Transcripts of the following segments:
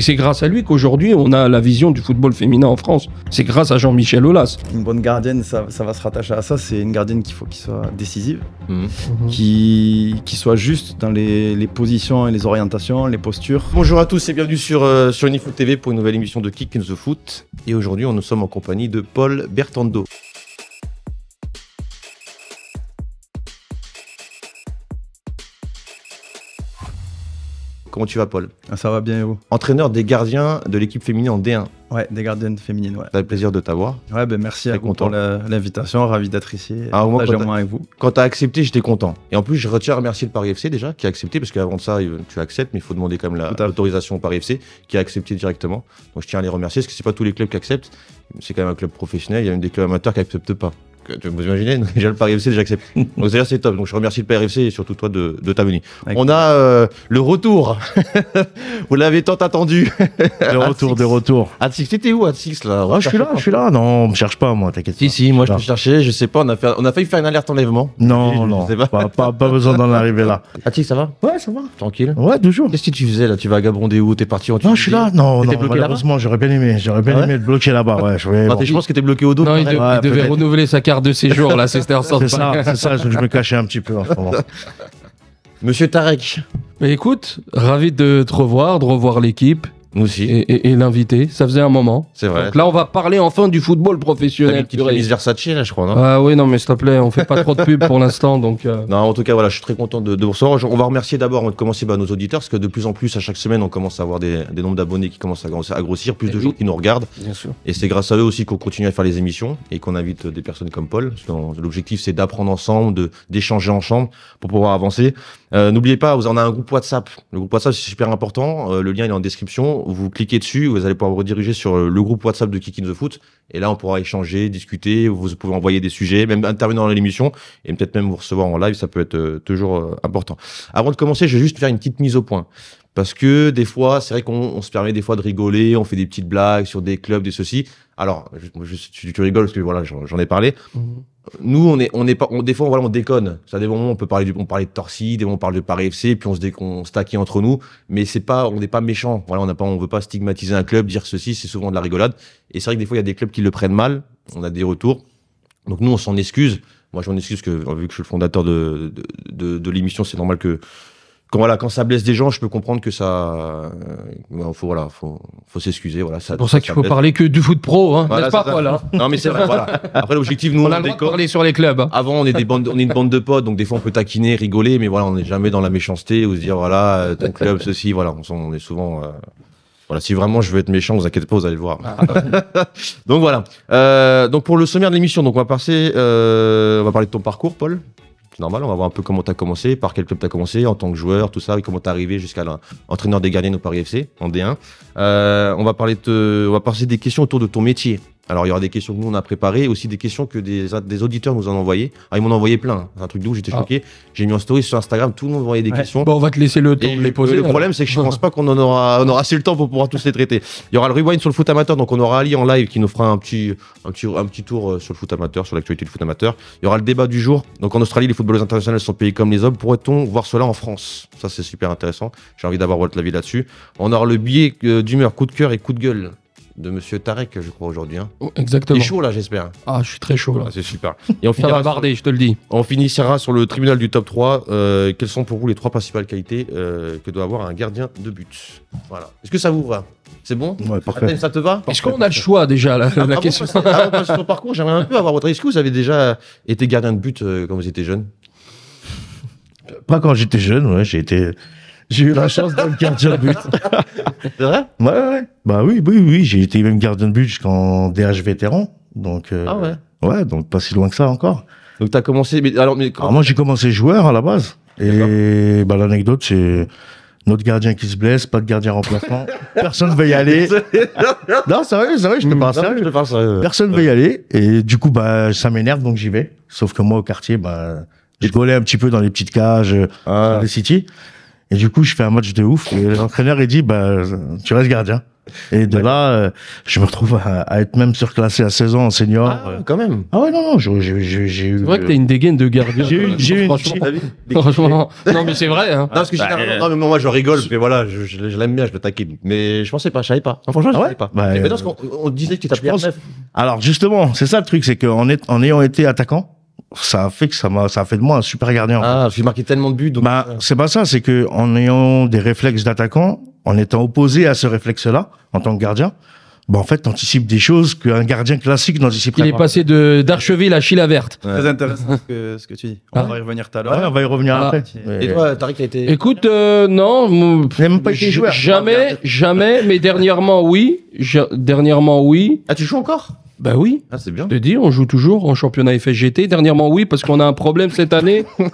C'est grâce à lui qu'aujourd'hui on a la vision du football féminin en France. C'est grâce à Jean-Michel Aulas. Une bonne gardienne, ça, va se rattacher à ça. C'est une gardienne qu'il faut qu'il soit décisive, mhm. Mhm. qui, soit juste dans les, positions et les orientations, les postures. Bonjour à tous et bienvenue sur, euh, Unifoot TV pour une nouvelle émission de Kick in the Foot. Et aujourd'hui, nous sommes en compagnie de Paul Bertando. Comment tu vas, Paul ah, Ça va bien et vous Entraîneur des gardiens de l'équipe féminine en D1. Ouais, des gardiens féminines, ouais. Ça le plaisir de t'avoir. Ouais, ben merci à vous content. pour l'invitation, ravi d'être ici. Ah, moi, quand avec vous. Quand t'as accepté, j'étais content. Et en plus, je retiens à remercier le Paris FC déjà, qui a accepté, parce qu'avant ça, tu acceptes, mais il faut demander quand même l'autorisation au Paris FC, qui a accepté directement. Donc je tiens à les remercier, parce que c'est pas tous les clubs qui acceptent. C'est quand même un club professionnel, il y a même des clubs amateurs qui n'acceptent pas. Vous imaginez Déjà le Paris FC, déjà accepté. Donc c'est top. Donc je remercie le PRFC et surtout toi de, de ta venue. On a euh, le retour. Vous l'avez tant attendu. Le retour, de retour. Ad Six, t'étais où Ad là ah, Je suis là, je suis là. Non, on me cherche pas moi, t'inquiète. Si, pas. si, moi je, te cherchais, je sais pas. On a, fait, on a failli faire une alerte enlèvement. Non, non, pas. besoin d'en arriver là. Ad ça va Ouais, ça va. Tranquille Ouais, toujours. Qu'est-ce que tu faisais là Tu vas à Gabondé où T'es parti en Non, je suis là. Non, non, malheureusement, j'aurais bien aimé. J'aurais bien ah aimé le bloquer là-bas. Ouais, je bah, pense que t'es bloqué au dos. Non, il devait renouveler sa carte de séjour, là, c'est ça, c'est ça, je me cachais un petit peu en ce moment. Monsieur Tarek. Mais écoute, ravi de te revoir, de revoir l'équipe. Aussi. Et, et, l'invité, ça faisait un moment. C'est vrai. Donc là, on va parler enfin du football professionnel. Une petite Versace, là, je crois, non Ah oui, non, mais s'il te plaît, on fait pas trop de pub pour l'instant, donc. Euh. Non, en tout cas, voilà, je suis très content de, de vous On va remercier d'abord, on commencer par nos auditeurs, parce que de plus en plus, à chaque semaine, on commence à avoir des, nombres d'abonnés qui commencent à, grossir, plus de eh gens qui nous regardent. Bien sûr. Et c'est grâce à eux aussi qu'on continue à faire les émissions et qu'on invite des personnes comme Paul. L'objectif, c'est d'apprendre ensemble, d'échanger ensemble pour pouvoir avancer. Euh, n'oubliez pas, vous en a un groupe WhatsApp. Le groupe WhatsApp, c'est super important. Euh, le lien est en description. Vous cliquez dessus, vous allez pouvoir vous rediriger sur euh, le groupe WhatsApp de kicking the Foot. Et là, on pourra échanger, discuter. Vous pouvez envoyer des sujets, même intervenir dans l'émission et peut-être même vous recevoir en live. Ça peut être toujours important. Avant de commencer, je vais juste faire une petite mise au point. Parce que des fois, c'est vrai qu'on se permet des fois de rigoler, on fait des petites blagues sur des clubs, des ceci. Alors, je, je, tu, rigoles parce que voilà, j'en ai parlé. Mmh nous, on est, on est pas, on, des fois, voilà, on déconne. Ça, des moments, on peut parler du, on parlait de Torcy, des moments, on parle de Paris FC, puis on se, déconne, on entre nous. Mais c'est pas, on n'est pas méchant. Voilà, on n'a pas, on veut pas stigmatiser un club, dire ceci, c'est souvent de la rigolade. Et c'est vrai que des fois, il y a des clubs qui le prennent mal. On a des retours. Donc nous, on s'en excuse. Moi, je m'en excuse que, vu que je suis le fondateur de, de, de l'émission, c'est normal que quand ça blesse des gens, je peux comprendre que ça, euh, bah, faut voilà, faut, s'excuser, voilà. C'est pour ça, ça qu'il faut parler que du foot pro, hein, n'est-ce pas, Non mais c'est Après l'objectif, nous, on, a le droit de parler sur les clubs. Hein. Avant, on est des on est une bande de potes, donc des fois on peut taquiner, rigoler, mais voilà, on n'est jamais dans la méchanceté ou se dire voilà, euh, ton club ceci, voilà, on, est souvent. Euh, voilà, si vraiment je veux être méchant, vous inquiétez pas, vous allez le voir. Ah, bah donc voilà. donc pour le sommaire de l'émission, donc on va passer, on va parler de ton parcours, Paul c'est normal, on va voir un peu comment tu as commencé, par quel club tu as commencé, en tant que joueur, tout ça, et comment tu arrivé jusqu'à l'entraîneur des gardiens au Paris FC en D1. Euh, on va parler de, on va passer des questions autour de ton métier. Alors il y aura des questions que nous on a préparées, aussi des questions que des, des auditeurs nous ont envoyées. Ah, ils m'en ont envoyé plein, hein. c'est un truc d'où j'étais ah. choqué. J'ai mis en story sur Instagram, tout le monde envoyait des questions. Bon, on va te laisser le temps de les poser. Le problème c'est que je ne pense pas qu'on en aura, on aura assez le temps pour pouvoir tous les traiter. Il y aura le rewind sur le foot amateur, donc on aura Ali en live qui nous fera un petit, un petit, un petit tour euh, sur le foot amateur, sur l'actualité du foot amateur. Il y aura le débat du jour. Donc en Australie, les footballeurs internationaux sont payés comme les hommes. Pourrait-on voir cela en France Ça c'est super intéressant. J'ai envie d'avoir votre avis là-dessus. On aura le biais euh, d'humeur, coup de cœur et coup de gueule de Monsieur Tarek, je crois, aujourd'hui. Hein. Oh, exactement. Il est chaud, là, j'espère. Ah, je suis très chaud, là. Ah, c'est super. Et on finira. barder, je te le dis. On finira sur le tribunal du top 3. Euh, quelles sont pour vous les trois principales qualités euh, que doit avoir un gardien de but Voilà. Est-ce que ça vous va c'est bon ouais, parfait. ça te va Est-ce qu'on a le choix déjà là, ah, La, question. Ah, parcours, j'aimerais un peu avoir votre discours. Vous avez déjà été gardien de but euh, quand vous étiez jeune Pas quand j'étais jeune, ouais. J'ai été j'ai eu la chance d'être gardien de but. C'est vrai ouais, ouais, Bah oui, oui, oui. J'ai été même gardien de but jusqu'en DH vétéran. Donc, euh, ah ouais Ouais, donc pas si loin que ça encore. Donc tu as commencé. Mais, alors, mais moi, j'ai commencé joueur à la base. Et bah, l'anecdote, c'est notre gardien qui se blesse, pas de gardien remplacement. Personne ne veut y aller. non, c'est vrai, je te mm, Je te parle sérieux. Personne ne veut y aller. Et du coup, bah, ça m'énerve, donc j'y vais. Sauf que moi, au quartier, bah, j'ai volé un petit peu dans les petites cages, euh, ah. les city. Et du coup, je fais un match de ouf. Et l'entraîneur, il dit, bah, tu restes gardien. Et de là, euh, je me retrouve à, être même surclassé à 16 ans en senior. Ah, quand même. Ah ouais, non, non, j'ai eu. C'est vrai que t'as une dégaine de gardien. j'ai eu, euh, j'ai eu. Franchement, une... non, mais c'est vrai. Hein. Non, bah, euh, mais moi, je rigole, mais voilà, je, l'aime bien, je le taquine. Mais je pensais pas, je savais pas. franchement, je ah savais pas. Bah, mais maintenant, on disait que tu t'appelais pense... Alors justement, c'est ça le truc, c'est qu'en ayant été attaquant, ça a fait que ça m'a, ça a fait de moi un super gardien. Ah, suis marqué tellement de buts. Bah, euh. c'est pas ça, c'est que en ayant des réflexes d'attaquant, en étant opposé à ce réflexe-là, en tant que gardien, bah en fait, t'anticipes des choses qu'un gardien classique n'anticipe pas. Il est passé de d'Archeville à Chila Verte. Très intéressant ce que, ce que tu dis. On ah. va y revenir tout à l'heure. Ouais, on va y revenir ah. après. Et toi, Tariq, Écoute, euh, non. Même pas été joueur. Jamais, jamais, mais dernièrement, oui. dernièrement, oui. Ah, tu joues encore ben oui. Ah, c'est bien. Je te dis, on joue toujours en championnat FSGT. Dernièrement, oui, parce qu'on a un problème cette année.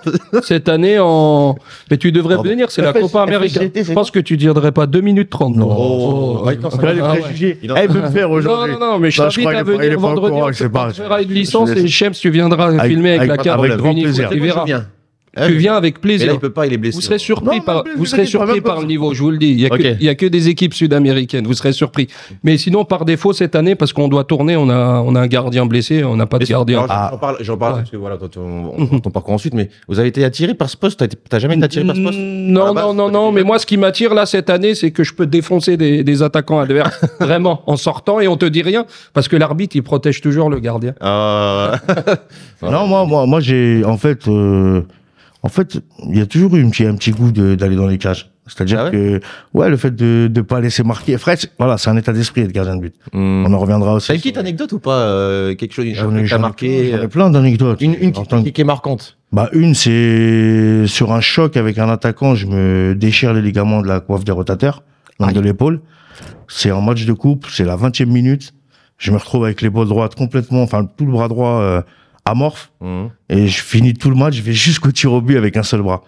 cette année, en. Mais tu devrais venir, c'est la Copa América. je pense que tu dirais pas 2 minutes 30. Non. Oh, non, Elle veut me faire aujourd'hui. Non, non, non, mais je t'invite à venir vendredi. Tu feras une licence et Chems, tu viendras filmer avec la carte. Avec grand plaisir. Tu verras. Ah tu viens avec plaisir. là, il peut pas, il est blessé. Vous serez surpris par, vous serez surpris par le niveau, je vous le dis. Il y a, que, a que des équipes sud-américaines. Vous serez surpris. Mais sinon, par défaut, cette année, parce qu'on doit tourner, on a, on a un gardien blessé, on n'a pas de gardien. Ah. J'en parle, parce que voilà, on, mhm. on, ensuite. Mais vous avez été attiré par ce poste. T'as jamais été attiré par ce poste? Mm, non, non, non, non. Mais moi, ce qui m'attire là cette année, c'est que je peux défoncer des, des attaquants adverses. Vraiment. En sortant et on te dit rien. Parce que l'arbitre, il protège toujours le gardien. Ah. non, moi, moi, moi, j'ai, en fait, euh en fait, il y a toujours eu un petit, un petit goût d'aller dans les cages. C'est-à-dire ah que, ouais, le fait de ne pas laisser marquer Fred, voilà, c'est un état d'esprit de gardien de but. Hmm. On en reviendra aussi. une petite anecdote ou pas euh, Quelque chose qui marqué J'en ai euh, plein d'anecdotes. Une, qui, est marquante bah, Une, c'est sur un choc avec un attaquant, je me déchire les ligaments de la coiffe des rotateurs, donc ah de l'épaule. C'est en match de coupe, c'est la 20e minute. Je me retrouve avec l'épaule droite complètement, enfin tout le bras droit euh, amorphe. Mmh. Et je finis tout le match, je vais jusqu'au tir au but avec un seul bras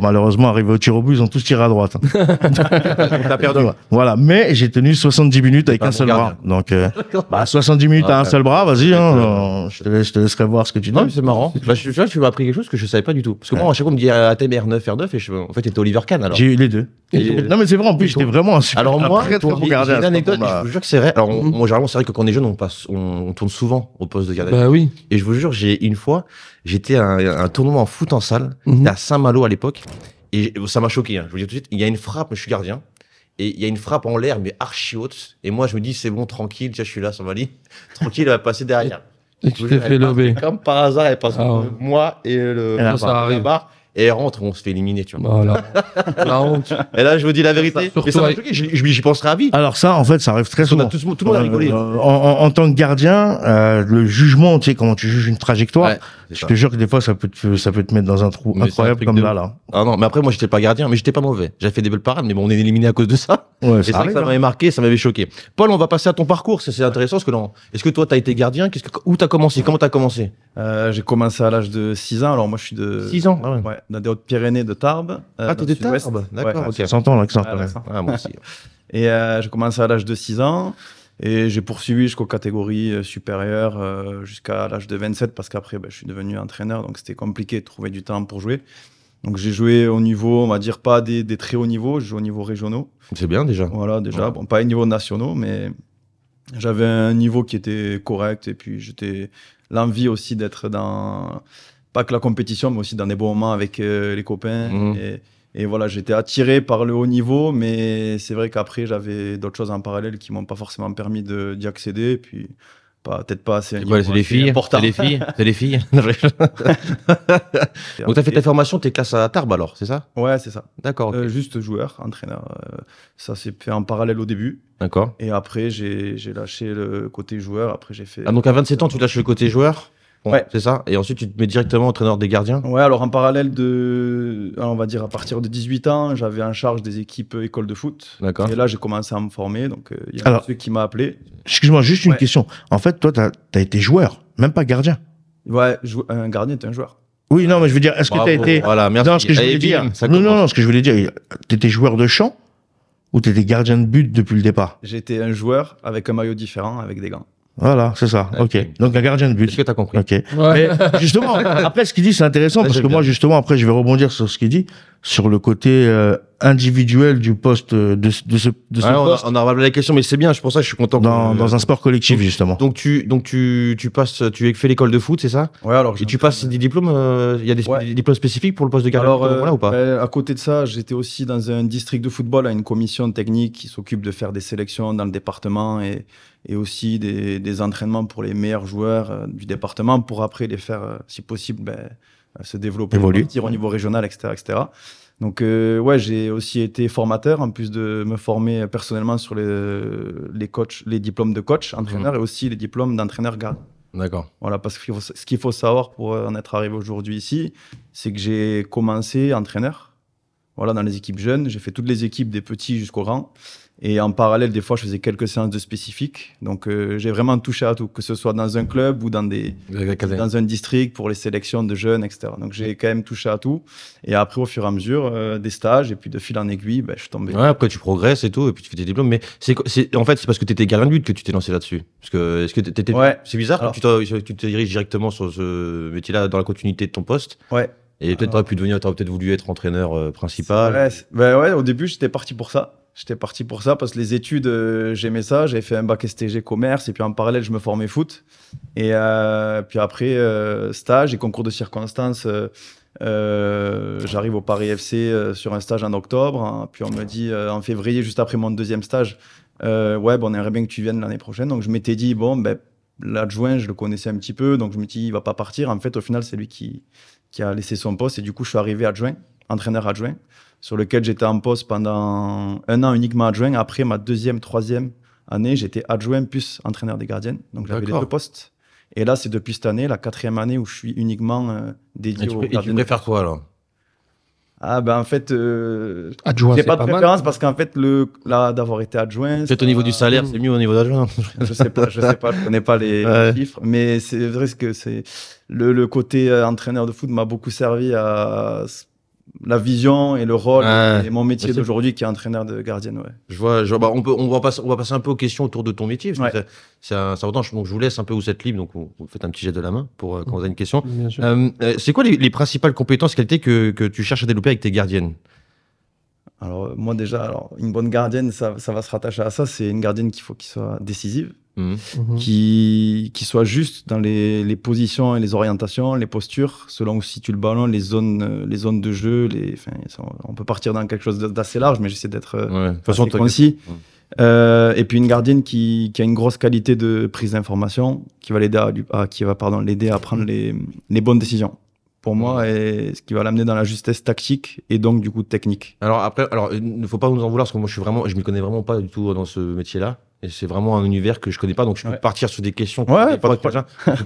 malheureusement, arrivé au tir au but, ils ont tous tiré à droite. Hein. T'as perdu. Voilà. Mais j'ai tenu 70 minutes avec un seul bras. Donc, euh, bah, 70 minutes à un ah, seul bras, vas-y, hein, euh, euh, je, te, laisserai voir ce que tu dis. c'est marrant. Bah, je, tu, m'as appris quelque chose que je savais pas du tout. Parce que moi, à chaque fois, on me dit ATM R9, R9, et je, en fait, t'étais Oliver Kahn, alors. J'ai eu les deux. Euh, non, mais c'est vrai, en plus, j'étais vraiment un super Alors, moi, très, une anecdote, je vous jure que c'est vrai. Alors, moi, généralement, c'est vrai que quand on est jeune, on passe, on, tourne souvent au poste de gardien. Bah oui. Et je vous jure, j'ai une fois, J'étais à un, tournoi en foot en salle, mhm. à Saint-Malo à l'époque. Et ça m'a choqué, hein. je vous dis tout de suite, il y a une frappe, je suis gardien. Et il y a une frappe en l'air, mais archi haute. Et moi, je me dis, c'est bon, tranquille, tiens, je suis là ça ma dit. Tranquille, elle va passer derrière. Et tu t'es fait lober. Comme par hasard, elle passe ah moi et le, ça, et rentre, on se fait éliminer, tu vois. Voilà. la honte. Et là, je vous dis la vérité. ça j'y penserai à vie. Alors ça, en fait, ça arrive très souvent. tout, le monde a rigolé. Euh, en, en, tant que gardien, euh, le jugement, tu sais, comment tu juges une trajectoire, je te jure que des fois, ça peut te, ça peut te mettre dans un trou incroyable comme là, là. Hein. Ah non, mais après, moi, j'étais pas gardien, mais j'étais pas mauvais. J'avais fait des belles parades, mais bon, on est éliminé à cause de ça. Ouais, ça, ça hein. m'avait marqué, ça m'avait choqué. Paul, on va passer à ton parcours, c'est intéressant, parce que non. Est-ce que toi, t'as été gardien? Qu'est-ce que, où t'as commencé? Comment t'as commencé? Euh, j'ai commencé à l'âge de 6 ans, alors moi, je suis de... 6 ans? Ouais dans des Hautes-Pyrénées de Tarbes. Euh, ah, t'es de Tarbes D'accord, ok. J'entends l'accent quand moi aussi. et euh, j'ai commencé à l'âge de 6 ans. Et j'ai poursuivi jusqu'aux catégories euh, supérieures, jusqu'à l'âge de 27, parce qu'après, ben, je suis devenu entraîneur, donc c'était compliqué de trouver du temps pour jouer. Donc j'ai joué au niveau, on va dire pas des, très hauts niveaux, j'ai joué au niveau régionaux. C'est bien déjà. Voilà, déjà. Bon, pas au niveau nationaux, mais j'avais un niveau qui était correct, et puis j'étais l'envie aussi d'être dans pas que la compétition, mais aussi dans des bons moments avec euh, les copains. Mhm. Et, voilà, j'étais attiré par le haut niveau, mais c'est vrai qu'après, j'avais d'autres choses en parallèle qui m'ont pas forcément permis d'y accéder. Et puis, peut-être pas assez. c'est les, filles. C'est les filles. C'est les filles. Donc, tu as fait ta formation, tu es classe à Tarbes alors, c'est ça Ouais, c'est ça. D'accord. Euh, juste joueur, entraîneur. Euh, ça s'est fait en parallèle au début. D'accord. Et après, j'ai lâché le côté joueur. Après, j'ai fait. Ah, donc à 27 ans, tu lâches le côté joueur Ouais. C'est ça Et ensuite, tu te mets directement entraîneur des gardiens Ouais, alors en parallèle de. Ah, on va dire à partir de 18 ans, j'avais en charge des équipes école de foot. D'accord. Et là, j'ai commencé à me former. Donc, euh, il y a un qui m'a appelé. Excuse-moi, juste une question. En fait, toi, tu as, été joueur, même pas gardien. Ouais, un gardien, t'es un joueur. Oui, non, mais je veux dire, est-ce que tu as été. Voilà, merci. Non, ce que je voulais eh dire. Non, non, non, ce que je voulais dire, t'étais joueur de champ ou t'étais gardien de but depuis le départ J'étais un joueur avec un maillot différent, avec des gants. Voilà, c'est ça. Ok. Donc un gardien de but. Est-ce que t'as compris Ok. Mais justement, après ce qu'il dit, c'est intéressant parce que moi justement après je vais rebondir sur ce qu'il dit sur le côté euh, individuel du poste de, euh, de ce, de ce poste. On a, on la question, mais c'est bien. C'est pour ça que je suis content. Dans, dans un sport collectif justement. Donc tu donc tu, tu passes tu fais l'école de foot, c'est ça Ouais. Alors et tu passes des diplômes. Euh, il y a des, diplômes spécifiques pour le poste de gardien alors, euh, ou pas ben, À côté de ça, j'étais aussi dans un district de football à une commission technique qui s'occupe de faire des sélections dans le département et et aussi des, des entraînements pour les meilleurs joueurs du département pour après les faire si possible. Ben, se développer, partir au niveau régional, etc. etc. Donc euh, ouais, j'ai aussi été formateur en plus de me former personnellement sur les, coachs, les diplômes de coach, entraîneur mhm. et aussi les diplômes d'entraîneur gars. D'accord. Voilà, parce que ce qu'il faut savoir pour euh, en être arrivé aujourd'hui ici, c'est que j'ai commencé entraîneur. Voilà, dans les équipes jeunes, j'ai fait toutes les équipes des petits jusqu'aux grands. Et en parallèle, des fois, je faisais quelques séances de spécifiques. Donc, euh, j'ai vraiment touché à tout, que ce soit dans un club ou dans, des, dans un district pour les sélections de jeunes, etc. Donc, j'ai quand même touché à tout. Et après, au fur et à mesure, euh, des stages et puis de fil en aiguille, ben, je suis tombé. Ouais, après, tu progresses et tout, et puis tu fais tes diplômes. Mais c'est, en fait, c'est parce que tu étais gardien de but que tu t'es lancé là-dessus. Parce que, est-ce que ouais. c'est bizarre que tu, te diriges directement sur ce métier-là dans la continuité de ton poste. Ouais. Et peut-être tu t'aurais pu devenir, t'aurais peut-être voulu être entraîneur euh, principal. Ouais, ben ouais, au début, j'étais parti pour ça. J'étais parti pour ça parce que les études, euh, j'aimais ça. J'avais fait un bac STG commerce et puis en parallèle, je me formais foot. Et euh, puis après, euh, stage et concours de circonstances, j'arrive au Paris FC sur un stage en octobre. Hein. puis on me dit en février, juste après mon deuxième stage, ouais, bon, on aimerait bien que tu viennes l'année prochaine. Donc je m'étais dit, bon, ben, l'adjoint, je le connaissais un petit peu. Donc je me dis, il va pas partir. En fait, au final, c'est lui qui a laissé son poste. Et du coup, je suis arrivé adjoint, entraîneur adjoint sur lequel j'étais en poste pendant un an uniquement adjoint. Après ma deuxième, troisième année, j'étais adjoint plus entraîneur des gardiennes. Donc j'avais les deux postes. Et là, c'est depuis cette année, la quatrième année, où je suis uniquement euh, dédié au. Et tu préfères quoi alors ah ben en fait, euh, adjoint, j'ai pas de préférence parce qu'en fait le là d'avoir été adjoint. c'est au niveau du salaire, hmm. c'est mieux au niveau d'adjoint. je sais pas, je sais pas, je connais pas les, chiffres, mais c'est vrai que c'est le côté euh, entraîneur de foot m'a beaucoup servi à la vision et le rôle et mon métier d'aujourd'hui qui est entraîneur de gardienne. Ouais. Je vois, bah, on, on, va passer, on va passer un peu aux questions autour de ton métier. Donc, je vous laisse un peu vous êtes libre. Donc, vous, faites un petit jet de la main pour euh, quand vous avez une question. Euh, euh, c'est quoi les, principales compétences, qualités que, tu cherches à développer avec tes gardiennes Alors, moi, déjà, alors, une bonne gardienne, ça, ça va se rattacher à ça. C'est une gardienne qu'il faut qu'il soit décisive Mhm. Mhm. qui, soit juste dans les, positions et les orientations, les postures, selon où se situe le ballon, les zones, euh, les zones de jeu. Les, on peut partir dans quelque chose d'assez large, mais j'essaie d'être euh, façon concis. Euh, et puis une gardienne qui, a une grosse qualité de prise d'information, qui va l'aider à, à prendre les, bonnes décisions pour moi et ce qui va l'amener dans la justesse tactique et donc du coup technique. Alors après, alors il ne faut pas nous en vouloir parce que moi je suis vraiment, je m'y connais vraiment pas du tout dans ce métier-là. Et c'est vraiment un univers que je connais pas, donc je peux partir sur des questions. Ouais, pas peux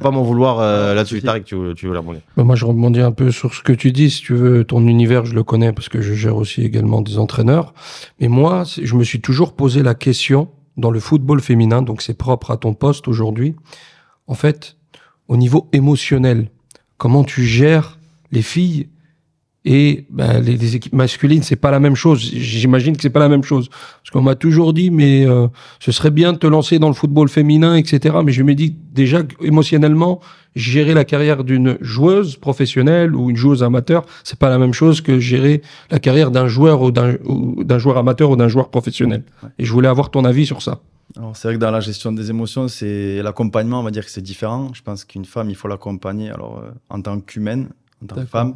pas m'en vouloir euh, là-dessus, Tariq, tu, veux, la rebondir bah, Moi, je rebondis un peu sur ce que tu dis. Si tu veux, ton univers, je le connais parce que je gère aussi également des entraîneurs. Mais moi, je me suis toujours posé la question dans le football féminin, donc c'est propre à ton poste aujourd'hui. En fait, au niveau émotionnel, comment tu gères les filles et ben, les, équipes masculines, c'est pas la même chose. J'imagine que c'est pas la même chose. Parce qu'on m'a toujours dit, mais euh, ce serait bien de te lancer dans le football féminin, etc. Mais je me dis déjà émotionnellement, gérer la carrière d'une joueuse professionnelle ou une joueuse amateur, c'est pas la même chose que gérer la carrière d'un joueur ou d'un joueur amateur ou d'un joueur professionnel. Et je voulais avoir ton avis sur ça. C'est vrai que dans la gestion des émotions, c'est l'accompagnement, on va dire que c'est différent. Je pense qu'une femme, il faut l'accompagner alors euh, en tant qu'humaine, en tant que femme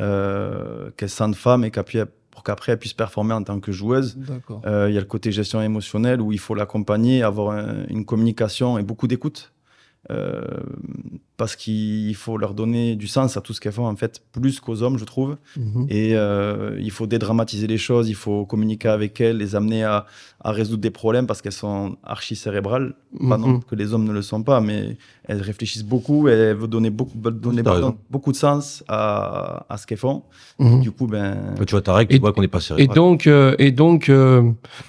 euh, qu'elle sente femme et qu'après pour qu'après elle puisse performer en tant que joueuse. Euh, il y a le côté gestion émotionnelle où il faut l'accompagner, avoir une communication et beaucoup d'écoute. Euh, parce qu'il faut leur donner du sens à tout ce qu'elles font, en fait, plus qu'aux hommes, je trouve. Mhm. Et euh, il faut dédramatiser les choses, il faut communiquer avec elles, les amener à, résoudre des problèmes parce qu'elles sont archi cérébrales. Pas mhm. que les hommes ne le sont pas, mais elles réfléchissent beaucoup, elles veulent donner beaucoup, beaucoup de sens à, à ce qu'elles font. Mhm. Du coup, ben. tu vois, règle, tu vois qu'on n'est pas sérieux. Et donc, euh, et donc euh,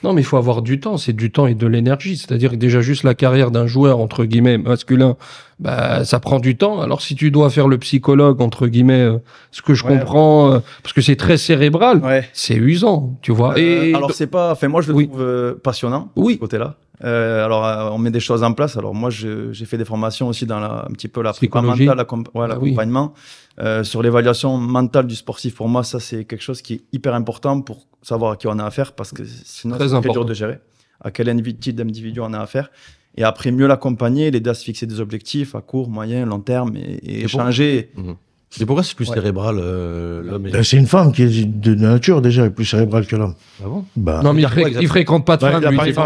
non, mais il faut avoir du temps, c'est du temps et de l'énergie. C'est-à-dire que déjà, juste la carrière d'un joueur, entre guillemets, masculin, bah, ça prend du temps. Alors si tu dois faire le psychologue entre guillemets, euh, ce que je comprends, euh, parce que c'est très cérébral, c'est usant, tu vois. Euh, alors c'est pas, enfin moi je le trouve passionnant, oui. ce côté-là. alors on met des choses en place. Alors moi j'ai fait des formations aussi dans un petit peu la psychologie, l'accompagnement bah sur l'évaluation mentale du sportif. Pour moi ça c'est quelque chose qui est hyper important pour savoir à qui on a affaire parce que sinon c'est très dur de gérer. À quel type d'individu on a affaire et après mieux l'accompagner, l'aider à se fixer des objectifs à court, moyen, long terme et, et échanger. C'est pourquoi c'est plus cérébral euh, l'homme ben, C'est une femme qui est de nature déjà est plus cérébrale que l'homme. Ah bon ben, Non, mais il, fré fréquente pas de femme, lui, c'est ça.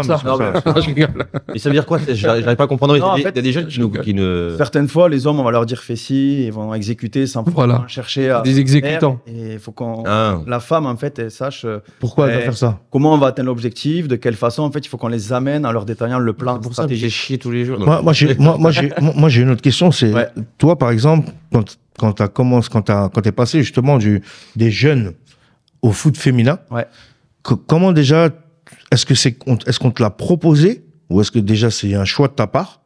mais... ça veut dire quoi J'arrive pas à comprendre. il y a, des qui, euh, Certaines fois, les hommes, on va leur dire fais ci ils vont exécuter sans voilà. chercher à. Des exécutants. Et il faut qu'on. Ah. La femme, en fait, sache. Euh, pourquoi elle va eh, faire ça Comment on va atteindre l'objectif De quelle façon En fait, il faut qu'on les amène en leur détaillant le plan. pour ça j'ai chié tous les jours. Moi, j'ai une autre question. C'est toi, par exemple, quand quand tu commencé, quand tu es passé justement du, des jeunes au foot féminin, comment déjà, est-ce que c'est, est-ce qu'on te l'a proposé ou est-ce que déjà c'est un choix de ta part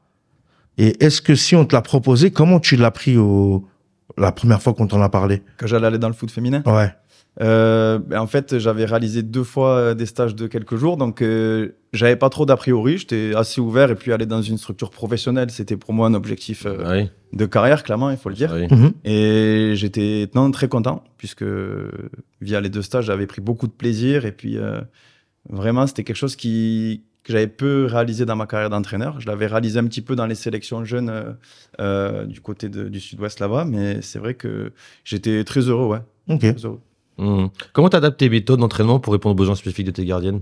Et est-ce que si on te l'a proposé, comment tu l'as pris au, la première fois qu'on t'en a parlé Quand j'allais aller dans le foot féminin Ouais. Euh, ben, en fait, j'avais réalisé deux fois euh, des stages de quelques jours, donc euh, j'avais pas trop d'a priori, j'étais assez ouvert. Et puis aller dans une structure professionnelle, c'était pour moi un objectif de carrière, clairement, il faut le dire. Mhm. Et j'étais très content puisque via les deux stages, j'avais pris beaucoup de plaisir. Et puis vraiment, c'était quelque chose qui que j'avais peu réalisé dans ma carrière d'entraîneur. Je l'avais réalisé un petit peu dans les sélections jeunes du côté du Sud-Ouest là-bas, mais c'est vrai que j'étais très heureux, ouais. Très heureux. Hmm. Comment t'adaptes tes méthodes d'entraînement pour répondre aux besoins spécifiques de tes gardiennes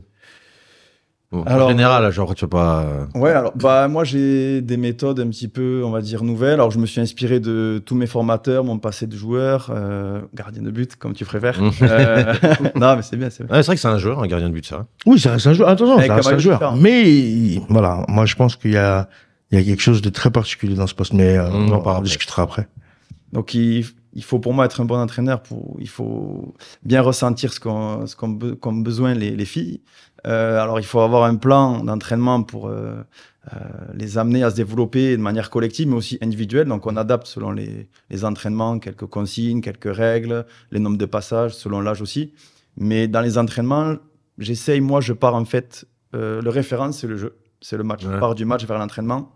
en général, hein, genre, tu vois pas. Euh, ouais, alors, bah, moi, j'ai des méthodes un petit peu, on va dire, nouvelles. Alors, je me suis inspiré de tous mes formateurs, mon passé de joueur, euh, gardien de but, comme tu préfères. Hmm. Euh, non, mais c'est bien, c'est bien. c'est vrai que c'est un joueur, un gardien de but, ça. Hein. Oui, c'est un joueur. Attention, ça eh, Mais, voilà, moi, je pense qu'il y a, il y a quelque chose de très particulier dans ce poste, mais hmm. on en discutera après. Donc, il, il faut pour moi être un bon entraîneur, pour, il faut bien ressentir ce qu'ont besoin les, filles. Euh, alors il faut avoir un plan d'entraînement pour euh, euh, les amener à se développer de manière collective, mais aussi individuelle. Donc on adapte selon les, les entraînements quelques consignes, quelques règles, les nombres de passages, selon l'âge aussi. Mais dans les entraînements, j'essaye, moi je pars en fait, le référent c'est le jeu, c'est le match. Je pars du match vers l'entraînement.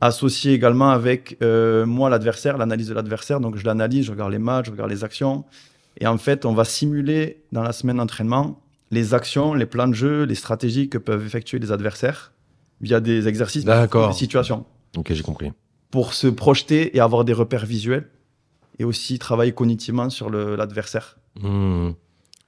Associé également avec euh, moi, l'adversaire, l'analyse de l'adversaire. Donc, je l'analyse, je regarde les matchs, je regarde les actions. Et en fait, on va simuler dans la semaine d'entraînement les actions, les plans de jeu, les stratégies que peuvent effectuer les adversaires via des exercices, des situations. Ok, j'ai compris. Pour se projeter et avoir des repères visuels et aussi travailler cognitivement sur l'adversaire. Hmm.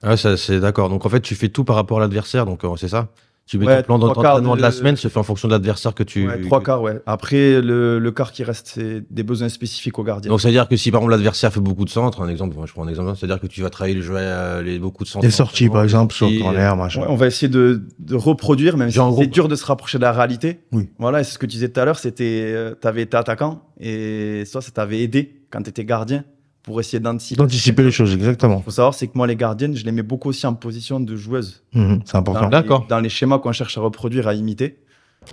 Ah, c'est d'accord. Donc en fait, tu fais tout par rapport à l'adversaire, donc euh, c'est ça tu mets ton plan d'entraînement de... la semaine se fait en fonction de l'adversaire que tu. Ouais, trois quarts, ouais. Après, le, le quart qui reste, c'est des besoins spécifiques au gardien. Donc, c'est-à-dire que si par exemple l'adversaire fait beaucoup de centres, un exemple, je prends un exemple, c'est-à-dire que tu vas travailler le jeu, euh, les beaucoup de centres. Des sorties, par exemple, sur corner, machin. Ouais, on va essayer de, de reproduire, même si c'est dur de se rapprocher de la réalité. Oui. Voilà, c'est ce que tu disais tout à l'heure, c'était. Euh, t'avais été attaquant et ça, ça t'avait aidé quand t'étais gardien pour essayer d'anticiper. les choses, exactement. Il faut savoir, c'est que moi, les gardiennes, je les mets beaucoup aussi en position de joueuse. Mhm, c'est important. D'accord. Dans les schémas qu'on cherche à reproduire, à imiter,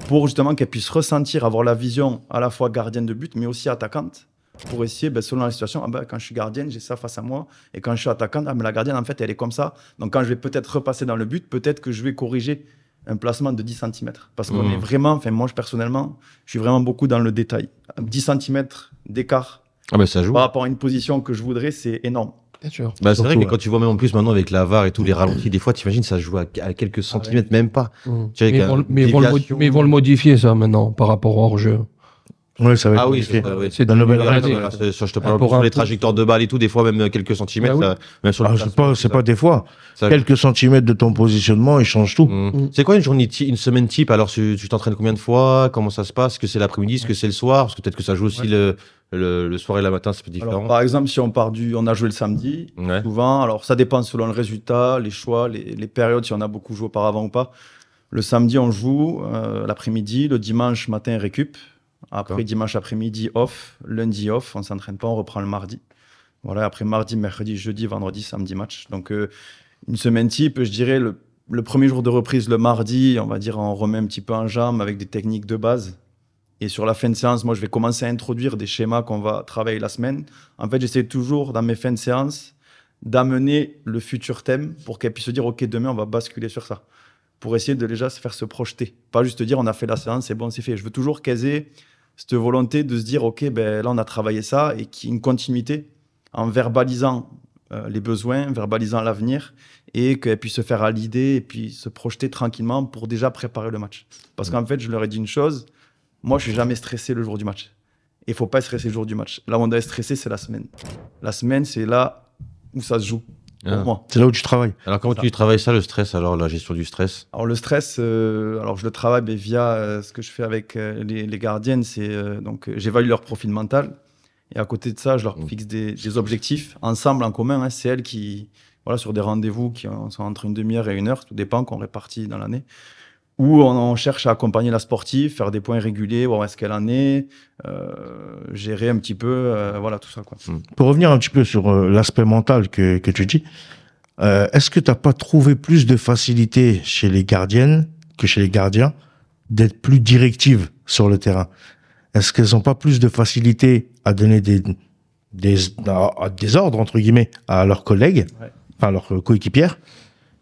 pour justement qu'elles puissent ressentir, avoir la vision à la fois gardienne de but, mais aussi attaquante, pour essayer, ben, selon la situation, ah ben, quand je suis gardienne, j'ai ça face à moi, et quand je suis attaquante, ah, mais la gardienne, en fait, elle est comme ça. Donc quand je vais peut-être repasser dans le but, peut-être que je vais corriger un placement de 10 cm. Parce qu'on mhm. est vraiment, enfin moi personnellement, je suis vraiment beaucoup dans le détail. 10 cm d'écart ah bah, ça joue. Par rapport à une position que je voudrais, c'est énorme. Bien sûr. Bah, c'est vrai que quand tu vois même en plus maintenant avec la VAR et tous les ralentis, des fois, t'imagines ça joue à, quelques ah centimètres, même pas. Mmh. mais, ils vont le modifier ça maintenant par rapport au hors-jeu. Oui, ça va ah oui, c'est dans le nouvelle hein. je te ah, parle pour sur les trajectoires de balles et tout, des fois même quelques centimètres. Bah ah, c'est pas, des fois. Quelques centimètres de ton positionnement, il change tout. Mm. Mm. C'est quoi une journée, une semaine type Alors tu t'entraînes combien de fois Comment ça se passe Est-ce que c'est l'après-midi Est-ce que c'est le soir Parce que peut-être que ça joue aussi le, le, soir et le matin, c'est différent. par exemple, si on part du, on a joué le samedi, souvent. Alors ça dépend selon le résultat, les choix, les, les périodes, si on a beaucoup joué auparavant ou pas. Le samedi, on joue euh, l'après-midi. Le dimanche matin, récup. Après, dimanche après-midi, off. Lundi, off. On s'entraîne pas, on reprend le mardi. Voilà, après mardi, mercredi, jeudi, vendredi, samedi, match. Donc, euh, une semaine type, je dirais, le, premier jour de reprise, le mardi, on va dire, on remet un petit peu en jambe avec des techniques de base. Et sur la fin de séance, moi, je vais commencer à introduire des schémas qu'on va travailler la semaine. En fait, j'essaie toujours, dans mes fins de séance, d'amener le futur thème pour qu'elle puisse se dire, OK, demain, on va basculer sur ça pour essayer de déjà se faire se projeter. Pas juste dire on a fait la séance, c'est bon, c'est fait. Je veux toujours caser cette volonté de se dire ok, ben là on a travaillé ça et qu'il y ait une continuité en verbalisant euh, les besoins, verbalisant l'avenir et qu'elle puisse se faire à l'idée et puis se projeter tranquillement pour déjà préparer le match. Parce qu'en fait, je leur ai dit une chose moi, je suis jamais stressé le jour du match. il faut pas stresser le jour du match. Là où on doit stressé, c'est la semaine. La semaine, c'est là où ça se joue. Ah. C'est là où tu travailles. Alors comment tu travailles ça, le stress, alors la gestion du stress Alors le stress, euh, alors je le travaille via euh, ce que je fais avec euh, les, gardiennes, c'est donc j'évalue leur profil mental et à côté de ça, je leur mm. fixe des, objectifs ensemble, en commun. Hein, c'est elles qui, voilà, sur des rendez-vous qui sont entre une demi-heure et une heure, tout dépend qu'on répartit dans l'année où on, cherche à accompagner la sportive, faire des points réguliers, voir est-ce qu'elle en est, euh, gérer un petit peu, euh, voilà tout ça. Quoi. Hmm. Pour revenir un petit peu sur euh, l'aspect mental que, tu dis, est-ce que tu n'as pas trouvé plus de facilité chez les gardiennes que chez les gardiens d'être plus directives sur le terrain Est-ce qu'elles n'ont pas plus de facilité à donner des, des, ordres, entre guillemets, à leurs collègues, à enfin leurs coéquipières,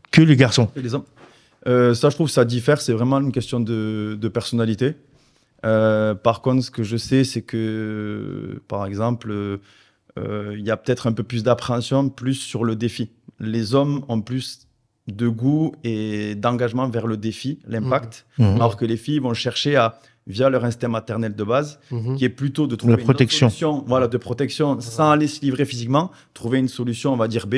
que les garçons euh, ça, je trouve, ça diffère. C'est vraiment une question de, personnalité. Euh, par contre, ce que je sais, c'est que, par exemple, euh, il y a peut-être un peu plus d'appréhension, plus sur le défi. Les hommes ont plus de goût et d'engagement vers le défi, l'impact, mmh. Mmh. alors que les filles vont chercher à via leur instinct maternel de base, mmh. qui est plutôt de trouver la protection. une solution, voilà, de protection, sans aller se livrer physiquement, trouver une solution, on va dire B,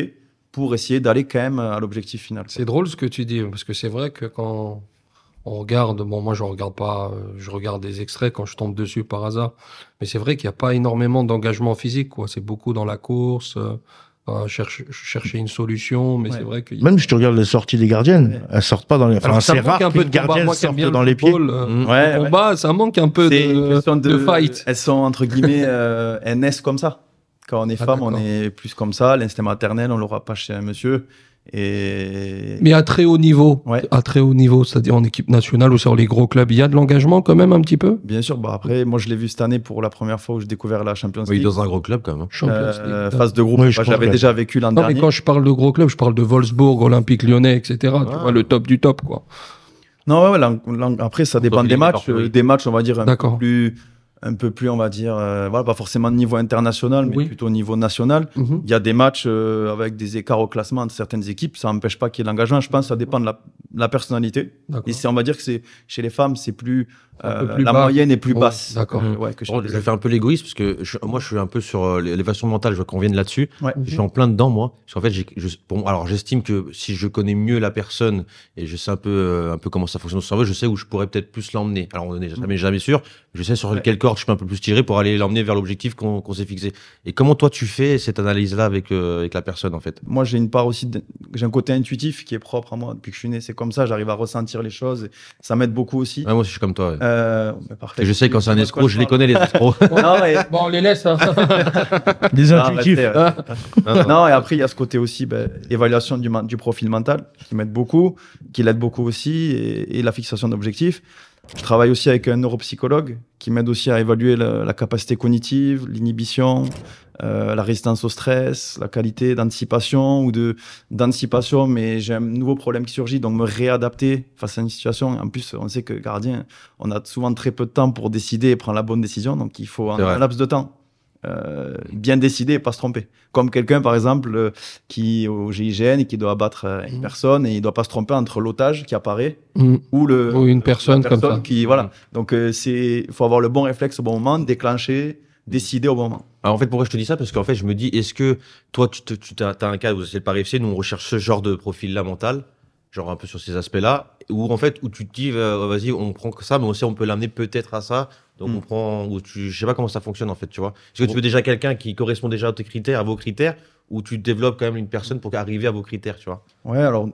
pour essayer d'aller quand même à l'objectif final. C'est drôle ce que tu dis, parce que c'est vrai que quand on regarde, bon, moi je regarde pas, euh, je regarde des extraits quand je tombe dessus par hasard, mais c'est vrai qu'il n'y a pas énormément d'engagement physique, quoi. C'est beaucoup dans la course. Euh, chercher, une solution, mais c'est vrai que. Même si tu regardes les sorties des gardiennes, elles sortent pas dans les. Enfin, c'est rare un peu de gardiennes sortent dans les pieds. Euh, mmh. combat, ça manque un peu de, de, fight. Elles sont, entre guillemets, euh, elles naissent comme ça. Quand on est ah, femme, on est plus comme ça. L'instinct maternel, on l'aura pas chez un monsieur. Mais à très haut niveau, à très haut niveau, c'est-à-dire en équipe nationale ou sur les gros clubs, il y a de l'engagement quand même un petit peu. Bien sûr. Bah après, moi je l'ai vu cette année pour la première fois où j'ai découvert la Champions League. Oui, dans un gros club quand même. Hein. Euh, League. phase de groupe. Bah, j'avais déjà vécu l'an dernier. quand je parle de gros clubs, je parle de Wolfsburg, Olympique Lyonnais, etc. Ah. le top du top, quoi. Non, après ça dépend des matchs. Des matchs, on va dire un peu plus un peu plus, on va dire, euh, voilà, pas forcément niveau international, mais plutôt au niveau national. Mhm. Il y a des matchs euh, avec des écarts au classement de certaines équipes. Ça n'empêche pas qu'il y ait l'engagement. Je pense ça dépend de la, la personnalité. Et c'est, on va dire que c'est chez les femmes, c'est plus, euh, la moyenne est plus oh, basse. D'accord. Euh, ouais, je oh, fais un peu l'égoïste parce que moi, je suis un peu sur euh, l'élévation mentale. Je veux qu'on vienne là-dessus. Je suis mhm. en plein dedans moi. Parce qu'en fait, alors j'estime que si je connais mieux la personne et je sais un peu, un peu comment ça fonctionne au cerveau, je sais où je pourrais peut-être plus l'emmener. Alors on n'est mhm. jamais, jamais sûr. Je sais sur quel corps je peux un peu plus tirer pour aller l'emmener vers l'objectif qu'on, s'est fixé. Et comment toi tu fais cette analyse-là avec avec la personne en fait Moi, j'ai une part aussi, j'ai un côté intuitif qui est propre à moi depuis que je suis né. C'est comme ça, j'arrive à ressentir les choses. Et ça m'aide beaucoup aussi. moi aussi, je suis comme toi. Euh, bah, parfait. Et je sais quand c'est un escroc, je, les connais, les escrocs. Bon, on les laisse. Hein. les euh, intuitifs. non, et après, il y a ce côté aussi, bah, évaluation du, du, profil mental, qui m'aide beaucoup, qui l'aide beaucoup aussi, et la fixation d'objectifs. Je travaille aussi avec un neuropsychologue qui m'aide aussi à évaluer la, capacité cognitive, l'inhibition, euh, la résistance au stress, la qualité d'anticipation ou de d'anticipation. Mais j'ai un nouveau problème qui surgit, donc me réadapter face à une situation. En plus, on sait que gardien, on a souvent très peu de temps pour décider et prendre la bonne décision, donc il faut un laps de temps. Euh, bien décidé et pas se tromper. Comme quelqu'un, par exemple, euh, qui au GIGN qui doit abattre euh, une mm. personne et il ne doit pas se tromper entre l'otage qui apparaît mm. ou une personne, comme ça. Mm. Donc c'est faut avoir le bon réflexe au bon moment, déclencher, décider au bon moment. Alors en fait, pourquoi je te dis ça Parce qu'en fait, je me dis, est-ce que toi, tu, as, un cas où c'est le Paris FC, nous on recherche ce genre de profil-là mental, genre un peu sur ces aspects-là, où en fait, où tu te dis, vas-y, on prend ça, mais aussi on peut l'amener peut-être à ça, donc on hmm. prend, ou tu, je sais pas comment ça fonctionne en fait, tu vois. Est-ce que tu veux déjà quelqu'un qui correspond déjà à tes critères, à vos critères, ou tu développes quand même une personne pour arriver à vos critères, tu vois Ouais, alors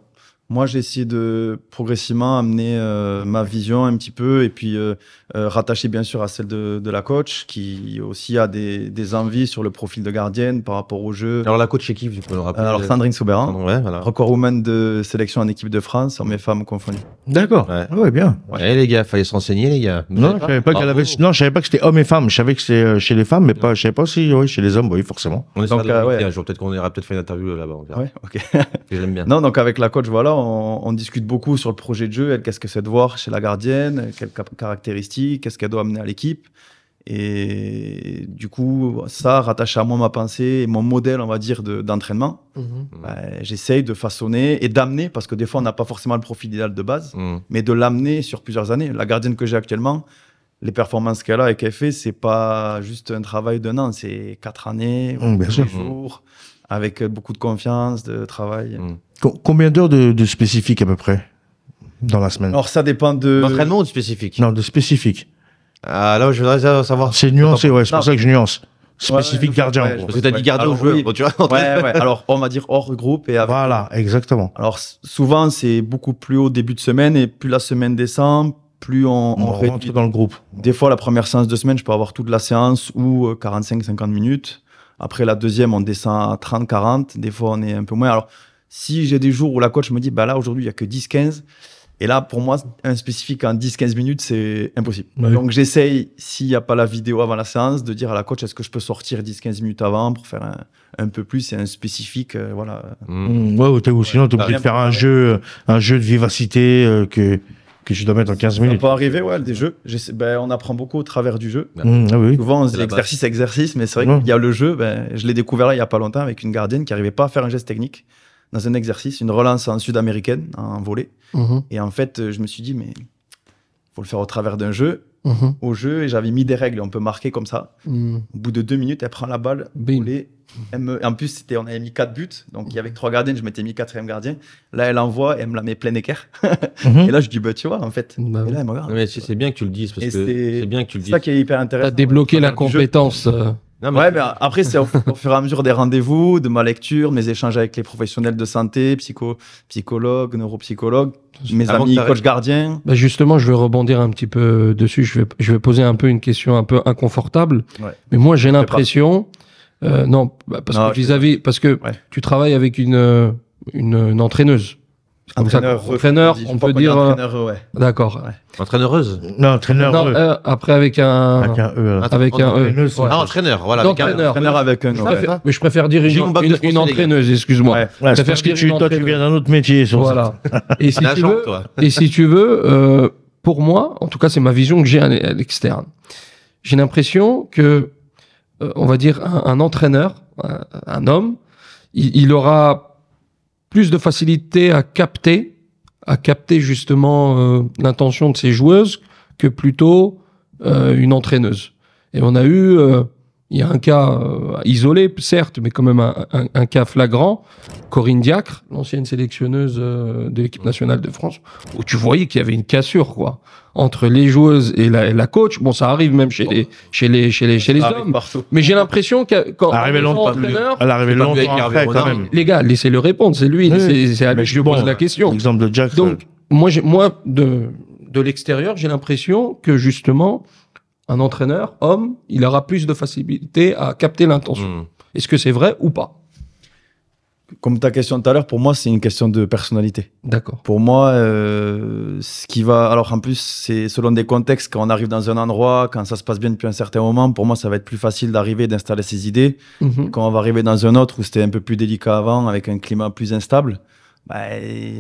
moi j'ai essayé de progressivement amener euh, ma vision un petit peu, et puis euh, euh, rattachée bien sûr à celle de, la coach, qui aussi a des, envies sur le profil de gardienne par rapport au jeu. Alors la coach, c'est qui vous le rappeler Alors Sandrine Souberin, ouais, record woman de sélection en équipe de France, hommes et femmes confondues. D'accord, ouais. Ah ouais bien. Eh les gars, fallait se renseigner les gars. non, je savais pas, qu'elle avait... Ah, oh. Non, je savais pas que c'était hommes et femmes, je savais que c'était euh, chez les femmes, mais pas, je savais pas si oui, chez les hommes, oui, forcément. On est euh, ouais. peut-être qu'on ira peut-être faire une interview euh, là-bas. Ouais, ok. J'aime bien. Non, donc avec la coach, voilà, on, discute beaucoup sur le projet de jeu, qu'est-ce que c'est de voir chez la gardienne, quelles caractéristiques qu'est-ce qu'elle doit amener à l'équipe. Et du coup, ça rattache à moi ma pensée et mon modèle, on va dire, d'entraînement. Mm-hmm. Bah, j'essaye de façonner et d'amener, parce que des fois, on n'a pas forcément le profil idéal de base, mm. mais de l'amener sur plusieurs années. La gardienne que j'ai actuellement, les performances qu'elle a et qu'elle fait, c'est pas juste un travail d'un an, c'est quatre années, mmh, jours, avec beaucoup de confiance, de travail. Mm. Combien d'heures de, de spécifique à peu près dans la semaine. Alors ça dépend de. D'entraînement ou de spécifique Non, de spécifique. Ah, là, je voudrais savoir. C'est nuancé, ouais, c'est pour ça que je nuance. Spécifique gardien. Ouais, parce que t'as dit gardien au jeu. tu ouais, Alors, on va dire hors groupe. Et Voilà, exactement. Alors, souvent, c'est beaucoup plus haut début de semaine et plus la semaine descend, plus on, on, rentre dans le groupe. Des fois, la première séance de semaine, je peux avoir toute la séance ou 45-50 euh, minutes. Après la deuxième, on descend à 30-40. Des fois, on est un peu moins. Alors, si j'ai des jours où la coach me dit, bah là, aujourd'hui, il n'y a que 10-15 et là, pour moi, un spécifique en 10-15 minutes, c'est impossible. Donc, j'essaye, s'il n'y a pas la vidéo avant la séance, de dire à la coach est-ce que je peux sortir 10-15 minutes avant pour faire un, peu plus et un spécifique euh, voilà. Mm. Mm. Ouais, ou, sinon, tu es bah, obligé de faire un jeu, un jeu de vivacité euh, que que je dois mettre en 15 minutes. Ça peut arriver, ouais, des jeux. Ben, on apprend beaucoup au travers du jeu. Mm, ah Souvent, on exercice, exercice, mais c'est vrai qu'il y a le jeu. Ben, je l'ai découvert là, il n'y a pas longtemps avec une gardienne qui n'arrivait pas à faire un geste technique dans un exercice, une relance en sud-américaine, en volet. Mhm. Et en fait, je me suis dit, mais faut le faire au travers d'un jeu. Mhm. Au jeu, et j'avais mis des règles, on peut marquer comme ça. Mhm. Au bout de deux minutes, elle prend la balle, volée. Me... En plus, c'était, on avait mis quatre buts, donc il y avait trois gardiens, je m'étais mis quatrième gardien. Là, elle envoie, elle me la met plein équerre. et là, je dis, bah, tu vois, en fait. Bah là, elle me regarde. Mais c'est bien que tu le dises, parce que c'est bien que tu le C'est ça qui est hyper intéressant. as débloqué la compétence. Euh. Ouais, mais après, c'est au, fur et à mesure des rendez-vous, de ma lecture, mes échanges avec les professionnels de santé, psycho, psychologues, neuropsychologues, mes amis coach gardien. Bah, justement, je vais rebondir un petit peu dessus. Je vais, je vais poser un peu une question un peu inconfortable. Mais moi, j'ai l'impression, euh, non, bah, parce, que vis à vis parce que tu travailles avec une, une entraîneuse. Entraîneur, entraîneur, on, peut dire. Euh, entraîneur, ouais. D'accord. Ouais. Entraîneureuse. Non, entraîneur. Non, euh, après avec un. Avec un E. e. Ah, avec un e. entraîneur. Voilà. Avec entraîneur avec un. e. mais je préfère dire une, entraîneuse. Excuse-moi. je préfère que tu, toi, tu viens d'un autre métier. Sur Ça. Et, si tu veux, et si tu veux, pour moi, en tout cas, c'est ma vision que j'ai à l'externe. J'ai l'impression que, euh, on va dire, un, entraîneur, un, homme, il aura plus de facilité à capter, à capter justement euh, l'intention de ces joueuses que plutôt euh, une entraîneuse. Et on a eu, euh, il y a un cas isolé, certes, mais quand même un cas flagrant, Corinne Diacre, l'ancienne sélectionneuse de l'équipe nationale de France, où tu voyais qu'il y avait une cassure, quoi entre les joueuses et la, coach. Bon, ça arrive même chez les, chez les, chez les, chez les hommes. Mais j'ai l'impression que quand arrivé longtemps, longtemps après, quand même. Les gars, laissez-le répondre. C'est lui, c'est lui je pose la question. Exemple de Jack. Donc, moi, moi, de, de l'extérieur, j'ai l'impression que justement, un entraîneur, homme, il aura plus de facilité à capter l'intention. Hmm. Est-ce que c'est vrai ou pas? comme ta question tout à l'heure, pour moi, c'est une question de personnalité. D'accord. Pour moi, euh, ce qui va. Alors, en plus, c'est selon des contextes. Quand on arrive dans un endroit, quand ça se passe bien depuis un certain moment, pour moi, ça va être plus facile d'arriver d'installer ses idées. Mhm. Quand on va arriver dans un autre où c'était un peu plus délicat avant, avec un climat plus instable, bah,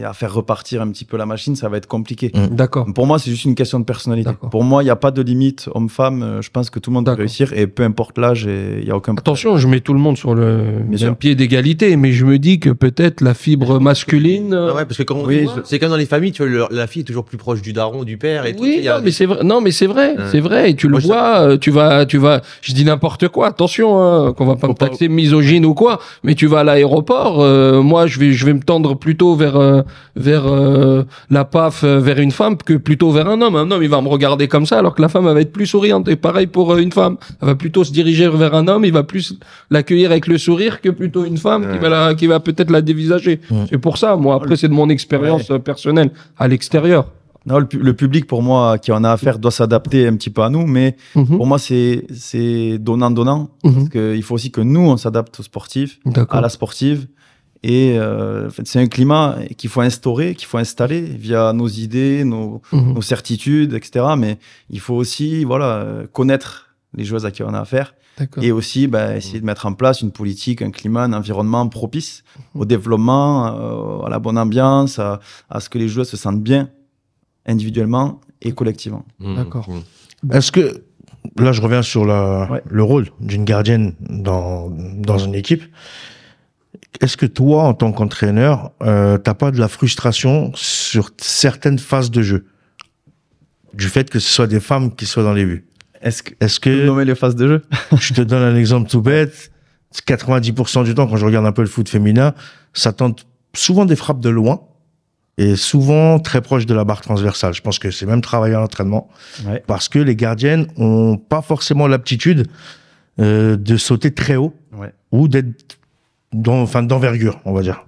à faire repartir un petit peu la machine, ça va être compliqué. Mm. D'accord. Pour moi, c'est juste une question de personnalité. Pour moi, il n'y a pas de limite homme-femme. Euh, je pense que tout le monde peut réussir et peu importe l'âge, il n'y a aucun Attention, je mets tout le monde sur le pied d'égalité, mais je me dis que peut-être la fibre masculine. Ah euh, ouais, parce que quand on c'est comme dans les familles, tu vois, la fille est toujours plus proche du daron, du père. Et oui, non, mais c'est vrai. Non, mais c'est vrai, c'est vrai. Et tu le vois, euh, tu vas, tu vas. Je dis n'importe quoi. Attention, hein, qu'on va pas me taxer misogyne ou quoi. Mais tu vas à l'aéroport. moi, je vais, je vais me tendre plus plutôt vers euh, vers euh, la paf euh, vers une femme que plutôt vers un homme. Un homme, il va me regarder comme ça, alors que la femme elle va être plus souriante. Et pareil pour une femme, elle va plutôt se diriger vers un homme, il va plus l'accueillir avec le sourire que plutôt une femme qui va qui va peut-être la dévisager. C'est pour ça, moi. Après, c'est de mon expérience personnelle à l'extérieur. Non, le, public, pour moi, qui en a affaire, doit s'adapter un petit peu à nous, mais mhm. pour moi, c'est, c'est donnant-donnant. Mhm. Il Parce qu'il faut aussi que nous, on s'adapte aux sportifs, à la sportive. Et euh, c'est un climat qu'il faut instaurer, qu'il faut installer via nos idées, nos, mhm. certitudes, etc. Mais il faut aussi voilà, connaître les joueuses à qui on a affaire. Et aussi bah, essayer de mettre en place une politique, un climat, un environnement propice mhm. au développement, euh, à la bonne ambiance, à, ce que les joueuses se sentent bien individuellement et collectivement. Mmh. D'accord. Mmh. Bah, Est-ce que, là je reviens sur le rôle d'une gardienne dans, dans une équipe, est-ce que toi, en tant qu'entraîneur, euh, t'as pas de la frustration sur certaines phases de jeu du fait que ce soit des femmes qui soient dans les vues Est-ce que, est-ce que les phases de jeu Je te donne un exemple tout bête. 90% du temps, quand je regarde un peu le foot féminin, ça tente souvent des frappes de loin et souvent très proche de la barre transversale. Je pense que c'est même travailler à l'entraînement parce que les gardiennes ont pas forcément l'aptitude euh, de sauter très haut ou d'être d'envergure, on va dire.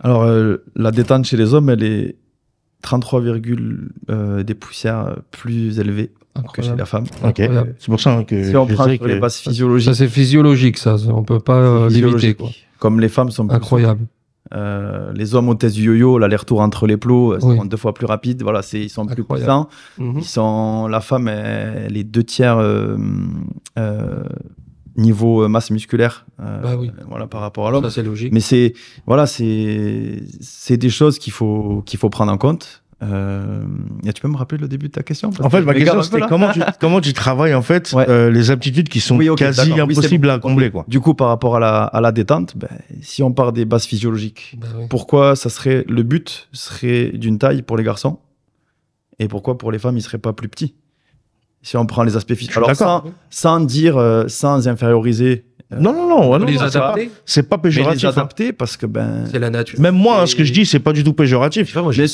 Alors, euh, la détente chez les hommes, elle est 33, euh, des poussières plus élevées que chez la femme. Ok. C'est pour ça hein, que. Si on prend les bases physiologiques. Ça, c'est physiologique, ça. On peut pas euh, l'éviter. Comme les femmes sont plus Incroyable. les hommes ont test du yo-yo, l'aller-retour entre les plots, sont deux fois plus rapide. Voilà, c'est, ils sont plus puissants. Mhm. Ils sont, la femme, elle, est deux tiers niveau euh, masse musculaire euh, bah voilà par rapport à l'homme c'est logique mais c'est voilà c'est c'est des choses qu'il faut qu'il faut prendre en compte euh, tu peux me rappeler le début de ta question en fait ma question c'était comment tu, travailles en fait euh, les aptitudes qui sont quasi impossibles à combler quoi du coup par rapport à la, la détente ben, si on part des bases physiologiques bah pourquoi ça serait le but serait d'une taille pour les garçons et pourquoi pour les femmes il seraient pas plus petits si on prend les aspects physiques. Alors, sans, sans, dire, euh, sans inférioriser. Euh, non, non, non, non C'est pas, péjoratif. Mais les hein. adapter parce que ben. C'est la nature. Même moi, hein, ce que je dis, c'est pas du tout péjoratif. Je moi, j'y,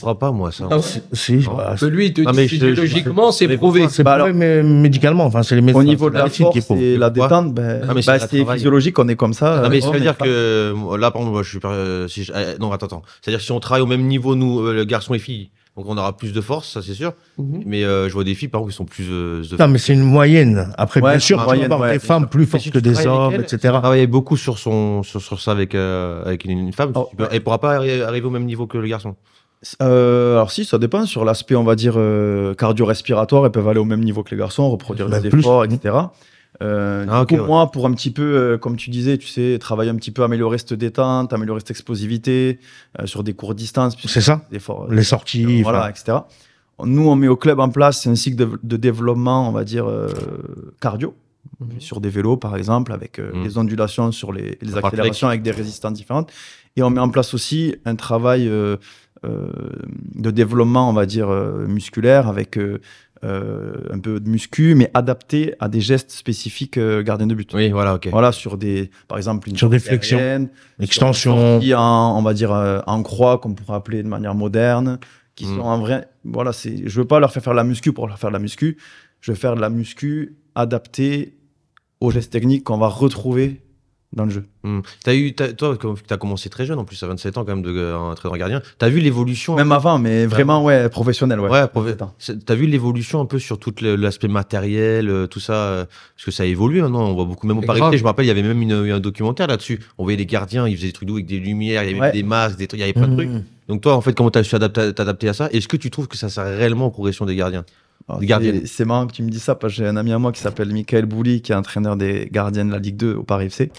crois pas, moi, ça. Ah, non, si. Bah, lui, te dit physiologiquement, c'est prouvé. C'est bah prouvé mais médicalement. Enfin, c'est les médecins. Au niveau de la force et la détente, ben, ah, ben c'est physiologique, on est comme ça. Non, ah, mais euh, ça veut dire que là, par exemple, moi, je suis. Non, attends, attends. C'est-à-dire si on travaille au même niveau, nous, garçon et fille. Donc on aura plus de force, ça c'est sûr. Mhm. Mais euh, je vois des filles par où qui sont plus. de... Euh, non, mais c'est une moyenne. Après, bien sûr, il y a des femmes plus fortes que des hommes, etc. etc. Travailler beaucoup sur son sur, sur ça avec euh, avec une, femme, oh. elle pourra pas arriver au même niveau que le garçon. alors si, ça dépend sur l'aspect, on va dire cardio-respiratoire, elles peuvent aller au même niveau que les garçons, reproduire bah, des efforts, etc. Euh, pour ah, moi, pour un petit peu, euh, comme tu disais, tu sais, travailler un petit peu, améliorer cette détente, améliorer cette explosivité euh, sur des courtes distances. C'est ça. les sorties. Euh, voilà, etc. Nous, on met au club en place un cycle de, développement, on va dire, cardio. Mhm. Sur des vélos, par exemple, avec les mhm. ondulations, sur les, les accélérations, avec des résistances différentes. Et on met en place aussi un travail de développement, on va dire, musculaire, avec euh, un peu de muscu, mais adapté à des gestes spécifiques euh, gardien de but. Oui, voilà, ok. Voilà, sur des, par exemple, une sur des flexions, on va dire euh, en croix, qu'on pourrait appeler de manière moderne, qui mm. sont en vrai, voilà, c'est, je veux pas leur faire faire la muscu pour leur faire de la muscu, je veux faire de la muscu adaptée aux gestes techniques qu'on va retrouver dans le jeu. Hmm. eu, toi, tu as commencé très jeune, en plus, à 27 ans, quand même, de, euh, en gardien. Tu as vu l'évolution. Même avant, mais vraiment, ouais, professionnel. Ouais, ouais Tu as vu l'évolution un peu sur tout l'aspect matériel, euh, tout ça, euh, parce que ça a évolué maintenant. On voit beaucoup, même au Paris je me rappelle, il y avait même un documentaire là-dessus. On voyait les gardiens, ils faisaient des trucs avec des lumières, il y avait des masques, des il y avait plein de hmm. trucs. Donc, toi, en fait, comment tu as su t'adapter à ça Est-ce que tu trouves que ça sert réellement aux progressions des gardiens ah, c'est marrant que tu me dis ça parce que j'ai un ami à moi qui s'appelle Michael Bouli, qui est entraîneur des gardiens de la Ligue 2 au Paris FC.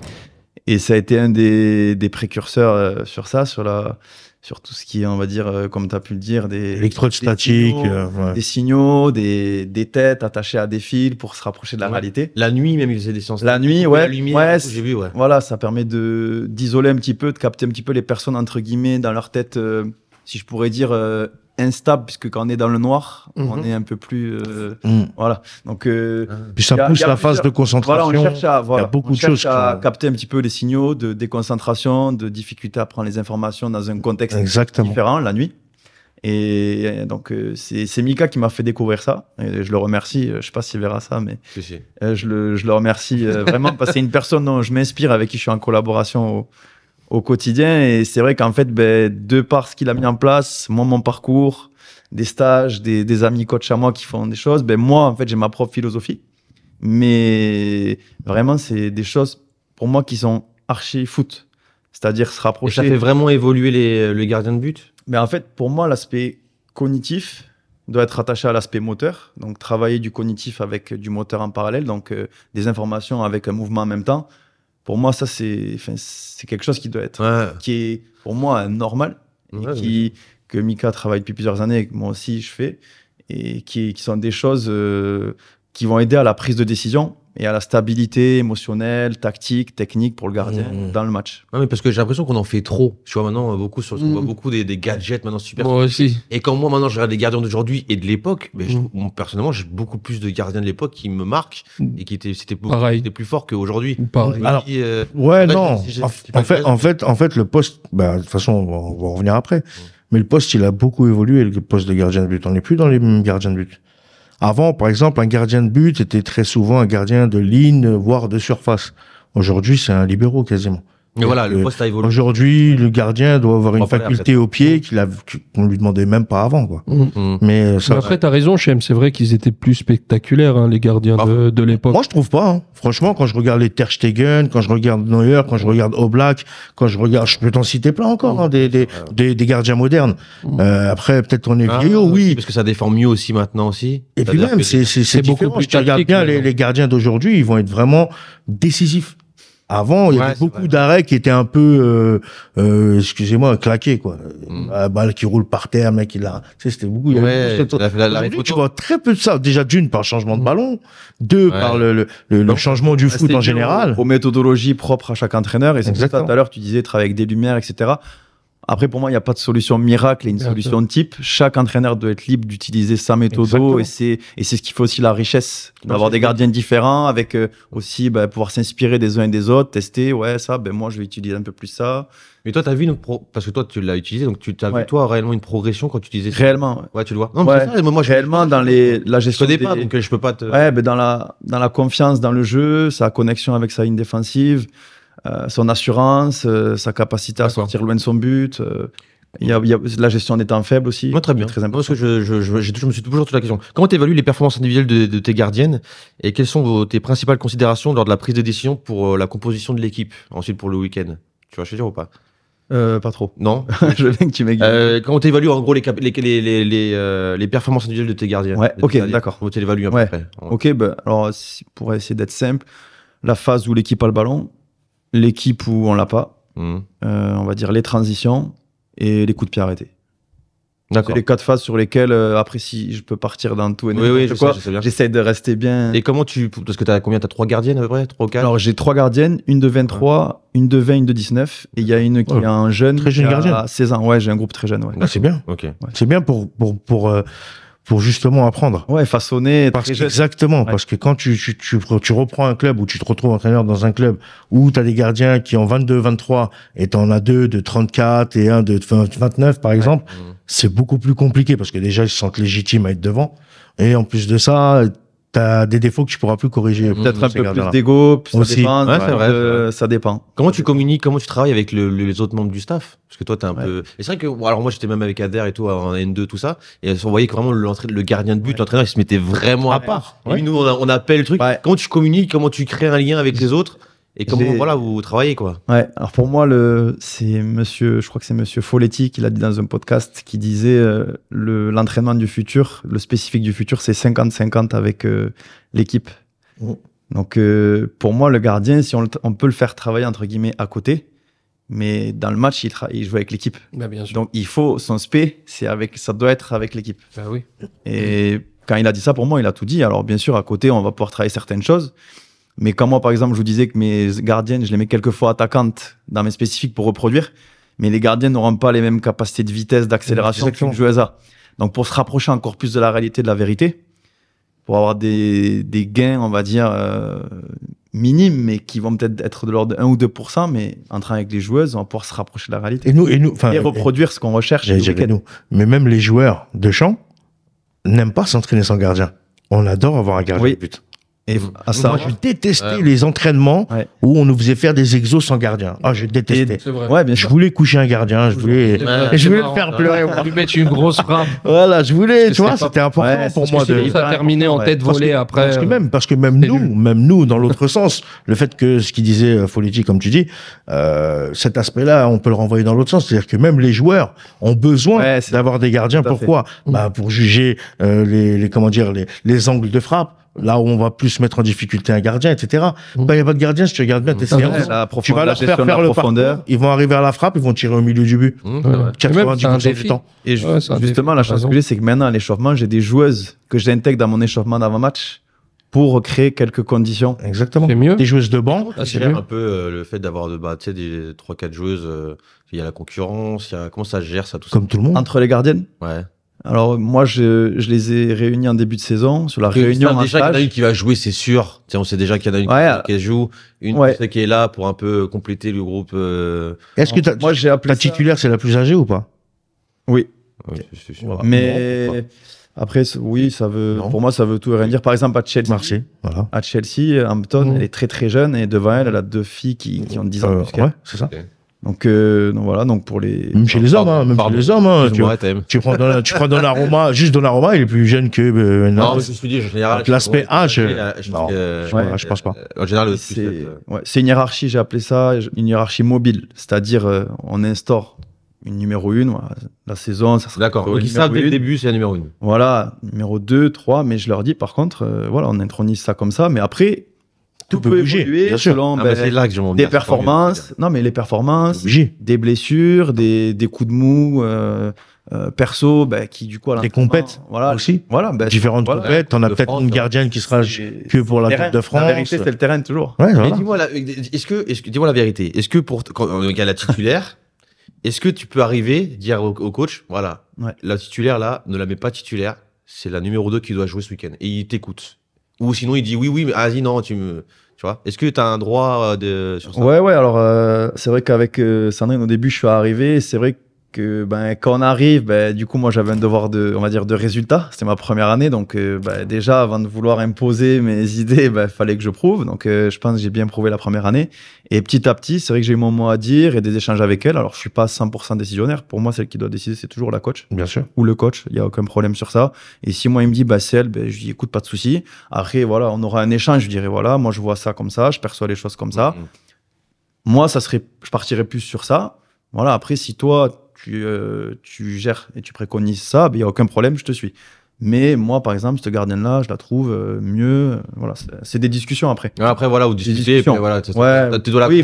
Et ça a été un des, précurseurs euh, sur ça, sur, la, sur tout ce qui est, on va dire, euh, comme tu as pu le dire, des. Électrostatiques. Des, euh, des signaux, des, têtes attachées à des fils pour se rapprocher de la réalité. La nuit, même, il faisait des séances. La nuit, ouais. lumière, ouais, j'ai vu, ouais. Voilà, ça permet d'isoler un petit peu, de capter un petit peu les personnes, entre guillemets, dans leur tête, si je pourrais dire, instable puisque quand on est dans le noir, on mhm. est un peu plus euh, mm. voilà. Donc euh, puis ça pousse la phase de concentration. Voilà, on cherche à y a beaucoup de choses à capter un petit peu les signaux de déconcentration, de difficulté à prendre les informations dans un contexte différent la nuit. Et donc euh, c'est Mika qui m'a fait découvrir ça. Et je le remercie. Je sais pas s'il verra ça, mais je, le, je le remercie vraiment parce que c'est une personne dont je m'inspire avec qui je suis en collaboration au, au quotidien. Et c'est vrai qu'en fait, ben, de par ce qu'il a mis en place, moi, mon parcours, des stages, des, amis coachs à moi qui font des choses, ben, moi, en fait, j'ai ma propre philosophie. Mais vraiment, c'est des choses pour moi qui sont archi foot. C'est-à-dire se rapprocher. Et ça fait vraiment évoluer les, le gardien de but Mais ben, en fait, pour moi, l'aspect cognitif doit être attaché à l'aspect moteur. Donc, travailler du cognitif avec du moteur en parallèle, donc euh, des informations avec un mouvement en même temps pour moi, ça, c'est quelque chose qui doit être, qui est pour moi normal, qui, que Mika travaille depuis plusieurs années, que moi aussi je fais, et qui, sont des choses euh, qui vont aider à la prise de décision et à la stabilité émotionnelle, tactique, technique pour le gardien mmh, mmh. dans le match. Non, mais parce que j'ai l'impression qu'on en fait trop. Tu vois, maintenant, euh, beaucoup sur, on voit mmh. beaucoup des, gadgets maintenant super. Moi aussi. Et quand moi, maintenant, je regarde les gardiens d'aujourd'hui et de l'époque, ben, mais personnellement, j'ai beaucoup plus de gardiens de l'époque qui me marquent et qui étaient, c'était beaucoup plus fort qu'aujourd'hui. Alors, euh, ouais, non. en, fait, en, fait, en fait, le poste, bah, de toute façon, on va, revenir après. Mais le poste, il a beaucoup évolué, le poste de gardien de but. On n'est plus dans les gardiens de but. Avant, par exemple, un gardien de but était très souvent un gardien de ligne, voire de surface. Aujourd'hui, c'est un libéraux quasiment. Mais voilà, le poste a évolué. Aujourd'hui, le gardien doit avoir une faculté au pied qu'on lui demandait même pas avant. Quoi. Mm. Mm. Mais, euh, ça... après, tu as raison, Shem, C'est vrai qu'ils étaient plus spectaculaires, hein, les gardiens bah, de, de l'époque. Moi, je trouve pas. Hein. Franchement, quand je regarde les Ter Stegen, quand je regarde Neuer, quand je regarde Oblak, quand je regarde. Je peux t'en citer plein encore, hein, des, des, des, gardiens modernes. Mm. Euh, après, peut-être on est ah, vieux, oui. Parce que ça défend mieux aussi maintenant aussi. Et puis même, c'est beaucoup plus. Tu regardes bien les, les gardiens d'aujourd'hui, ils vont être vraiment décisifs. Avant, il y avait beaucoup d'arrêts qui étaient un peu, euh, euh, excusez-moi, claqués quoi. La hmm. ah, balle qui roule par terre, mec, il a, c'était beaucoup. tu vois très peu de ça. Déjà d'une par changement de hmm. ballon, deux par le, changement du foot en général. Aux méthodologies propres à chaque entraîneur. Et c'est ça. Tout à l'heure, tu disais travailler avec des lumières, etc. Après, pour moi, il n'y a pas de solution miracle et une solution de type. Chaque entraîneur doit être libre d'utiliser sa méthode et c'est et c'est ce qui fait aussi la richesse d'avoir des gardiens différents, avec euh, aussi bah, pouvoir s'inspirer des uns et des autres, tester. Ouais, ça, ben moi, je vais utiliser un peu plus ça. Mais toi, tu as vu parce que toi, tu l'as utilisé, donc tu as vu toi réellement une progression quand tu utilisais ça. réellement. Ouais. tu le vois. Non, moi, réellement dans les la gestion. Je te des... donc euh, je peux pas te. Ouais, ben dans la dans la confiance dans le jeu, sa connexion avec sa ligne défensive. Euh, son assurance, euh, sa capacité à sortir loin de son but. Euh, il, y a, la gestion en étant faible aussi. Moi, très bien. Très important. Parce que je, me suis toujours posé la question. Comment tu évalues les performances individuelles de, tes gardiennes et quelles sont vos, tes principales considérations lors de la prise de décision pour la composition de l'équipe, ensuite pour le week-end Tu vas choisir ou pas pas trop. Non. je veux que tu m'aiguilles. Euh, quand en gros les, les, les, performances individuelles de tes gardiennes Ouais, ok, d'accord. On t'évalue évalues peu. Près. Ok, Ben alors pour essayer d'être simple, la phase où l'équipe a le ballon, l'équipe où on l'a pas, hmm. euh, on va dire les transitions et les coups de pied arrêtés. D'accord. Les quatre phases sur lesquelles, euh, après, si je peux partir dans tout et oui, oui, quoi, j'essaie de rester bien. Et comment tu. Parce que tu as combien Tu as trois gardiennes à peu près trois, quatre Alors, j'ai trois gardiennes, une de 23, une de 20, une de 19. Et il y a une qui a est un jeune. Très jeune gardienne. À 16 ans, ouais, j'ai un groupe très jeune. Ouais. c'est bien. ok C'est bien pour, pour, pour euh, pour justement apprendre. Ouais, façonner. Parce que, exactement, parce que quand tu, tu, tu, reprends un club ou tu te retrouves entraîneur dans un club où tu as des gardiens qui ont 22, 23 et t'en as deux de 34 et un de 29 par exemple, mmh. c'est beaucoup plus compliqué parce que déjà ils se sentent légitimes à être devant. Et en plus de ça, des défauts que tu pourras plus corriger. Peut-être mmh. un peu plus d'ego, ça dépend. Ouais, euh, ça dépend. Comment tu communiques, comment tu travailles avec les autres membres du staff Parce que toi, tu es un peu. Et c'est vrai que, alors moi, j'étais même avec Adair et tout, en N2, tout ça. Et on voyait que vraiment le gardien de but, l'entraîneur, il se mettait vraiment à part. nous, on, on appelle le truc. Comment tu communiques, comment tu crées un lien avec les autres et comment voilà, vous travaillez quoi. Ouais, alors pour moi, le, c'est monsieur, je crois que c'est monsieur Folletti qui l'a dit dans un podcast qui disait euh, le, l'entraînement du futur, le spécifique du futur, c'est 50-50 avec euh, l'équipe. Mmh. Donc euh, pour moi, le gardien, si on, peut le faire travailler entre guillemets à côté, mais dans le match, il, il joue avec l'équipe. Bah, bien sûr. Donc il faut son spé, c'est avec, ça doit être avec l'équipe. Bah oui. Et quand il a dit ça, pour moi, il a tout dit. Alors bien sûr, à côté, on va pouvoir travailler certaines choses. Mais quand moi, par exemple, je vous disais que mes gardiennes, je les mets quelquefois attaquantes dans mes spécifiques pour reproduire, mais les gardiennes n'auront pas les mêmes capacités de vitesse, d'accélération que les joueuses. Donc, pour se rapprocher encore plus de la réalité, de la vérité, pour avoir des, gains, on va dire, euh, minimes, mais qui vont peut-être être de l'ordre de 1 ou 2 mais en train avec les joueuses, on va pouvoir se rapprocher de la réalité. Et nous, et nous, reproduire ce qu'on recherche. Et nous. Mais même les joueurs de champ n'aiment pas s'entraîner sans gardien. On adore avoir un gardien de but. Et moi, je détestais les entraînements où on nous faisait faire des exos sans gardien. Ah, je détestais. Ouais, bien je voulais coucher un gardien, je voulais, je voulais le faire pleurer. voulais lui mettre une grosse frappe. voilà, je voulais, tu vois, c'était important pour moi de. Ça terminer en tête volée après. Parce que euh, même, parce que même nous, même nous, dans l'autre sens, le fait que ce qu'il disait euh, Folletti, comme tu dis, euh, cet aspect-là, on peut le renvoyer dans l'autre sens, c'est-à-dire que même les joueurs ont besoin d'avoir des gardiens. Pourquoi mm. Bah pour juger les, comment dire, les angles de frappe là où on va plus mettre en difficulté un gardien, etc. Ben mmh. il a pas de gardien, si tu regardes bien tes séances, ah tu vas faire faire le profondeur. ils vont arriver à la frappe, ils vont tirer au milieu du but. Mmh. du temps. Et justement, la chance que j'ai, c'est que maintenant, à l'échauffement, j'ai des joueuses que j'intègre dans mon échauffement d'avant-match pour créer quelques conditions. Exactement. C'est mieux. Des joueuses de banc. Ah, c'est un peu euh, le fait d'avoir de bah, des 3-4 joueuses. Euh, il y a la concurrence, Il y a, comment ça se gère ça tout Comme tout le monde. Entre les gardiennes Ouais. Alors moi, je, les ai réunis en début de saison sur la réunion. Déjà, y en a une qui va jouer, c'est sûr. on sait déjà qu'il y en a une qui, joue, une qui est là pour un peu compléter le groupe. Euh. Est-ce que moi j'ai appelé ta titulaire, c'est la plus âgée ou pas Oui. Mais après, oui, ça veut. Pour moi, ça veut tout et rien dire. Par exemple, à Chelsea. À Chelsea, Hampton, mmh. elle est très très jeune et devant elle, elle a deux filles qui, ont 10 ans. Euh, c'est ça. Donc, euh, voilà, donc pour les. Même chez les hommes, hein, même chez les hommes. Hein, tu, vois, tu, prends dans la, tu prends aroma, juste Donnarumma, il est plus jeune que. Euh, non, non je suis dit, en général. Ah, l'aspect âge. Je, non, je pense pas. Euh, en général, c'est euh, ouais, une hiérarchie, j'ai appelé ça une hiérarchie mobile. C'est-à-dire, euh, on instaure une numéro 1, la saison. D'accord, donc ils dès le début, c'est la numéro 1. Voilà, numéro 2, 3, mais je leur dis par contre, voilà, on intronise ça comme ça, mais après, tout, peut, bouger, selon ben, des performances. Non, mais les performances, des blessures, des, des, coups de mou. Euh, euh perso ben, qui du coup des compètes voilà aussi voilà ben, différentes voilà, compètes on a peut-être une gardienne qui sera que pour la Coupe de France la vérité c'est le terrain toujours ouais, voilà. dis-moi est-ce que, est que dis-moi la vérité est-ce que pour quand il y a la titulaire est-ce que tu peux arriver dire au, coach voilà la titulaire là ne la mets pas titulaire c'est la numéro 2 qui doit jouer ce week-end et il t'écoute ou sinon, il dit oui, oui, mais vas-y, non, tu me. Tu vois Est-ce que tu as un droit euh, de, sur ça Ouais, ouais. Alors, euh, c'est vrai qu'avec euh, Sandrine, au début, je suis arrivé. C'est vrai que ben, quand on arrive, ben, du coup, moi, j'avais un devoir de, on va dire, de résultat. C'était ma première année. Donc, euh, ben, déjà, avant de vouloir imposer mes idées, il fallait que je prouve. Donc, euh, je pense que j'ai bien prouvé la première année. Et petit à petit, c'est vrai que j'ai eu mon mot à dire et des échanges avec elle. Alors, je suis pas 100% décisionnaire. Pour moi, celle qui doit décider, c'est toujours la coach. Bien sûr. Ou le coach. Il n'y a aucun problème sur ça. Et si moi, il me dit, c'est elle, ben, je dis, écoute, pas de souci. Après, voilà, on aura un échange. Je dirais, voilà, moi, je vois ça comme ça. Je perçois les choses comme ça. Mm-hmm. Moi, ça serait, je partirais plus sur ça. Voilà, après, si toi, tu, euh, tu gères et tu préconises ça, ben, il n'y a aucun problème, je te suis. Mais moi, par exemple, cette gardienne-là, je la trouve euh, mieux. Euh, voilà, c'est des discussions après. après, voilà, vous discutez. Voilà, tu dois la oui,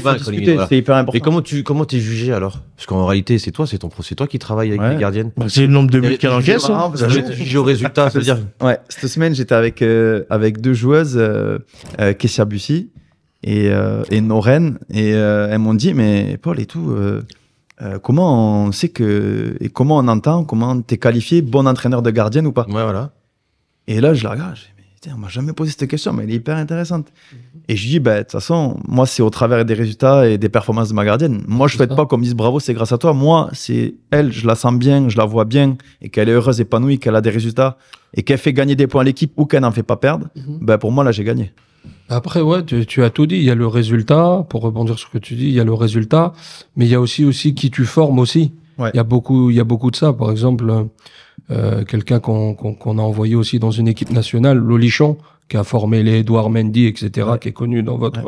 C'est hyper important. Et comment tu comment t'es jugé alors Parce qu'en réalité, c'est toi, c'est ton c'est toi qui travailles avec les gardiennes. Bah, c'est le nombre de buts qu'elle encaisse. Jugé au résultat, cest dire. cette semaine, j'étais avec avec deux joueuses, euh, Kessia Bussi et, et Noren, et elles m'ont dit, mais Paul et tout euh, comment on sait que. Et comment on entend, comment t'es qualifié bon entraîneur de gardienne ou pas Ouais, voilà. Et là, je la regarde, mais on m'a jamais posé cette question, mais elle est hyper intéressante. Mhm. Et je dis, bah, de toute façon, moi, c'est au travers des résultats et des performances de ma gardienne. Moi, je ne fais pas comme dise bravo, c'est grâce à toi. Moi, c'est elle, je la sens bien, je la vois bien, et qu'elle est heureuse, épanouie, qu'elle a des résultats, et qu'elle fait gagner des points à l'équipe ou qu'elle n'en fait pas perdre. Mhm. Bah, pour moi, là, j'ai gagné. Après, ouais, tu, as tout dit. Il y a le résultat, pour rebondir sur ce que tu dis, il y a le résultat, mais il y a aussi, aussi qui tu formes aussi. Il, y a beaucoup, il y a beaucoup de ça. Par exemple, euh, quelqu'un qu'on a envoyé aussi dans une équipe nationale, Lolichon, qui a formé les Edouard Mendy, etc., qui est connu dans votre...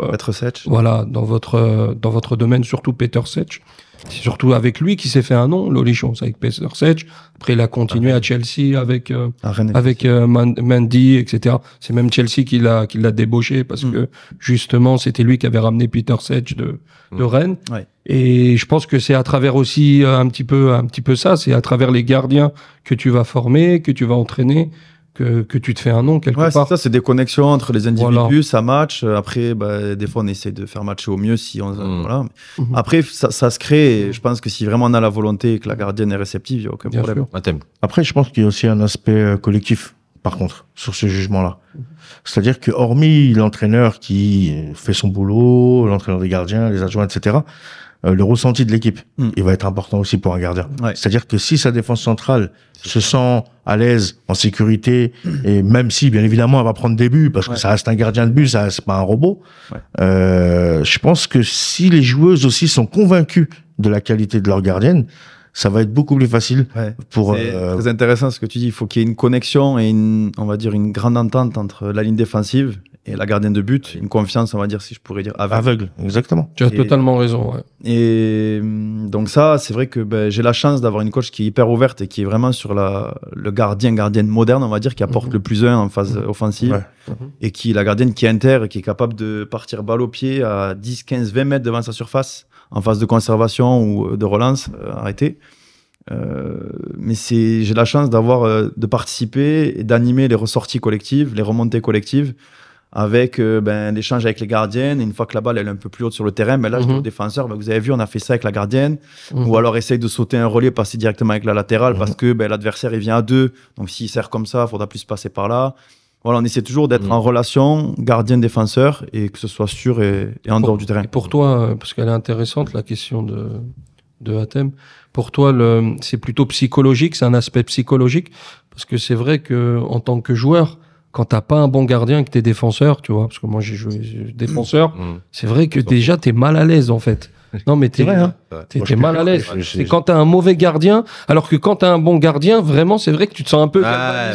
Voilà, dans votre, dans votre domaine, surtout Peter Sech. C'est surtout avec lui qui s'est fait un nom, l'Olichon, avec Peter Sedge Après, il a continué ah, à Chelsea avec euh, ah, avec euh, Mandy, etc. C'est même Chelsea qui l'a qui l'a débauché parce hmm. que justement, c'était lui qui avait ramené Peter Sedge de de hmm. Rennes. Et je pense que c'est à travers aussi euh, un petit peu un petit peu ça, c'est à travers les gardiens que tu vas former, que tu vas entraîner, que, tu te fais un nom quelque ouais, part. Ça, c'est des connexions entre les individus, ça match. Euh, après, bah, des fois, on essaie de faire matcher au mieux. Si on, mm. voilà. Mhm. Après, ça, se crée. je pense que si vraiment on a la volonté et que la gardienne est réceptive, il n'y a aucun problème. Après, je pense qu'il y a aussi un aspect euh, collectif, par contre, sur ce jugement-là. Mhm. C'est-à-dire que, hormis l'entraîneur qui fait son boulot, l'entraîneur des gardiens, les adjoints, etc., euh, le ressenti de l'équipe, hmm. il va être important aussi pour un gardien. C'est-à-dire que si sa défense centrale se sent à l'aise, en sécurité, hmm. et même si, bien évidemment, elle va prendre des buts, parce que ça reste un gardien de but, ça c'est pas un robot, euh, je pense que si les joueuses aussi sont convaincues de la qualité de leur gardienne, ça va être beaucoup plus facile pour. C'est euh, très intéressant ce que tu dis. Il faut qu'il y ait une connexion et une, on va dire une grande entente entre la ligne défensive et la gardienne de but, une confiance, on va dire, si je pourrais dire, aveugle. exactement. Tu as totalement raison. Et hum, donc ça, c'est vrai que ben, j'ai la chance d'avoir une coach qui est hyper ouverte et qui est vraiment sur la, le gardien, gardienne moderne, on va dire, qui apporte mhm. le plus un en phase mhm. offensive. Mhm. Et qui la gardienne qui est inter, qui est capable de partir balle au pied à 10, 15, 20 mètres devant sa surface, en phase de conservation ou euh, de relance, euh, arrêtée. Euh, mais j'ai la chance d'avoir euh, de participer et d'animer les ressorties collectives, les remontées collectives avec euh, ben, l'échange avec les gardiennes. une fois que la balle elle est un peu plus haute sur le terrain, mais ben là, je dis mhm. défenseur, ben, vous avez vu, on a fait ça avec la gardienne. Mhm. Ou alors essaye de sauter un relais, passer directement avec la latérale mhm. parce que ben, l'adversaire, il vient à deux. Donc s'il sert comme ça, il faudra plus passer par là. Voilà, on essaie toujours d'être en relation gardien-défenseur et que ce soit sûr et, en dehors du terrain. pour toi, euh, parce qu'elle est intéressante, la question de, de Hatem, pour toi, c'est plutôt psychologique, c'est un aspect psychologique, parce que c'est vrai que en tant que joueur, quand t'as pas un bon gardien qui que t'es défenseur, tu vois, parce que moi j'ai joué euh, défenseur, mmh. c'est vrai que déjà t'es mal à l'aise en fait. Non, mais t'es hein. mal à l'aise. C'est quand t'as un mauvais gardien, alors que quand t'as un bon gardien, vraiment, c'est vrai que tu te sens un peu. Ah,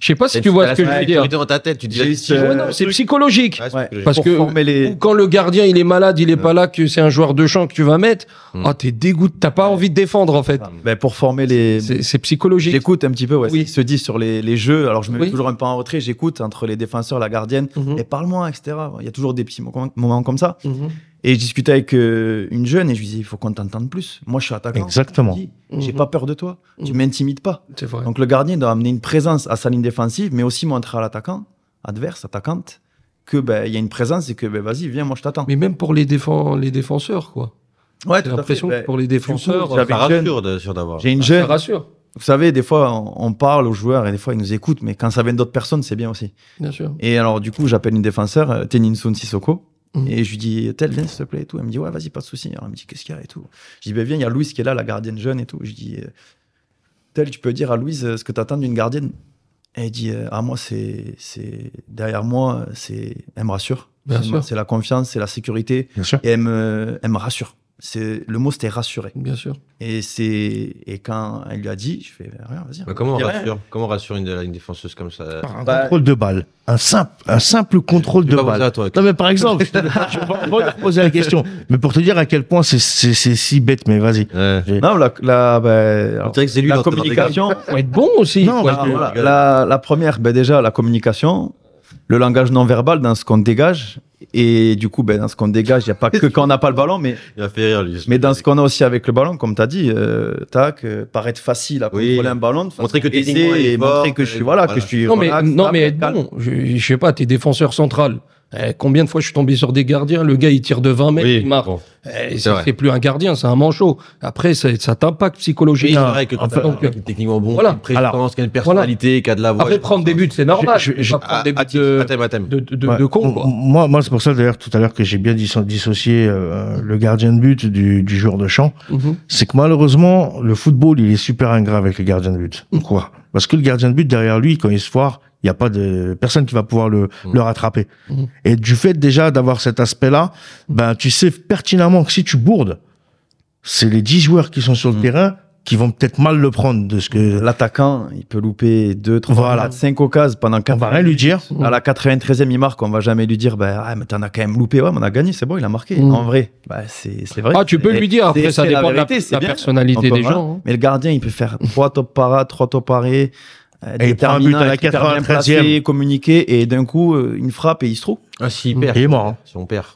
je sais pas si tu vois ce que je veux dire. dans ta tête, tu dis. Euh, c'est psychologique. Parce que quand le gardien il est malade, il est mm. pas là, que c'est un joueur de champ que tu vas mettre, mm. ah t'es dégoûté, t'as pas envie de défendre en fait. Mais pour former les. C'est psychologique. J'écoute un petit peu, ouais. Oui. Se dit sur les jeux. Alors je me mets toujours un peu en retrait. J'écoute entre les défenseurs, la gardienne. Mm-hmm. Et parle-moi, etc. Il y a toujours des petits moments comme ça. Mm-hmm. Et je discutais avec euh, une jeune et je lui disais, il faut qu'on t'entende plus. Moi, je suis attaquant. Exactement. J'ai mhm. pas peur de toi. Tu mhm. m'intimides pas. Vrai. Donc le gardien doit amener une présence à sa ligne défensive, mais aussi montrer à l'attaquant, adverse, attaquante, que ben, il y a une présence et que ben, vas-y, viens, moi je t'attends. Mais même pour les, les défenseurs, quoi. Ouais, j'ai l'impression que ben, pour les défenseurs, coup, ça rassure d'avoir. J'ai une jeune. Ça rassure. Vous savez, des fois, on parle aux joueurs et des fois, ils nous écoutent, mais quand ça vient d'autres personnes, c'est bien aussi. Bien sûr. Et alors, du coup, j'appelle une défenseur, euh, Teninsun Sissoko, Mhm. Et je lui dis, Tel, viens s'il te plaît et tout. Elle me dit, ouais, vas-y, pas de souci. Alors elle me dit, qu'est-ce qu'il y a et tout. Je dis, ben viens, il y a Louise qui est là, la gardienne jeune et tout. Je dis, euh, Tel, tu peux dire à Louise euh, ce que tu attends d'une gardienne Elle dit, euh, ah, moi, c'est. c'est Derrière moi, c'est. Elle me rassure. bien sûr C'est la confiance, c'est la sécurité. Bien sûr. elle me, elle me rassure c'est le mot c'était rassurer Bien sûr. Et c'est et quand elle lui a dit, je fais rien, vas-y. Mais comment on rassure Comment rassure une, défenseuse comme ça Par un bah, contrôle de balle, un simple un simple contrôle de balle. non mais par exemple, je vais poser la question, mais pour te dire à quel point c'est si bête, mais vas-y. Non la la, bah, alors, que lui la communication être bon aussi. Non, voilà, la, la, première, ben déjà la communication, le langage non verbal dans ce qu'on dégage et du coup, ben, dans ce qu'on dégage, il n'y a pas que quand on n'a pas le ballon, mais, il a fait rire, mais dans ce qu'on a aussi avec le ballon, comme tu as dit, euh, tac, euh, paraître facile à contrôler un ballon, montrer que tu es et, montrer que je suis, voilà, que je suis. Non, mais, non, mais être bon, je, je sais pas, tu es défenseur central. Eh, combien de fois je suis tombé sur des gardiens Le gars, il tire de 20 mètres, il marque. Eh, c'est plus un gardien, c'est un manchot. Après, ça, ça t'impacte psychologiquement. c'est vrai que quand enfin, un techniquement bon, voilà. qui a une personnalité, a de la voix. Après, prendre des buts, c'est normal. Je, je, des buts de, con, Moi, moi c'est pour ça, d'ailleurs, tout à l'heure, que j'ai bien dissocié euh, le gardien de but du, joueur de champ. Mhm. C'est que malheureusement, le football, il est super ingrat avec le gardien de but. Mhm. Pourquoi Parce que le gardien de but, derrière lui, quand il se foire, il n'y a pas de personne qui va pouvoir le, mm. le rattraper. Mm. Et du fait déjà d'avoir cet aspect-là, ben tu sais pertinemment que si tu bourdes, c'est les 10 joueurs qui sont sur le mm. terrain qui vont peut-être mal le prendre de ce que l'attaquant il peut louper deux, trois. voilà. cinq occasions pendant qu'un on va rien lui dire à la 93e il marque on va jamais lui dire bah, ah, mais t'en as quand même loupé ouais on a gagné c'est bon il a marqué en vrai ben, c'est vrai ah tu peux lui dire après ça dépend la, personnalité des gens hein. mais le gardien il peut faire trois top para trois top parés, euh, il un but dans la 93 communiqué, et d'un coup, euh, une frappe et il se trouve. Ah, il mmh. perd. Il est mort, hein. si on perd.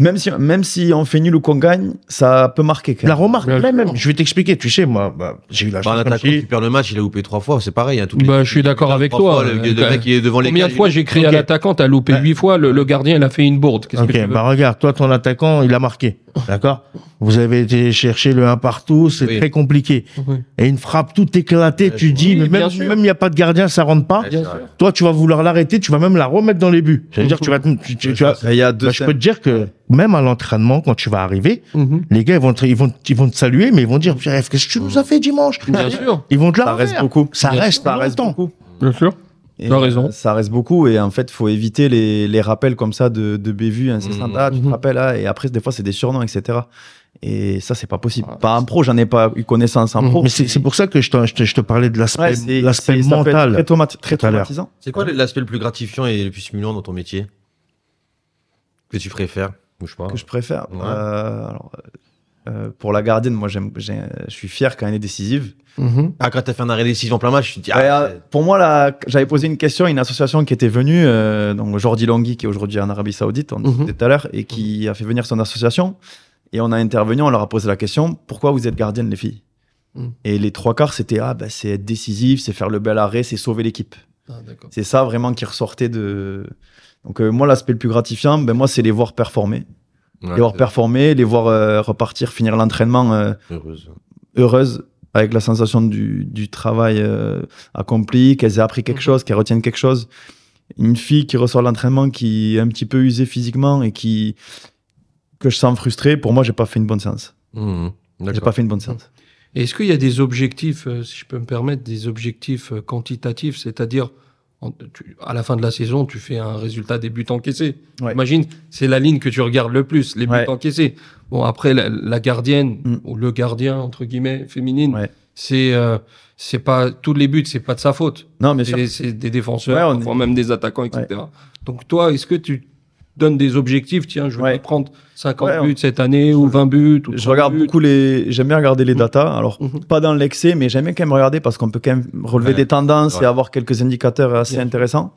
Même si, même si on fait nul ou qu'on gagne, ça peut marquer. Quand La remarque, là, même, je vais t'expliquer. Tu sais, moi, bah, j'ai eu la bah, chance. Bah, l'attaquant qui perd le match, il a loupé trois fois. C'est pareil. Hein, bah, je suis d'accord avec toi. Euh, est devant Combien de fois j'ai crié à l'attaquant T'as loupé huit fois. Le, gardien, il a fait une bourde. Ok, que bah regarde, toi, ton attaquant, il a marqué. D'accord Vous avez été chercher le 1 partout, c'est très compliqué. Et une frappe toute éclatée, tu dis, mais même il n'y a pas de gardien, ça rentre pas. toi, tu vas vouloir l'arrêter, tu vas même la remettre dans les buts. dire tu vas. je peux te dire que même à l'entraînement, quand tu vas arriver, mhm. les gars, ils vont, te, ils, vont, ils vont te saluer, mais ils vont dire Qu'est-ce que tu nous as fait dimanche Bien ils bah, sûr. Ils vont te la Ça reste beaucoup. Ça reste, reste beaucoup. Bien sûr. tu as raison. Euh, ça reste beaucoup et en fait, il faut éviter les, les rappels comme ça de, de hein, mhm. tu te mhm. rappelles, hein, et après, des fois, c'est des surnoms, etc. Et ça, c'est pas possible. Pas en pro, j'en ai pas eu connaissance en pro. Mais c'est pour ça que je, je, je te parlais de l'aspect l'aspect mental. Très, très traumatisant. C'est quoi l'aspect le plus gratifiant et le plus stimulant dans ton métier Que tu préfères que je préfère. Euh, euh, euh, pour la gardienne, moi, j'aime, je suis fier quand elle est décisive. Mm-hmm. Ah, quand t'as fait un arrêt décisif en plein match, je te dis, ah, pour moi, là, j'avais posé une question à une association qui était venue, donc Jordi Longhi qui est aujourd'hui en Arabie Saoudite, on le mm-hmm. tout à l'heure, et qui a fait venir son association. Et on a intervenu, on leur a posé la question pourquoi vous êtes gardienne, les filles mm. Et les trois quarts, c'était ah, bah, c'est être décisif, c'est faire le bel arrêt, c'est sauver l'équipe. Ah, c'est ça vraiment qui ressortait de, donc euh, moi, l'aspect le plus gratifiant, ben, moi, c'est les voir performer. les voir performer, les voir euh, repartir, finir l'entraînement euh, heureuse. heureuse avec la sensation du, travail accompli, qu'elles aient appris quelque mhm. chose, qu'elles retiennent quelque chose. Une fille qui ressort l'entraînement, qui est un petit peu usée physiquement et qui que je sens frustrée, pour moi, j'ai pas fait une bonne séance. Mhm. j'ai pas fait une bonne séance. Est-ce qu'il y a des objectifs, si je peux me permettre, des objectifs quantitatifs, c'est-à-dire à la fin de la saison, tu fais un résultat des buts encaissés. Imagine, c'est la ligne que tu regardes le plus, les buts encaissés. Bon, après, la, gardienne, mm. ou le gardien, entre guillemets, féminine, c'est euh, c'est pas tous les buts, c'est pas de sa faute. Non, mais c'est des défenseurs, voire même des attaquants, etc. Donc, toi, est-ce que tu donne des objectifs. Tiens, je vais prendre 50 buts cette année ou 20 buts. je regarde beaucoup les. J'aime bien regarder les mmh. datas. Alors, mmh. pas dans l'excès, mais j'aime bien quand même regarder parce qu'on peut quand même relever des tendances et avoir quelques indicateurs assez intéressants.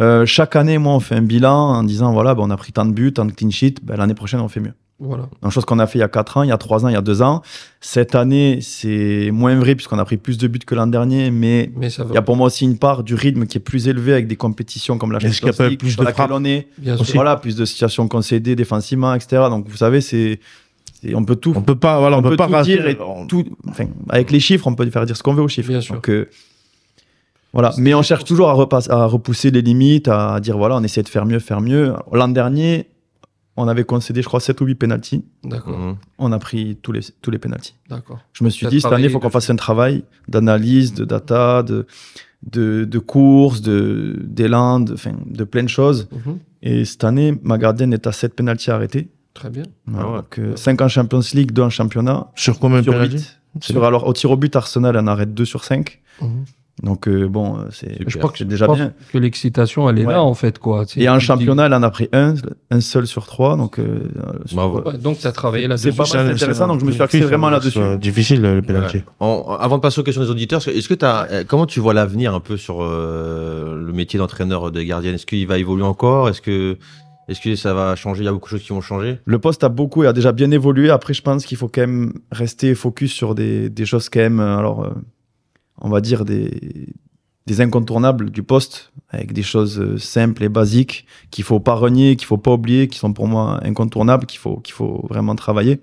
Euh, chaque année, moi, on fait un bilan en disant voilà, ben, on a pris tant de buts, tant de clean sheet. Ben, L'année prochaine, on fait mieux. Voilà. Donc, chose qu'on a fait il y a 4 ans, il y a 3 ans, il y a 2 ans. Cette année, c'est moins vrai puisqu'on a pris plus de buts que l'an dernier, mais, il y a pour moi aussi une part du rythme qui est plus élevé avec des compétitions comme la Champions League, plus de laquelle on est. Voilà, plus de situations concédées défensivement, etc. Donc vous savez, c'est on peut tout. On peut pas, voilà, on, peut, pas dire tout. Enfin, avec les chiffres, on peut faire dire ce qu'on veut aux chiffres. Bien sûr. que euh, voilà. Mais on cherche toujours à, à repousser les limites, à dire voilà, on essaie de faire mieux, faire mieux. L'an dernier, on avait concédé, je crois, 7 ou 8 pénalties. D'accord. Mhm. On a pris tous les, tous les pénalties. D'accord. Je me suis dit, cette année, il faut qu'on fasse un travail d'analyse, de data, de, de, de d'élan, de, de plein de choses. Mhm. Et cette année, ma gardienne est à 7 pénalties arrêtées. Très bien. 5 ah euh, en Champions League, 2 en championnat. Sur combien de pénalties sur, Alors, au tir au but, Arsenal en arrête 2 sur 5. Donc euh, bon, c'est. Je crois que j'ai déjà bien. Que l'excitation, elle est là en fait quoi. Tu sais, et en championnat, elle en a pris un, un seul sur trois, donc. Euh, bah, donc ça as travaillé là C'est pas intéressant, donc je me suis axé vraiment là-dessus. Difficile le penalty. avant de passer aux questions des auditeurs, est-ce que t'as euh, comment tu vois l'avenir un peu sur le métier d'entraîneur des gardiens Est-ce qu'il va évoluer encore Est-ce que est-ce que ça va changer Il y a beaucoup de choses qui vont changer Le poste a beaucoup et a déjà bien évolué. Après, je pense qu'il faut quand même rester focus sur des, des choses quand même. Alors, on va dire, des, des incontournables du poste, avec des choses euh, simples et basiques qu'il faut pas renier, qu'il faut pas oublier, qui sont pour moi incontournables, qu'il faut, qu'il faut vraiment travailler.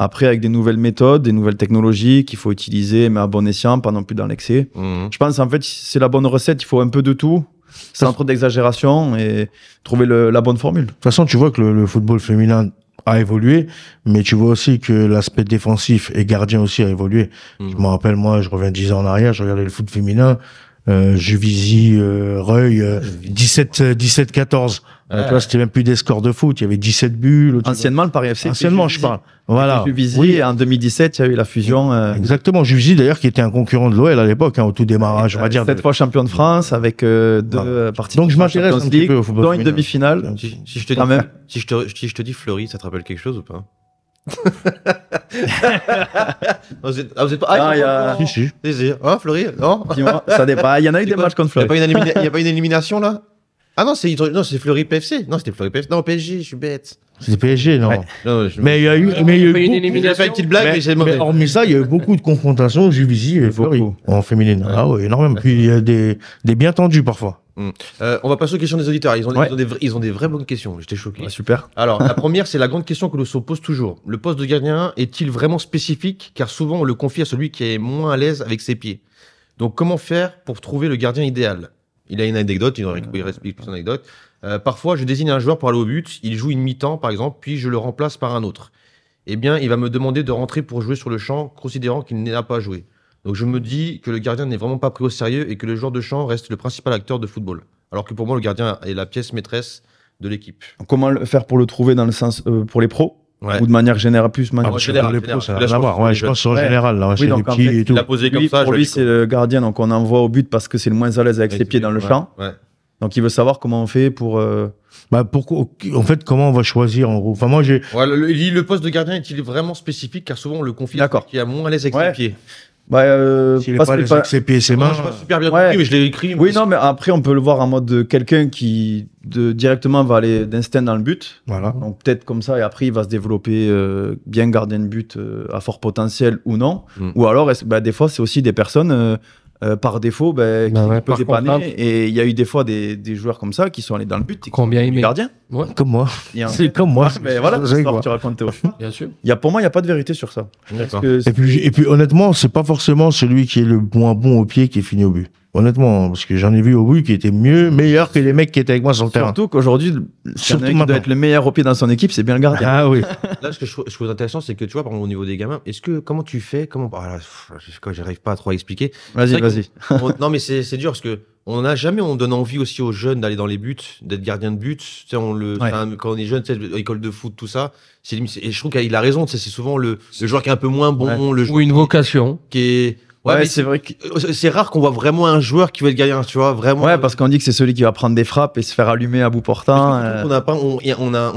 Après, avec des nouvelles méthodes, des nouvelles technologies qu'il faut utiliser, mais à bon escient, pas non plus dans l'excès. Mmh. Je pense, en fait, c'est la bonne recette. Il faut un peu de tout, sans trop d'exagération, et trouver la bonne formule. De toute façon, tu vois que le football féminin a évolué, mais tu vois aussi que l'aspect défensif et gardien aussi a évolué. Mm. Je me rappelle, moi, je reviens dix ans en arrière, je regardais le foot féminin, euh, Juvisy, euh, Reuil, 17-14. Euh, c'était même plus des scores de foot. Il y avait 17 buts. Anciennement, le Paris FC. Anciennement, je parle. Voilà. Juvisy, en 2017, il y a eu la fusion. Exactement. Juvisy, d'ailleurs, qui était un concurrent de l'OL à l'époque, hein, au tout démarrage, on va dire. Cette fois champion de France avec deux parties. Donc, je m'intéresse un petit peu une demi-finale. Si, je te Si, je te, si je te dis Fleury, ça te rappelle quelque chose ou pas vous êtes, ah, vous êtes pas. Ah, il y a. Si, si. Oh, hein, Fleury Non Ça dépend. Ah, il y en a eu des matchs contre Fleury. Il n'y a, pas une élimination là Ah non, c'est non, Fleury PFC. Non, c'était Fleury PFC. Non, PSG, je suis bête. C'était PSG, non, non Mais il y a eu. Mais il y a eu. Une élimination. Fait une mais, mais Hormis ça, il y a eu beaucoup de confrontations, Juvisy et Fleury en féminine. Ah ouais énormément. Puis il y a des, des bien tendus parfois. Mm. Euh, on va passer aux questions des auditeurs. Ils ont, des, vraies bonnes questions. J'étais choqué. super. Alors, la première, c'est la grande question que l'on se pose toujours. Le poste de gardien est-il vraiment spécifique Car souvent, on le confie à celui qui est moins à l'aise avec ses pieds. Donc, comment faire pour trouver le gardien idéal Il a une anecdote, il, explique son anecdote. Euh, parfois, je désigne un joueur pour aller au but. Il joue une mi-temps, par exemple, puis je le remplace par un autre. Eh bien, il va me demander de rentrer pour jouer sur le champ, considérant qu'il n'a pas joué. Donc je me dis que le gardien n'est vraiment pas pris au sérieux et que le joueur de champ reste le principal acteur de football. Alors que pour moi, le gardien est la pièce maîtresse de l'équipe. Comment faire pour le trouver dans le sens euh, pour les pros Ou de manière générale, plus ah, manière les pros, ça n'a à je pense en général. Là, oui, donc, et tout. pour lui, c'est le gardien, donc on envoie au but parce que c'est le moins à l'aise avec ses pieds dans le champ. Donc il veut savoir comment on fait pour. Euh, bah, pourquoi En fait, comment on va choisir en gros Enfin moi j'ai. le, poste de gardien est-il vraiment spécifique car souvent on le confie à qui a moins à l'aise avec ses pieds. Bah, euh, S'il n'est pas, et ses ah, mains. super bien compris, mais je l'ai écrit. Oui, non, mais après, on peut le voir en mode quelqu'un qui de, directement va aller d'instinct dans le but. Voilà. Donc, peut-être comme ça, et après, il va se développer euh, bien gardien de but euh, à fort potentiel ou non. Hmm. Ou alors, bah, des fois, c'est aussi des personnes euh, euh, par défaut, ben bah qui peut dépanner. Hein. et il y a eu des fois des, des, joueurs comme ça qui sont allés dans le but. Combien il Gardien Comme moi. C'est comme moi. mais voilà, que tu racontes Théo. Bien sûr. Y a, pour moi, il n'y a pas de vérité sur ça. Et, puis, et puis honnêtement, c'est pas forcément celui qui est le moins bon au pied qui est fini au but. Honnêtement, parce que j'en ai vu au bout qui étaient mieux, meilleurs que les mecs qui étaient avec moi sur le terrain. Surtout qu'aujourd'hui, Surtout qui être le meilleur au pied dans son équipe, c'est bien le gardien. Ah oui. Là, ce que je, trouve intéressant, c'est que tu vois, par exemple, au niveau des gamins, est-ce que comment tu fais, comment, ah là, j'arrive pas à trop expliquer. Vas-y, vas-y. non, mais c'est dur parce que on n'a jamais, on donne envie aussi aux jeunes d'aller dans les buts, d'être gardien de but. Tu sais, on le, quand on est jeune, école de foot, tout ça. Et je trouve qu'il a raison. C'est souvent le, joueur qui est un peu moins bon, le joueur ou une vocation qui est Ouais, c'est vrai que euh, c'est rare qu'on voit vraiment un joueur qui veut être gagner. tu vois, vraiment. Ouais, euh. parce qu'on dit que c'est celui qui va prendre des frappes et se faire allumer à bout portant. Euh. On a pas, on, y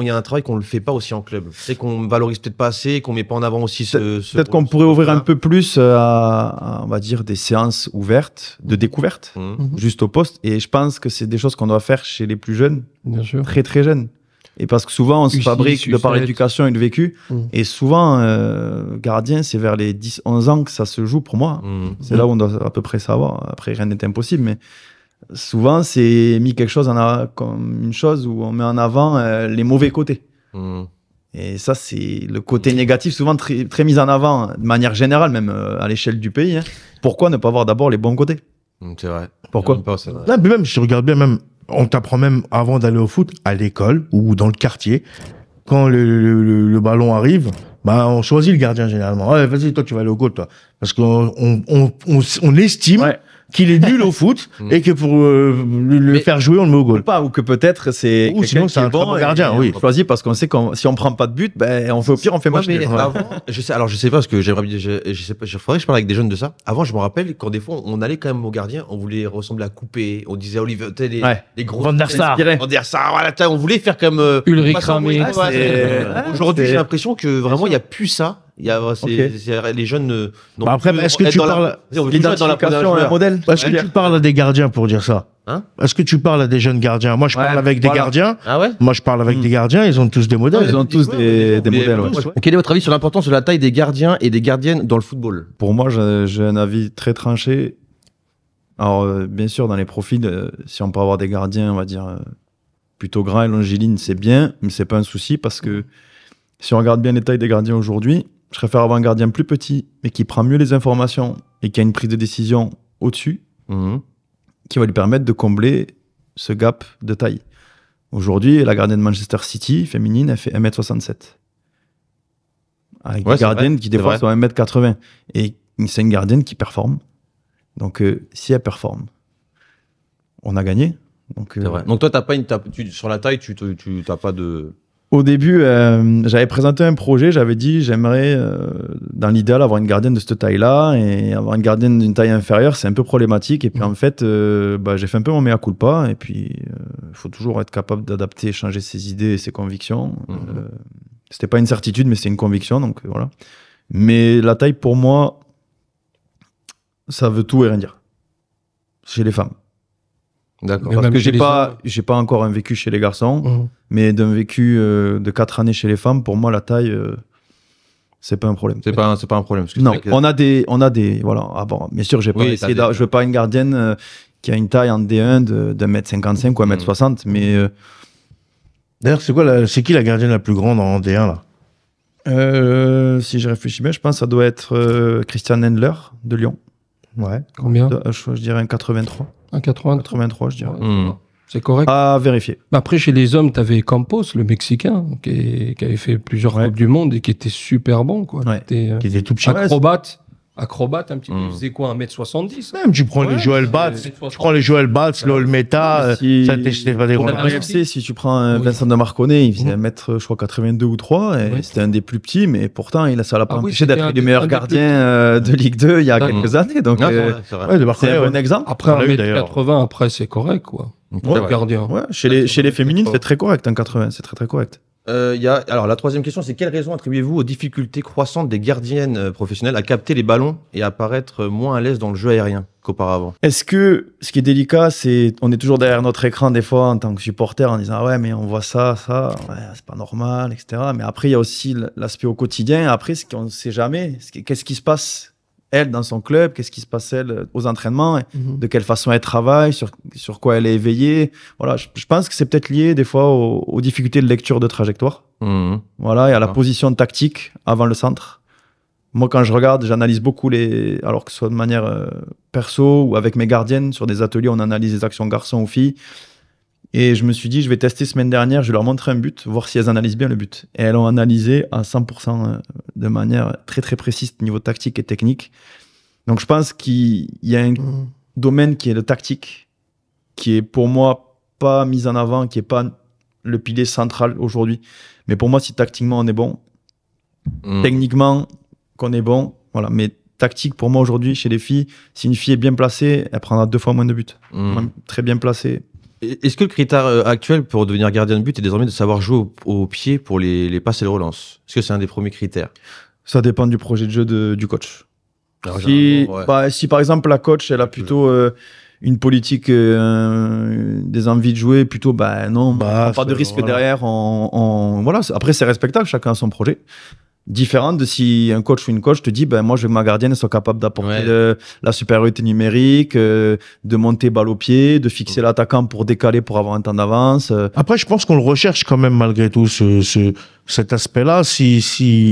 a, un travail qu'on le fait pas aussi en club. C'est qu'on valorise peut-être pas assez, qu'on met pas en avant aussi ce. peut-être qu'on pourrait ouvrir un peu plus à, on va dire, des séances ouvertes de découverte, mmh. mmh. juste au poste. Et je pense que c'est des choses qu'on doit faire chez les plus jeunes, Bien sûr. très très jeunes. Et parce que souvent, on se fabrique de par l'éducation et le vécu. Mm. Et souvent, euh, gardien, c'est vers les 10-11 ans que ça se joue pour moi. Mm. C'est là où on doit à peu près savoir. Après, rien n'est impossible, mais souvent, c'est mis quelque chose en a, comme une chose où on met en avant euh, les mauvais côtés. Mm. Et ça, c'est le côté négatif, souvent très, très, mis en avant, de manière générale, même euh, à l'échelle du pays. Hein. Pourquoi ne pas voir d'abord les bons côtés C'est vrai. Pourquoi pas, Même, je regarde bien, même on t'apprend même avant d'aller au foot, à l'école ou dans le quartier, quand le, ballon arrive, bah, on choisit le gardien généralement. Ouais, vas-y, toi, tu vas aller au toi. Parce qu'on on, estime qu'il est nul au foot mm. et que pour euh, le faire jouer, on le met au goal. pas, ou que peut-être c'est. Ou sinon, c'est un bon gardien, oui. Choisi parce qu'on sait que si on prend pas de but, ben, on fait au pire, on fait match. Avant, je sais, alors, je sais pas, parce que j'aimerais bien. Je, sais pas, je faudrait que je parle avec des jeunes de ça. Avant, je me rappelle quand des fois, on allait quand même au gardien, on voulait ressembler à couper on disait Olivier, les, les gros. Van der on voulait faire comme. Euh, Ulrich Aujourd'hui, j'ai l'impression que vraiment, il n'y a plus ça. Il y a, les jeunes. Bah après, est-ce que tu parles la, Est-ce que tu parles à des gardiens pour dire ça hein Est-ce que tu parles à des jeunes gardiens ah Moi, je parle avec des gardiens. Ah ouais Moi, je parle avec des gardiens. Ils ont tous des modèles. ils ont tous des, modèles. Quel est votre avis sur l'importance de la taille des gardiens et des gardiennes dans le football Pour moi, j'ai un avis très tranché. Alors, euh, bien sûr, dans les profils, euh, si on peut avoir des gardiens, on va dire euh, plutôt grands et longilines, c'est bien, mais c'est pas un souci parce que si on regarde bien les tailles des gardiens aujourd'hui, je préfère avoir un gardien plus petit, mais qui prend mieux les informations et qui a une prise de décision au-dessus, mhm. qui va lui permettre de combler ce gap de taille. Aujourd'hui, la gardienne de Manchester City, féminine, elle fait 1m67. Avec ouais, qui, des fois, 1m80. Et c'est une gardienne qui performe. Donc, euh, si elle performe, on a gagné. Donc, euh, vrai. Donc toi, pas une, sur la taille, tu n'as pas de. Au début, euh, j'avais présenté un projet, j'avais dit j'aimerais, euh, dans l'idéal, avoir une gardienne de cette taille-là et avoir une gardienne d'une taille inférieure, c'est un peu problématique. Et puis en mmh. fait, euh, bah, j'ai fait un peu mon mea culpa. Et puis, il faut toujours être capable d'adapter, changer ses idées et ses convictions. Mmh. c'était pas une certitude, mais c'est une conviction, donc voilà. Mais la taille, pour moi, ça veut tout et rien dire chez les femmes. Parce que j'ai pas, j'ai pas encore un vécu chez les garçons, mhm. mais d'un vécu euh, de 4 années chez les femmes, pour moi, la taille, euh, c'est pas un problème. C'est pas, c'est pas un problème. non, on a des, on a des, voilà. Ah bon, bien sûr, j'ai pas je veux pas une gardienne euh, qui a une taille en D1 de, de 55 ou 1m60, mhm. mais. D'ailleurs, c'est quoi, c'est qui la gardienne la plus grande en D1 là Si je réfléchis bien, je pense que ça doit être Christian Hendler de Lyon. Ouais. Combien je dirais un 83. 1,83. 83. je dirais. Hmm. C'est correct. À vérifier. Après, chez les hommes, tu avais Campos, le Mexicain, qui, avait fait plusieurs Coupes du Monde et qui était super bon. Quoi. Euh, qui, était, tout petit. Acrobate acrobate un petit peu. Il mm. faisait quoi, 1m70 Même, tu prends les Joel Bats, tu prends les Joël Bats, LOL Meta, euh, si, si tu prends euh, Vincent de Marconnet, il faisait 1m, mm. je crois, 82 ou 3, et c'était un des plus petits, mais pourtant, il a, ça l'a pas ah empêché d'être un des meilleurs gardiens euh, de Ligue 2 il y a quelques années. Donc, c'est un exemple. Après 1 80 après, c'est correct, quoi. gardien. Ouais, chez, les, chez les féminines, c'est très correct, en 80, c'est très très correct. Euh, y Alors, la troisième question, c'est quelle raison attribuez-vous aux difficultés croissantes des gardiennes euh, professionnelles à capter les ballons et à paraître moins à l'aise dans le jeu aérien qu'auparavant Est-ce que ce qui est délicat, c'est on est toujours derrière notre écran des fois en tant que supporter en disant ouais mais on voit ça, ça, c'est pas normal, etc. Mais après il y a aussi l'aspect au quotidien. Après, ce qu'on ne sait jamais, qu'est-ce qui se passe elle dans son club, qu'est-ce qui se passe elle euh, aux entraînements, mhm. de quelle façon elle travaille, sur, quoi elle est éveillée. Voilà, je, pense que c'est peut-être lié des fois aux, difficultés de lecture de trajectoire. Mhm. Voilà, et à la position tactique avant le centre. Moi, quand je regarde, j'analyse beaucoup les. Alors que ce soit de manière euh, perso ou avec mes gardiennes, sur des ateliers, on analyse les actions garçons ou filles. Et je me suis dit, je vais tester semaine dernière, je vais leur montrer un but, voir si elles analysent bien le but. Et elles ont analysé à 100% euh, de manière très très précise, niveau tactique et technique. Donc je pense qu'il y a un mmh. domaine qui est le tactique, qui est pour moi pas mis en avant, qui est pas le pilier central aujourd'hui. Mais pour moi, si tactiquement on est bon, mmh. techniquement qu'on est bon, voilà. Mais tactique pour moi aujourd'hui chez les filles, si une fille est bien placée, elle prendra deux fois moins de buts. Mmh. Très bien placée, est-ce que le critère euh, actuel pour devenir gardien de but est désormais de savoir jouer au, pied pour les, passes et les relances Est-ce que c'est un des premiers critères Ça dépend du projet de jeu du coach. Ah, bah, si, par exemple la coach, elle a plutôt euh, une politique, euh, des envies de jouer, plutôt, bah non, pas de risque derrière. en voilà. Après, c'est respectable, chacun a son projet différente de si un coach ou une coach te dit ben moi je veux que ma gardienne soit capable d'apporter de la supériorité numérique euh, de monter balle au pied de fixer l'attaquant pour décaler pour avoir un temps d'avance euh. après je pense qu'on le recherche quand même malgré tout ce, ce cet aspect-là, si,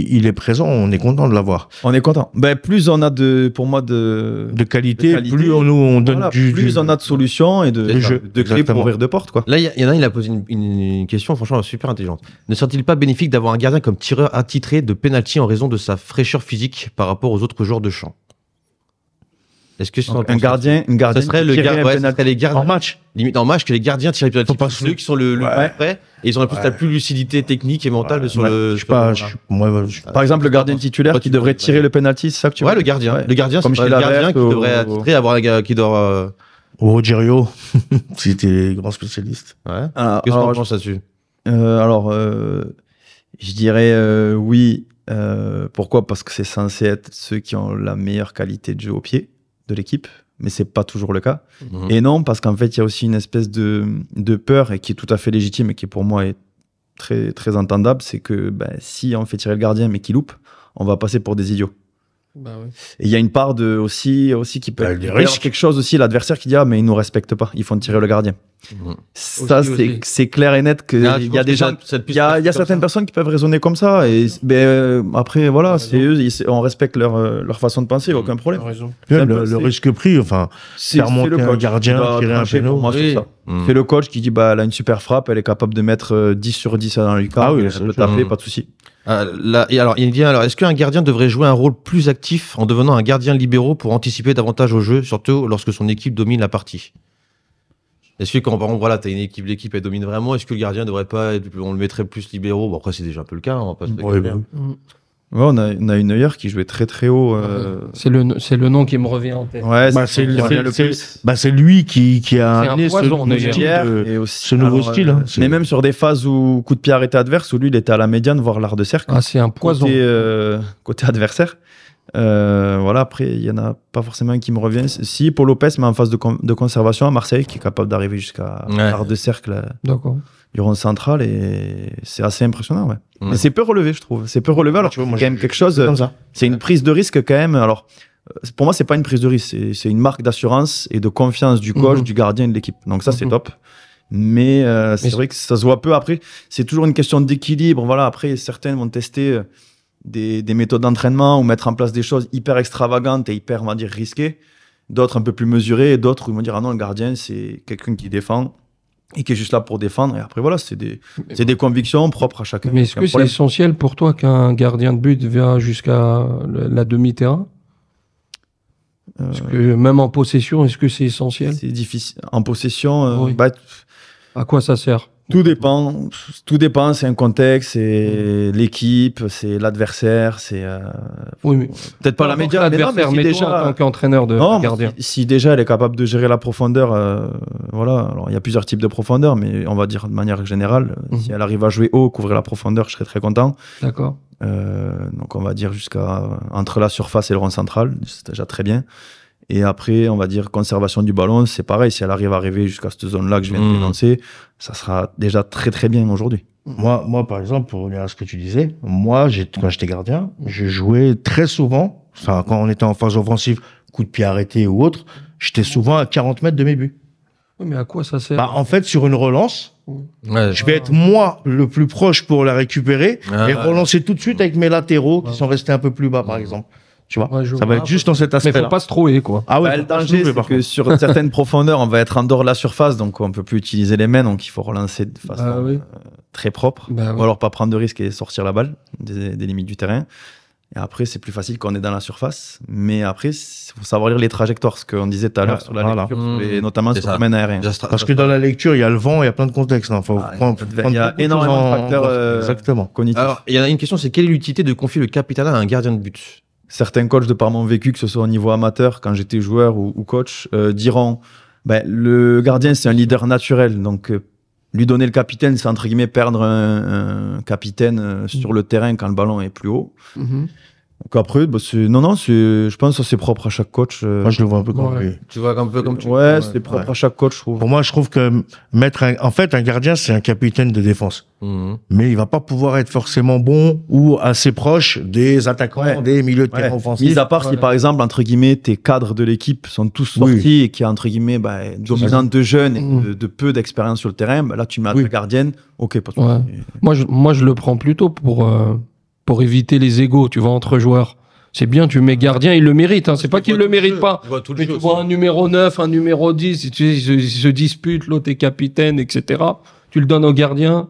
il est présent, on est content de l'avoir. On est content. Ben, plus on a de, pour moi, de, qualité, plus on, nous, on donne Plus on a de solutions et de, de, clés pour ouvrir de portes, quoi. Là, il y, en a, il a posé une, question, franchement, super intelligente. Ne serait-il pas bénéfique d'avoir un gardien comme tireur attitré de penalty en raison de sa fraîcheur physique par rapport aux autres joueurs de champ? Est-ce que un gardien, serait le gardien, les en match, limite en match que les gardiens tirent les penalty, ceux qui sont le, le plus près et ils auraient ouais. plus la lucidité technique et mentale sur le. pas. par exemple, le gardien titulaire qui devrait tirer le penalty, c'est ça que tu. Ouais, le gardien. Le gardien, comme le gardien qui devrait avoir un qui dort… Euh, ou Rogerio, si t'es grand spécialiste. Ouais. Euh, Qu'est-ce que tu penses là-dessus euh, Alors, je dirais oui. pourquoi Parce que c'est censé être ceux qui ont la meilleure qualité de jeu au pied de l'équipe mais c'est pas toujours le cas. Mhm. Et non, parce qu'en fait, il y a aussi une espèce de, peur et qui est tout à fait légitime et qui pour moi est très, très entendable, c'est que bah, si on fait tirer le gardien mais qu'il loupe, on va passer pour des idiots. Bah et il y a une part de aussi aussi qui peut bah, être quelque chose aussi l'adversaire qui dit ah mais ils nous respectent pas, ils font tirer le gardien. Mmh. Ça, c'est clair et net qu'il y a déjà, il y a, y a certaines personnes qui peuvent raisonner comme ça. Et ben, euh, après, voilà, on respecte euh, leur, façon de penser, mmh. aucun problème. Le, risque pris, enfin, faire monter un gardien, tirer un péno. Mmh. C'est le coach qui dit, bah, elle a une super frappe, elle est capable de mettre 10 euh, sur 10 dans le ah oui, taper, pas de souci. Ah, alors, il dit alors, est-ce qu'un gardien devrait jouer un rôle plus actif en devenant un gardien libéraux pour anticiper davantage au jeu, surtout lorsque son équipe domine la partie est-ce que quand par exemple, voilà, t'as une équipe, l'équipe elle domine vraiment, est-ce que le gardien devrait pas être, on le mettrait plus libéraux Bon après c'est déjà un peu le cas, hein, on va pas se ouais, bah hein. mm. on, a, une œillère qui jouait très très haut. Euh. C'est le, le nom qui me revient en tête. Ouais, c'est lui qui, qui a amené ce, nouveau, ce nouveau style. Euh, hein. mais même sur des phases où coup de pied arrêté adverse, où lui il était à la médiane, voire l'art de cercle. Ah, c'est un poison. Côté, euh, côté adversaire. Euh, voilà, après, il n'y en a pas forcément qui me revient. Si, Paul Lopez, mais en phase de, conservation à Marseille, qui est capable d'arriver jusqu'à l'art de cercle euh, du rond central, et c'est assez impressionnant. c'est peu relevé, je trouve. C'est peu relevé, alors tu quand quelque chose. C'est euh, une prise de risque quand même. Alors, pour moi, c'est pas une prise de risque, c'est une marque d'assurance et de confiance du coach, mhm. du gardien de l'équipe. Donc ça, c'est mhm. top. Mais c'est vrai que ça se voit peu. Après, c'est toujours une question d'équilibre. Voilà, après, certains vont tester des, méthodes d'entraînement ou mettre en place des choses hyper extravagantes et hyper, on va dire, risquées. D'autres un peu plus mesurées d'autres où ils vont dire Ah non, le gardien, c'est quelqu'un qui défend et qui est juste là pour défendre. Et après, voilà, c'est des, convictions propres à chacun. Mais est-ce que c'est essentiel pour toi qu'un gardien de but vienne jusqu'à la demi-terrain euh, même en possession, est-ce que c'est essentiel C'est difficile. En possession, euh, bah, à quoi ça sert tout dépend. Tout dépend. C'est un contexte, c'est l'équipe, c'est l'adversaire, c'est. Euh, oui, peut-être pas la média, mais, mais déjà en tant qu'entraîneur de gardien. Si, déjà elle est capable de gérer la profondeur, euh, voilà. Alors il y a plusieurs types de profondeur, mais on va dire de manière générale, mhm. si elle arrive à jouer haut, couvrir la profondeur, je serais très content. D'accord. Euh, donc on va dire jusqu'à entre la surface et le rond central, c'est déjà très bien. Et après, on va dire conservation du ballon, c'est pareil. Si elle arrive à arriver jusqu'à cette zone-là que je viens de lancer, hmm. ça sera déjà très très bien aujourd'hui. Moi, moi, par exemple, pour revenir à ce que tu disais, moi, quand j'étais gardien, je jouais très souvent, enfin, quand on était en phase offensive, coup de pied arrêté ou autre, j'étais souvent à 40 mètres de mes buts. Oui, mais à quoi ça sert bah, En fait, sur une relance, je vais être moi le plus proche pour la récupérer et relancer tout de suite avec mes latéraux qui sont restés un peu plus bas, par exemple. Tu vois, ça va être juste dans cet aspect. -là. Mais faut pas se trouver, quoi. Ah ouais, bah, le danger, c'est que sur certaines profondeurs, on va être en dehors de la surface, donc on peut plus utiliser les mains, donc il faut relancer de façon bah euh, très propre. Bah Ou alors pas prendre de risque et sortir la balle des, limites du terrain. Et après, c'est plus facile quand on est dans la surface. Mais après, il faut savoir lire les trajectoires, ce qu'on disait tout à l'heure ah, sur la lecture, mmh. et notamment sur les domaine aériennes. Parce que dans la lecture, il y a le vent, il y a plein de contextes. Ah, il y a énormément de facteurs euh, Exactement. cognitifs. Alors, il y a une question, c'est quelle est l'utilité de confier le capital à un gardien de but certains coachs, de par mon vécu, que ce soit au niveau amateur, quand j'étais joueur ou, coach, euh, diront ben, le gardien, c'est un leader naturel. Donc, euh, lui donner le capitaine, c'est entre guillemets perdre un, capitaine euh, mmh. sur le terrain quand le ballon est plus haut. Mmh donc après, bah, non, non, je pense que c'est propre à chaque coach. Euh. Moi, je le vois un peu comme. Tu vois un peu comme tu ouais, c'est propre à chaque coach, je trouve. Pour moi, je trouve que mettre un... en fait un gardien, c'est un capitaine de défense, mhm. mais il va pas pouvoir être forcément bon ou assez proche des attaquants, des milieux de terrain offensifs. Mis à part si, par exemple, entre guillemets, tes cadres de l'équipe sont tous sortis et qu'il y a, entre guillemets, bah, une de jeunes et mhm. de, peu d'expérience sur le terrain, bah, là, tu mets un gardien, ok, pas de Moi je, moi, je le prends plutôt pour, euh, pour éviter les égaux, tu vois, entre joueurs. C'est bien, tu mets gardien, il le mérite. Hein. C'est pas qu'il le mérite pas. Tu vois, mais tu vois un numéro 9, un numéro 10, se, ils se disputent, l'autre est capitaine, etc. Tu le donnes au gardien,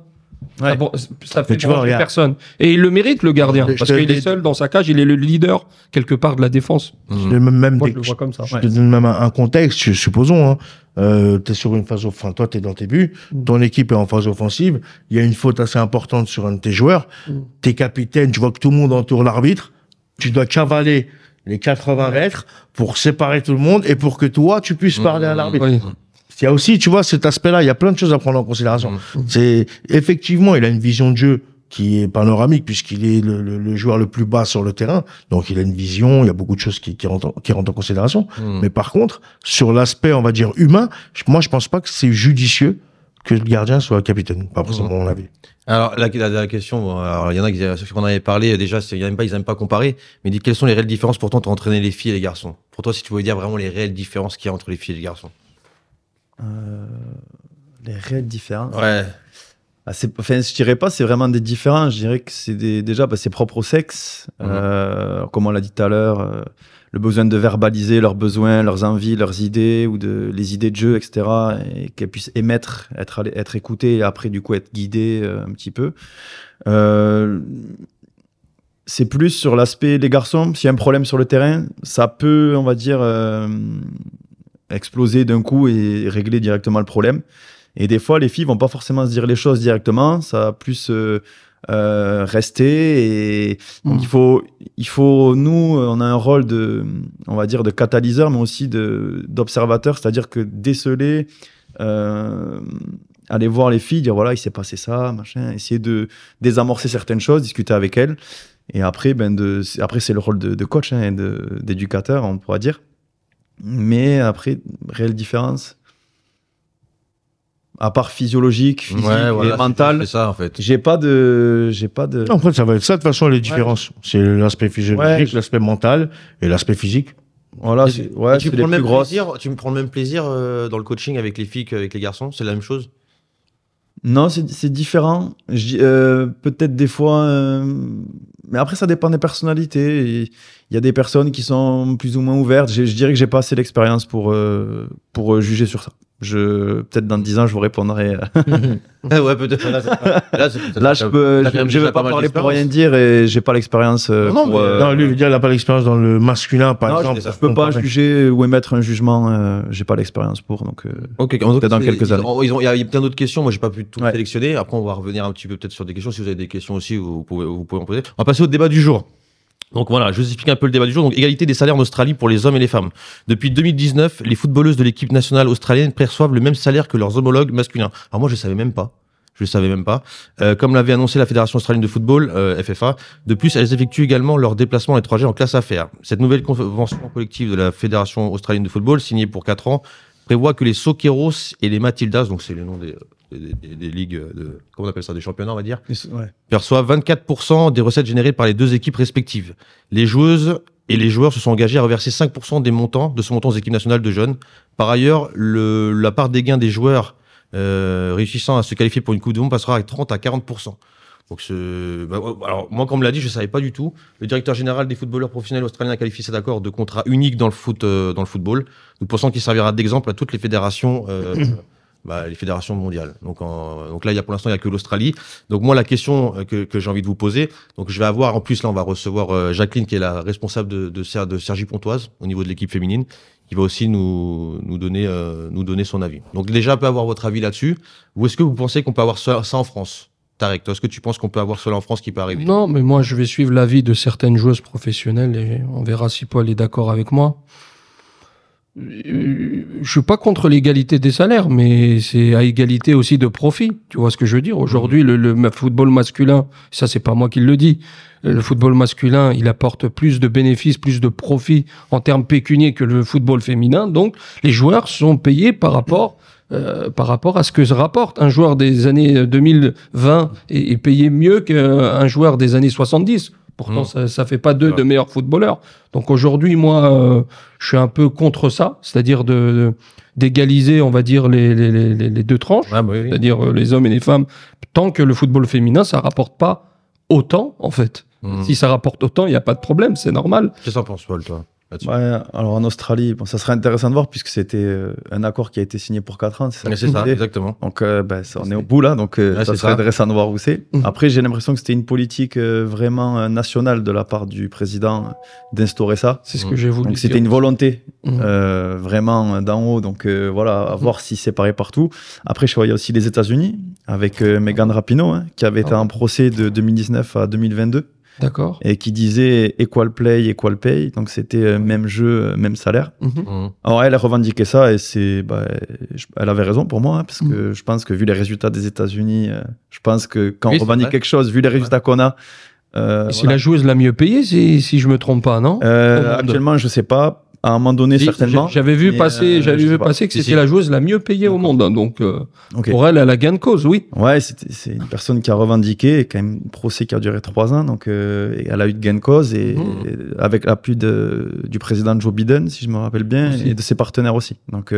ah ça fait tu vois, personne. Et il le mérite, le gardien. parce qu'il est seul dans sa cage, il est le leader, quelque part, de la défense. Je, mhm. même comme te donne même un contexte, supposons. Hein. Euh, sur une phase offensive, toi, tu es dans tes buts, mhm. ton équipe est en phase offensive, il y a une faute assez importante sur un de tes joueurs, mhm. t'es capitaine, tu vois que tout le monde entoure l'arbitre, tu dois cavaler les 80 mètres pour séparer tout le monde et pour que toi, tu puisses parler à l'arbitre. Il y a aussi, tu vois, cet aspect-là, il y a plein de choses à prendre en considération. Mm. C'est effectivement, il a une vision de jeu qui est panoramique puisqu'il est le, joueur le plus bas sur le terrain. Donc il a une vision, il y a beaucoup de choses qui, qui, rentrent, en, considération. Mm. Mais par contre, sur l'aspect, on va dire, humain, moi je pense pas que c'est judicieux que le gardien soit capitaine, pas forcément mm. mon avis. Alors, la, la, la question, il y en a qui, qu'on avait parlé, déjà, ils aiment pas, ils n'aiment pas comparer, mais dit, quelles sont les réelles différences pour toi entre entraîner les filles et les garçons Pour toi, si tu voulais dire vraiment les réelles différences qu'il y a entre les filles et les garçons euh, les réelles différences. Ouais. Bah, enfin, je dirais pas, c'est vraiment des différences. Je dirais que c'est déjà, bah, c'est propre au sexe. Mhm. Euh, comme on l'a dit tout à l'heure, euh, le besoin de verbaliser leurs besoins, leurs envies, leurs idées ou de, les idées de jeu, etc. Et qu'elles puissent émettre, être, être écoutées et après, du coup, être guidées un petit peu. c'est plus sur l'aspect des garçons. S'il y a un problème sur le terrain, ça peut, on va dire, exploser d'un coup et régler directement le problème. Et des fois, les filles vont pas forcément se dire les choses directement, ça va plus euh, euh, rester. Et mm. il faut, il faut, nous, on a un rôle de, on va dire, de catalyseur, mais aussi de d'observateur, c'est-à-dire que déceler. Euh, aller voir les filles, dire voilà, il s'est passé ça, machin, essayer de désamorcer certaines choses, discuter avec elles. Et après, ben après c'est le rôle de, coach hein, et d'éducateur, on pourra dire. Mais après, réelle différence à part physiologique, physique et mental. ça en fait. J'ai pas de, j'ai pas de. en fait, ça va être ça de toute façon les différences. C'est l'aspect physiologique, l'aspect mental et l'aspect physique. Voilà, tu, prends tu me prends le même plaisir euh, dans le coaching avec les filles avec les garçons, c'est la même chose non, c'est différent. Euh, peut-être des fois. Euh, mais après, ça dépend des personnalités. Il y a des personnes qui sont plus ou moins ouvertes. Je, dirais que j'ai pas assez d'expérience pour, euh, pour juger sur ça je peut-être dans 10 ans je vous répondrai euh. ouais peut-être là, je peux je, vais pas parler pour rien dire et j'ai pas l'expérience euh, euh, non, lui il a pas l'expérience dans le masculin par exemple je, ne peux pas juger ou émettre un jugement je j'ai pas l'expérience pour donc ok peut-être dans quelques années il y, y, a plein d'autres questions moi j'ai pas pu tout sélectionner après on va revenir un petit peu peut-être sur des questions si vous avez des questions aussi vous pouvez vous pouvez en poser on va passer au débat du jour donc voilà, je vous explique un peu le débat du jour. Donc égalité des salaires en Australie pour les hommes et les femmes. Depuis 2019, les footballeuses de l'équipe nationale australienne perçoivent le même salaire que leurs homologues masculins. Alors moi je savais même pas. Je le savais même pas. Euh, comme l'avait annoncé la Fédération australienne de football, euh, FFA, de plus, elles effectuent également leurs déplacements à trajets en classe affaires. Cette nouvelle convention collective de la Fédération australienne de football, signée pour 4 ans, prévoit que les Soqueros et les Matildas, donc c'est le nom des, euh, des, ligues, de, comment on appelle ça, des championnats, on va dire, perçoit 24% des recettes générées par les deux équipes respectives. Les joueuses et les joueurs se sont engagés à reverser 5% des montants de ce montant aux équipes nationales de jeunes. Par ailleurs, la part des gains des joueurs euh, réussissant à se qualifier pour une Coupe du Monde passera à 30 à 40%. Donc ce... Bah, bah, alors, moi, quand me l'a dit, je ne savais pas du tout. Le directeur général des footballeurs professionnels australiens a qualifié cet accord de contrat unique dans le, foot, euh, dans le football. Nous pensons qu'il servira d'exemple à toutes les fédérations euh, bah, les fédérations mondiales. Donc, donc là, il y a, pour l'instant, il n'y a que l'Australie. Donc moi, la question euh, que, que j'ai envie de vous poser, donc je vais avoir, en plus, là, on va recevoir euh, Jacqueline, qui est la responsable de, de, de Sergi Pontoise au niveau de l'équipe féminine, qui va aussi nous, nous, donner, euh, nous donner son avis. Donc déjà, on peut avoir votre avis là-dessus. Ou est-ce que vous pensez qu'on peut avoir ça, ça en France Tarek, est-ce que tu penses qu'on peut avoir cela en France qui peut arriver Non, mais moi, je vais suivre l'avis de certaines joueuses professionnelles et on verra si Paul est d'accord avec moi. Euh, je suis pas contre l'égalité des salaires, mais c'est à égalité aussi de profit. Tu vois ce que je veux dire Aujourd'hui, le, football masculin, ça c'est pas moi qui le dis. Euh, le football masculin, il apporte plus de bénéfices, plus de profits en termes pécuniers que le football féminin. Donc, les joueurs sont payés par rapport euh, par rapport à ce que se rapporte. Un joueur des années 2020 est, est payé mieux qu'un joueur des années 70 Pourtant, mmh. ça, ne fait pas deux de meilleurs footballeurs. Donc aujourd'hui, moi, euh, je suis un peu contre ça, c'est-à-dire d'égaliser, on va dire, les, les, deux tranches, ah, bah c'est-à-dire euh, les hommes et les femmes, tant que le football féminin, ça rapporte pas autant, en fait. Mmh. Si ça rapporte autant, il n'y a pas de problème, c'est normal. Qu'est-ce que t'en penses, Paul, toi alors en Australie, ça serait intéressant de voir puisque c'était euh, un accord qui a été signé pour 4 ans. C'est ça, ça exactement. Donc euh, ben, on est au bout là, donc euh, ça serait intéressant de voir où c'est. Mhm. Après, j'ai l'impression que c'était une politique vraiment nationale de la part du président d'instaurer ça. C'est ce mhm. que j'ai voulu. Donc c'était une volonté mhm. vraiment d'en haut. Donc voilà, à voir si c'est pareil partout. Après, je voyais aussi les États-Unis avec Megan Rapinoe hein, qui avait été ah en procès de 2019 à 2022. D'accord. Et qui disait equal play, equal pay. Donc c'était euh, même jeu, euh, même salaire. Mhm. Mhm. Alors elle a revendiqué ça et c'est, bah, elle avait raison pour moi hein, parce mhm. que je pense que vu les résultats des États-Unis, euh, je pense que quand on revendique quelque chose, vu les résultats qu'on a. c'est la joueuse la mieux payée, si, si je me trompe pas, non Actuellement, je sais pas à un moment donné, certainement. J'avais vu passer, euh, j'avais vu passer que c'était la joueuse la mieux payée au monde. Hein, donc, euh, pour elle, elle a gain de cause, oui. Ouais, c'est une personne qui a revendiqué, quand même, un procès qui a duré trois ans. Donc, euh, elle a eu de gain de cause et, mmh. avec avec l'appui du président Joe Biden, si je me rappelle bien, et de ses partenaires aussi. Donc,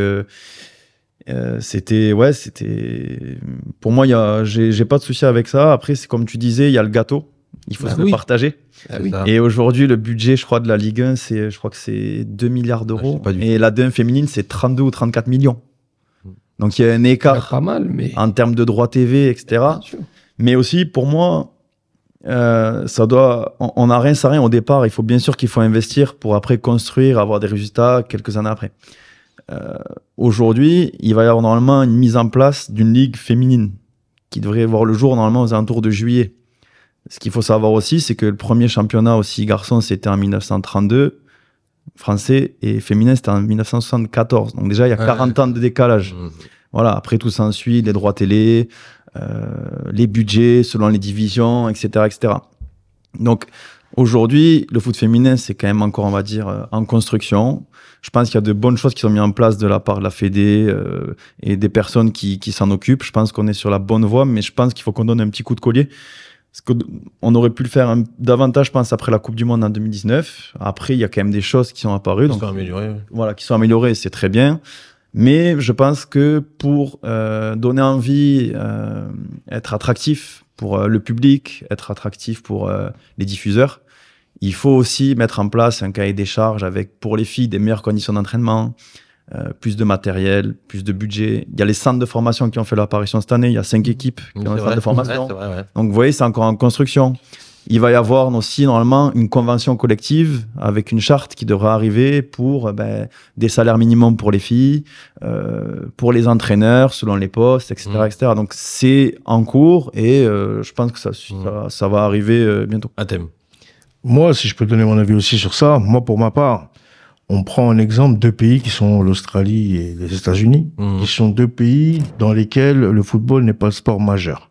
c'était ouais c'était pour moi j'ai pas de souci avec ça après c'est comme tu disais il y a le gâteau il faut bah se le partager. Ah et aujourd'hui, le budget, je crois, de la Ligue 1, c'est, je crois que c'est 2 milliards ah, d'euros. et la 1 féminine, c'est 32 ou 34 millions. Donc il y a un écart pas mal, mais... en termes de droits TV, etc. Mais aussi, pour moi, euh, ça doit, on n'a rien, ça rien au départ. Il faut bien sûr qu'il faut investir pour après construire, avoir des résultats quelques années après. Euh, aujourd'hui, il va y avoir normalement une mise en place d'une ligue féminine qui devrait voir le jour normalement aux alentours de juillet. Ce qu'il faut savoir aussi, c'est que le premier championnat aussi garçon, c'était en 1932, français, et féminin, c'était en 1974. Donc déjà, il y a 40 ans de décalage. Mmh. Voilà, après tout s'ensuit les droits télé, euh, les budgets selon les divisions, etc. etc. Donc aujourd'hui, le foot féminin, c'est quand même encore, on va dire, euh, en construction. Je pense qu'il y a de bonnes choses qui sont mises en place de la part de la Fédé euh, et des personnes qui, qui s'en occupent. Je pense qu'on est sur la bonne voie, mais je pense qu'il faut qu'on donne un petit coup de collier on aurait pu le faire davantage, je pense, après la Coupe du Monde en 2019. Après, il y a quand même des choses qui sont apparues. Qui donc, sont améliorées. Voilà, qui sont améliorées, c'est très bien. Mais je pense que pour euh, donner envie, euh, être attractif pour euh, le public, être attractif pour les diffuseurs, il faut aussi mettre en place un cahier des charges avec, pour les filles, des meilleures conditions d'entraînement, euh, plus de matériel, plus de budget. Il y a les centres de formation qui ont fait leur apparition cette année. Il y a cinq équipes qui ont des centres de formation. Donc vous voyez, c'est encore en construction. Il va y avoir aussi normalement une convention collective avec une charte qui devrait arriver pour euh, ben, des salaires minimums pour les filles, euh, pour les entraîneurs selon les postes, etc. Mm. etc. Donc c'est en cours et je pense que ça, mm. va arriver bientôt. À Moi, si je peux donner mon avis aussi sur ça, moi pour ma part, on prend un exemple deux pays qui sont l'Australie et les États-Unis, mmh. qui sont deux pays dans lesquels le football n'est pas le sport majeur.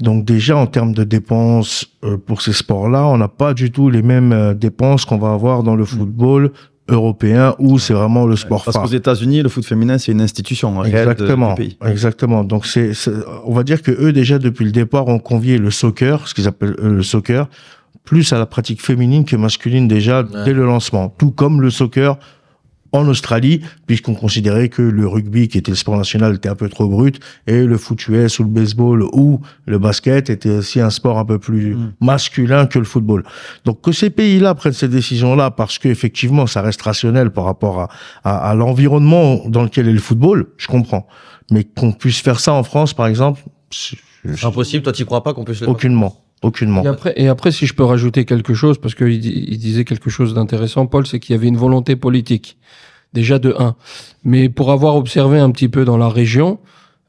Donc déjà en termes de dépenses euh, pour ces sports-là, on n'a pas du tout les mêmes euh, dépenses qu'on va avoir dans le mmh. football européen où c'est vraiment le sport Parce Parce qu'aux États-Unis, le foot féminin, c'est une institution exactement, Exactement. Donc c'est, on va dire que eux déjà depuis le départ ont convié le soccer, ce qu'ils appellent euh, le soccer, plus à la pratique féminine que masculine déjà dès le lancement. Tout comme le soccer en Australie, puisqu'on considérait que le rugby, qui était le sport national, était un peu trop brut, et le foot US ou le baseball ou le basket était aussi un sport un peu plus mm. masculin que le football. Donc que ces pays-là prennent ces décisions-là, parce que effectivement ça reste rationnel par rapport à, à, l'environnement dans lequel est le football, je comprends. Mais qu'on puisse faire ça en France, par exemple... C'est Impossible, toi tu crois pas qu'on puisse le Aucunement. Et après, si je peux rajouter quelque chose, parce qu'il disait quelque chose d'intéressant, Paul, c'est qu'il y avait une volonté politique, déjà de 1. Mais pour avoir observé un petit peu dans la région,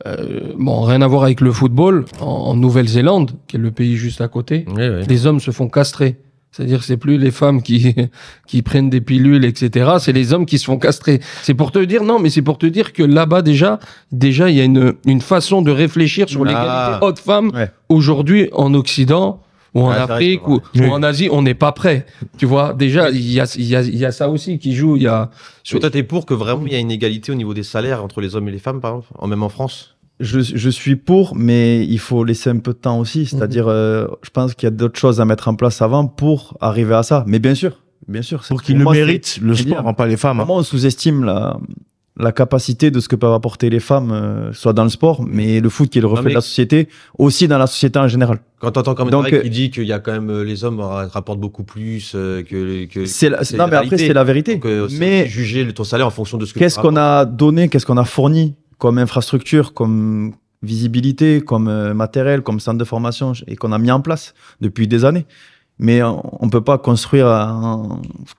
euh, bon, rien à voir avec le football, en, Nouvelle-Zélande, qui est le pays juste à côté, les hommes se font castrer. C'est-à-dire, c'est plus les femmes qui qui prennent des pilules, etc. C'est les hommes qui se font castrer. C'est pour te dire non, mais c'est pour te dire que là-bas déjà, déjà il y a une une façon de réfléchir sur ah. l'égalité homme-femme aujourd'hui en Occident ou en Afrique ou, en Asie, on n'est pas prêt. Tu vois, déjà, il y a, y, a, y a, ça aussi qui joue. Il y a... sur toi, t'es pour que vraiment il y a une égalité au niveau des salaires entre les hommes et les femmes, par exemple, même en France je, je, suis pour, mais il faut laisser un peu de temps aussi. C'est-à-dire, mhm. euh, je pense qu'il y a d'autres choses à mettre en place avant pour arriver à ça. Mais bien sûr, bien sûr. Pour qu'ils le méritent, le sport, pas les femmes. on sous-estime la, la capacité de ce que peuvent apporter les femmes, euh, soit dans le sport, mais le foot qui est le reflet de la société, aussi dans la société en général. Quand entends quand même Donc, euh, qui dit qu'il y a quand même les hommes rapportent beaucoup plus que, que c'est la, non mais après c'est la vérité. Donc, mais juger ton salaire en fonction de ce que qu'est-ce qu'on a donné, qu'est-ce qu'on a fourni comme infrastructure, comme visibilité, comme euh, matériel, comme centre de formation, et qu'on a mis en place depuis des années. Mais on ne peut pas construire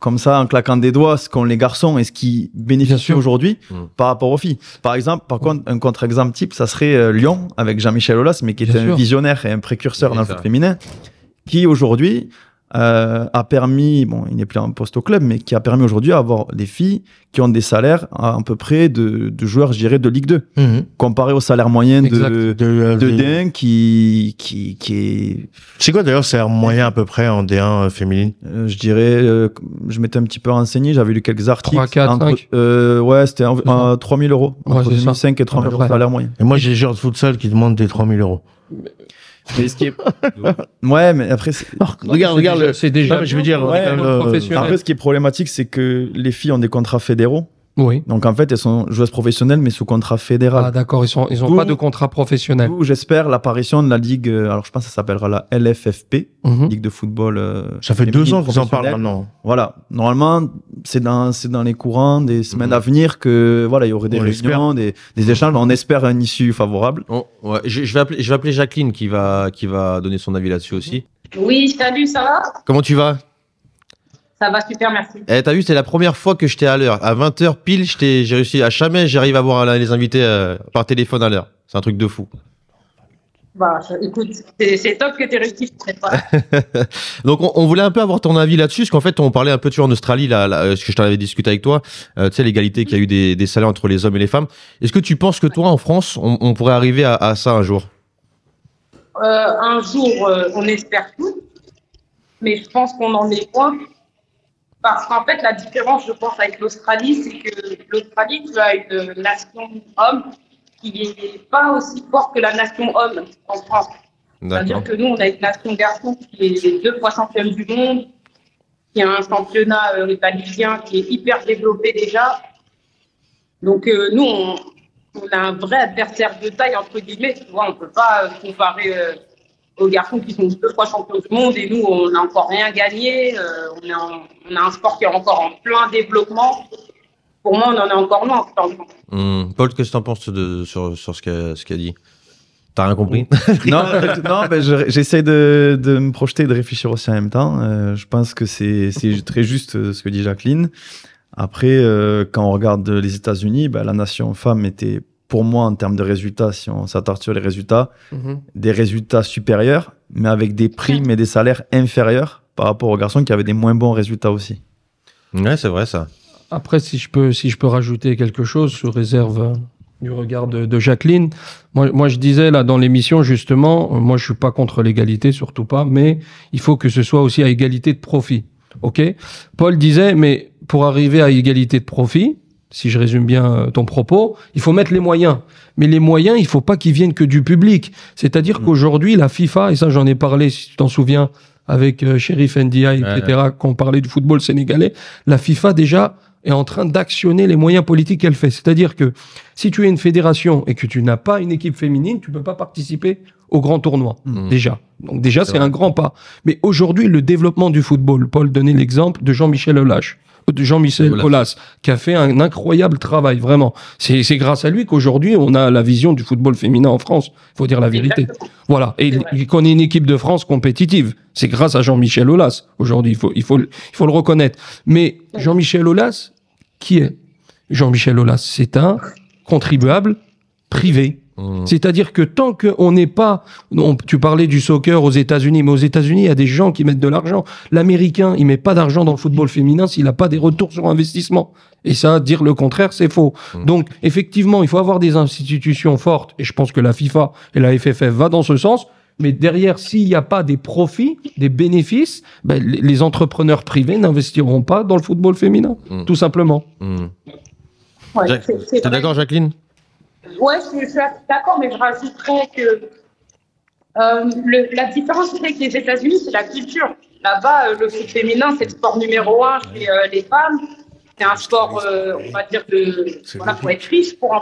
comme ça en claquant des doigts ce qu'ont les garçons et ce qui bénéficie aujourd'hui mm. par rapport aux filles. Par exemple, par mm. contre, un contre-exemple type, ça serait euh, Lyon avec Jean-Michel Aulas, mais qui est un visionnaire et un précurseur dans le foot féminin, qui aujourd'hui euh, a permis, bon, il n'est plus en poste au club, mais qui a permis aujourd'hui d'avoir des filles qui ont des salaires à, peu près de, de joueurs, je dirais, de Ligue 2, mhm. comparé au salaire moyen de, de, D1 euh, qui, qui, qui est. C'est quoi d'ailleurs le salaire moyen à peu près en D1 euh, féminine Je dirais, je m'étais un petit peu renseigné, j'avais lu quelques articles. 3, 4, ouais, c'était 3000 euros. Entre 5 et 30 euros salaire moyen. Et moi, j'ai des joueurs de futsal qui demandent des 3000 euros. Mais ce qui est... ouais, mais après. regarde, regarde. C'est déjà. je veux dire, ouais, euh, après, ce qui est problématique, c'est que les filles ont des contrats fédéraux. Oui. Donc en fait, elles sont joueuses professionnelles, mais sous contrat fédéral. Ah d'accord, ils n'ont ils pas de contrat professionnel. j'espère l'apparition de la ligue, euh, alors je pense que ça s'appellera la LFFP, mhm. ligue de football. Euh, ça fait deux ans qu'on en parle maintenant. Voilà, normalement, c'est dans, dans les courants des semaines mhm. à venir que voilà, il y aurait des réunions, des, des, échanges. On espère une issue favorable. Oh, je, vais appeler, je vais appeler Jacqueline qui va, qui va donner son avis là-dessus aussi. Oui, salut, ça va Comment tu vas ça va super, merci. Eh, t'as vu, c'est la première fois que j'étais à l'heure. À 20h pile, j'ai réussi. À jamais, j'arrive à voir euh, les invités euh, par téléphone à l'heure. C'est un truc de fou. Bah, écoute, c'est top que tu réussi. Donc, on, voulait un peu avoir ton avis là-dessus, parce qu'en fait, on parlait un peu, tu en Australie, là, euh, ce que je t'en avais discuté avec toi, tu sais, l'égalité qu'il y a eu des, salaires entre les hommes et les femmes. Est-ce que tu penses que toi, en France, on, pourrait arriver à, ça un jour Un jour, on espère tout, mais je pense qu'on en est loin. Parce qu'en fait, la différence, je pense, avec l'Australie, c'est que l'Australie, tu as une nation homme qui n'est pas aussi forte que la nation homme en France. C'est-à-dire que nous, on a une nation garçon qui est deux fois championne du monde, qui a un championnat euh, qui est hyper développé déjà. Donc, euh, nous, on, on, a un vrai adversaire de taille, entre guillemets. Tu vois, on ne peut pas euh, comparer. Euh, aux garçons qui sont deux fois champions du monde et nous, on n'a encore rien gagné. Euh, on, on, a un sport qui est encore en plein développement. Pour moi, on en est encore loin. Hmm. Paul, qu'est-ce que tu en penses de, sur, sur ce qu'a ce qu dit T'as rien compris Non, non ben, j'essaie de, de, me projeter et de réfléchir aussi en même temps. Euh, je pense que c'est très juste euh, ce que dit Jacqueline. Après, quand on regarde les États-Unis, ben, la nation femme était pour moi, en termes de résultats, si on s'attarde sur les résultats, mhm. des résultats supérieurs, mais avec des primes et des salaires inférieurs par rapport aux garçons qui avaient des moins bons résultats aussi. Oui, c'est vrai ça. Après, si je peux, si je peux rajouter quelque chose sous réserve hein, du regard de, Jacqueline, moi, moi, je disais là dans l'émission justement, euh, moi je suis pas contre l'égalité, surtout pas, mais il faut que ce soit aussi à égalité de profit. Ok. Paul disait, mais pour arriver à égalité de profit, si je résume bien euh, ton propos, il faut mettre les moyens. Mais les moyens, il faut pas qu'ils viennent que du public. C'est-à-dire mm. qu'aujourd'hui, la FIFA, et ça j'en ai parlé, si tu t'en souviens, avec Sherif euh, Sheriff Ndiaye, etc., qu'on quand on parlait du football sénégalais, la FIFA déjà est en train d'actionner les moyens politiques qu'elle fait. C'est-à-dire que si tu es une fédération et que tu n'as pas une équipe féminine, tu peux pas participer au grand tournoi, mm. Mm. déjà. Donc déjà, c'est un grand pas. Mais aujourd'hui, le développement du football, Paul donnait l'exemple de Jean-Michel Olache Jean-Michel Aulas. qui a fait un incroyable travail, vraiment. C'est grâce à lui qu'aujourd'hui, on a la vision du football féminin en France. Il faut dire la vérité. Voilà. Et qu'on ait une équipe de France compétitive. C'est grâce à Jean-Michel Aulas, aujourd'hui. Il faut, il, faut, il faut le reconnaître. Mais Jean-Michel Aulas, qui est Jean-Michel Aulas C'est un contribuable privé Hmm. C'est-à-dire que tant qu'on n'est pas, tu parlais du soccer aux États-Unis, mais aux États-Unis, il y a des gens qui mettent de l'argent. L'Américain, il met pas d'argent dans le football féminin s'il n'a pas des retours sur investissement. Et ça, dire le contraire, c'est faux. Hmm. Donc, effectivement, il faut avoir des institutions fortes. Et je pense que la FIFA et la FFF va dans ce sens. Mais derrière, s'il n'y a pas des profits, des bénéfices, ben, les entrepreneurs privés n'investiront pas dans le football féminin, hmm. tout simplement. T'es d'accord, Jacqueline oui, je, suis d'accord, mais je rajouterais que euh, la différence avec les États-Unis, c'est la culture. Là-bas, euh, le foot féminin, c'est le sport numéro un chez euh, les femmes. C'est un sport, on va dire, de, voilà, pour être riche, pour, en,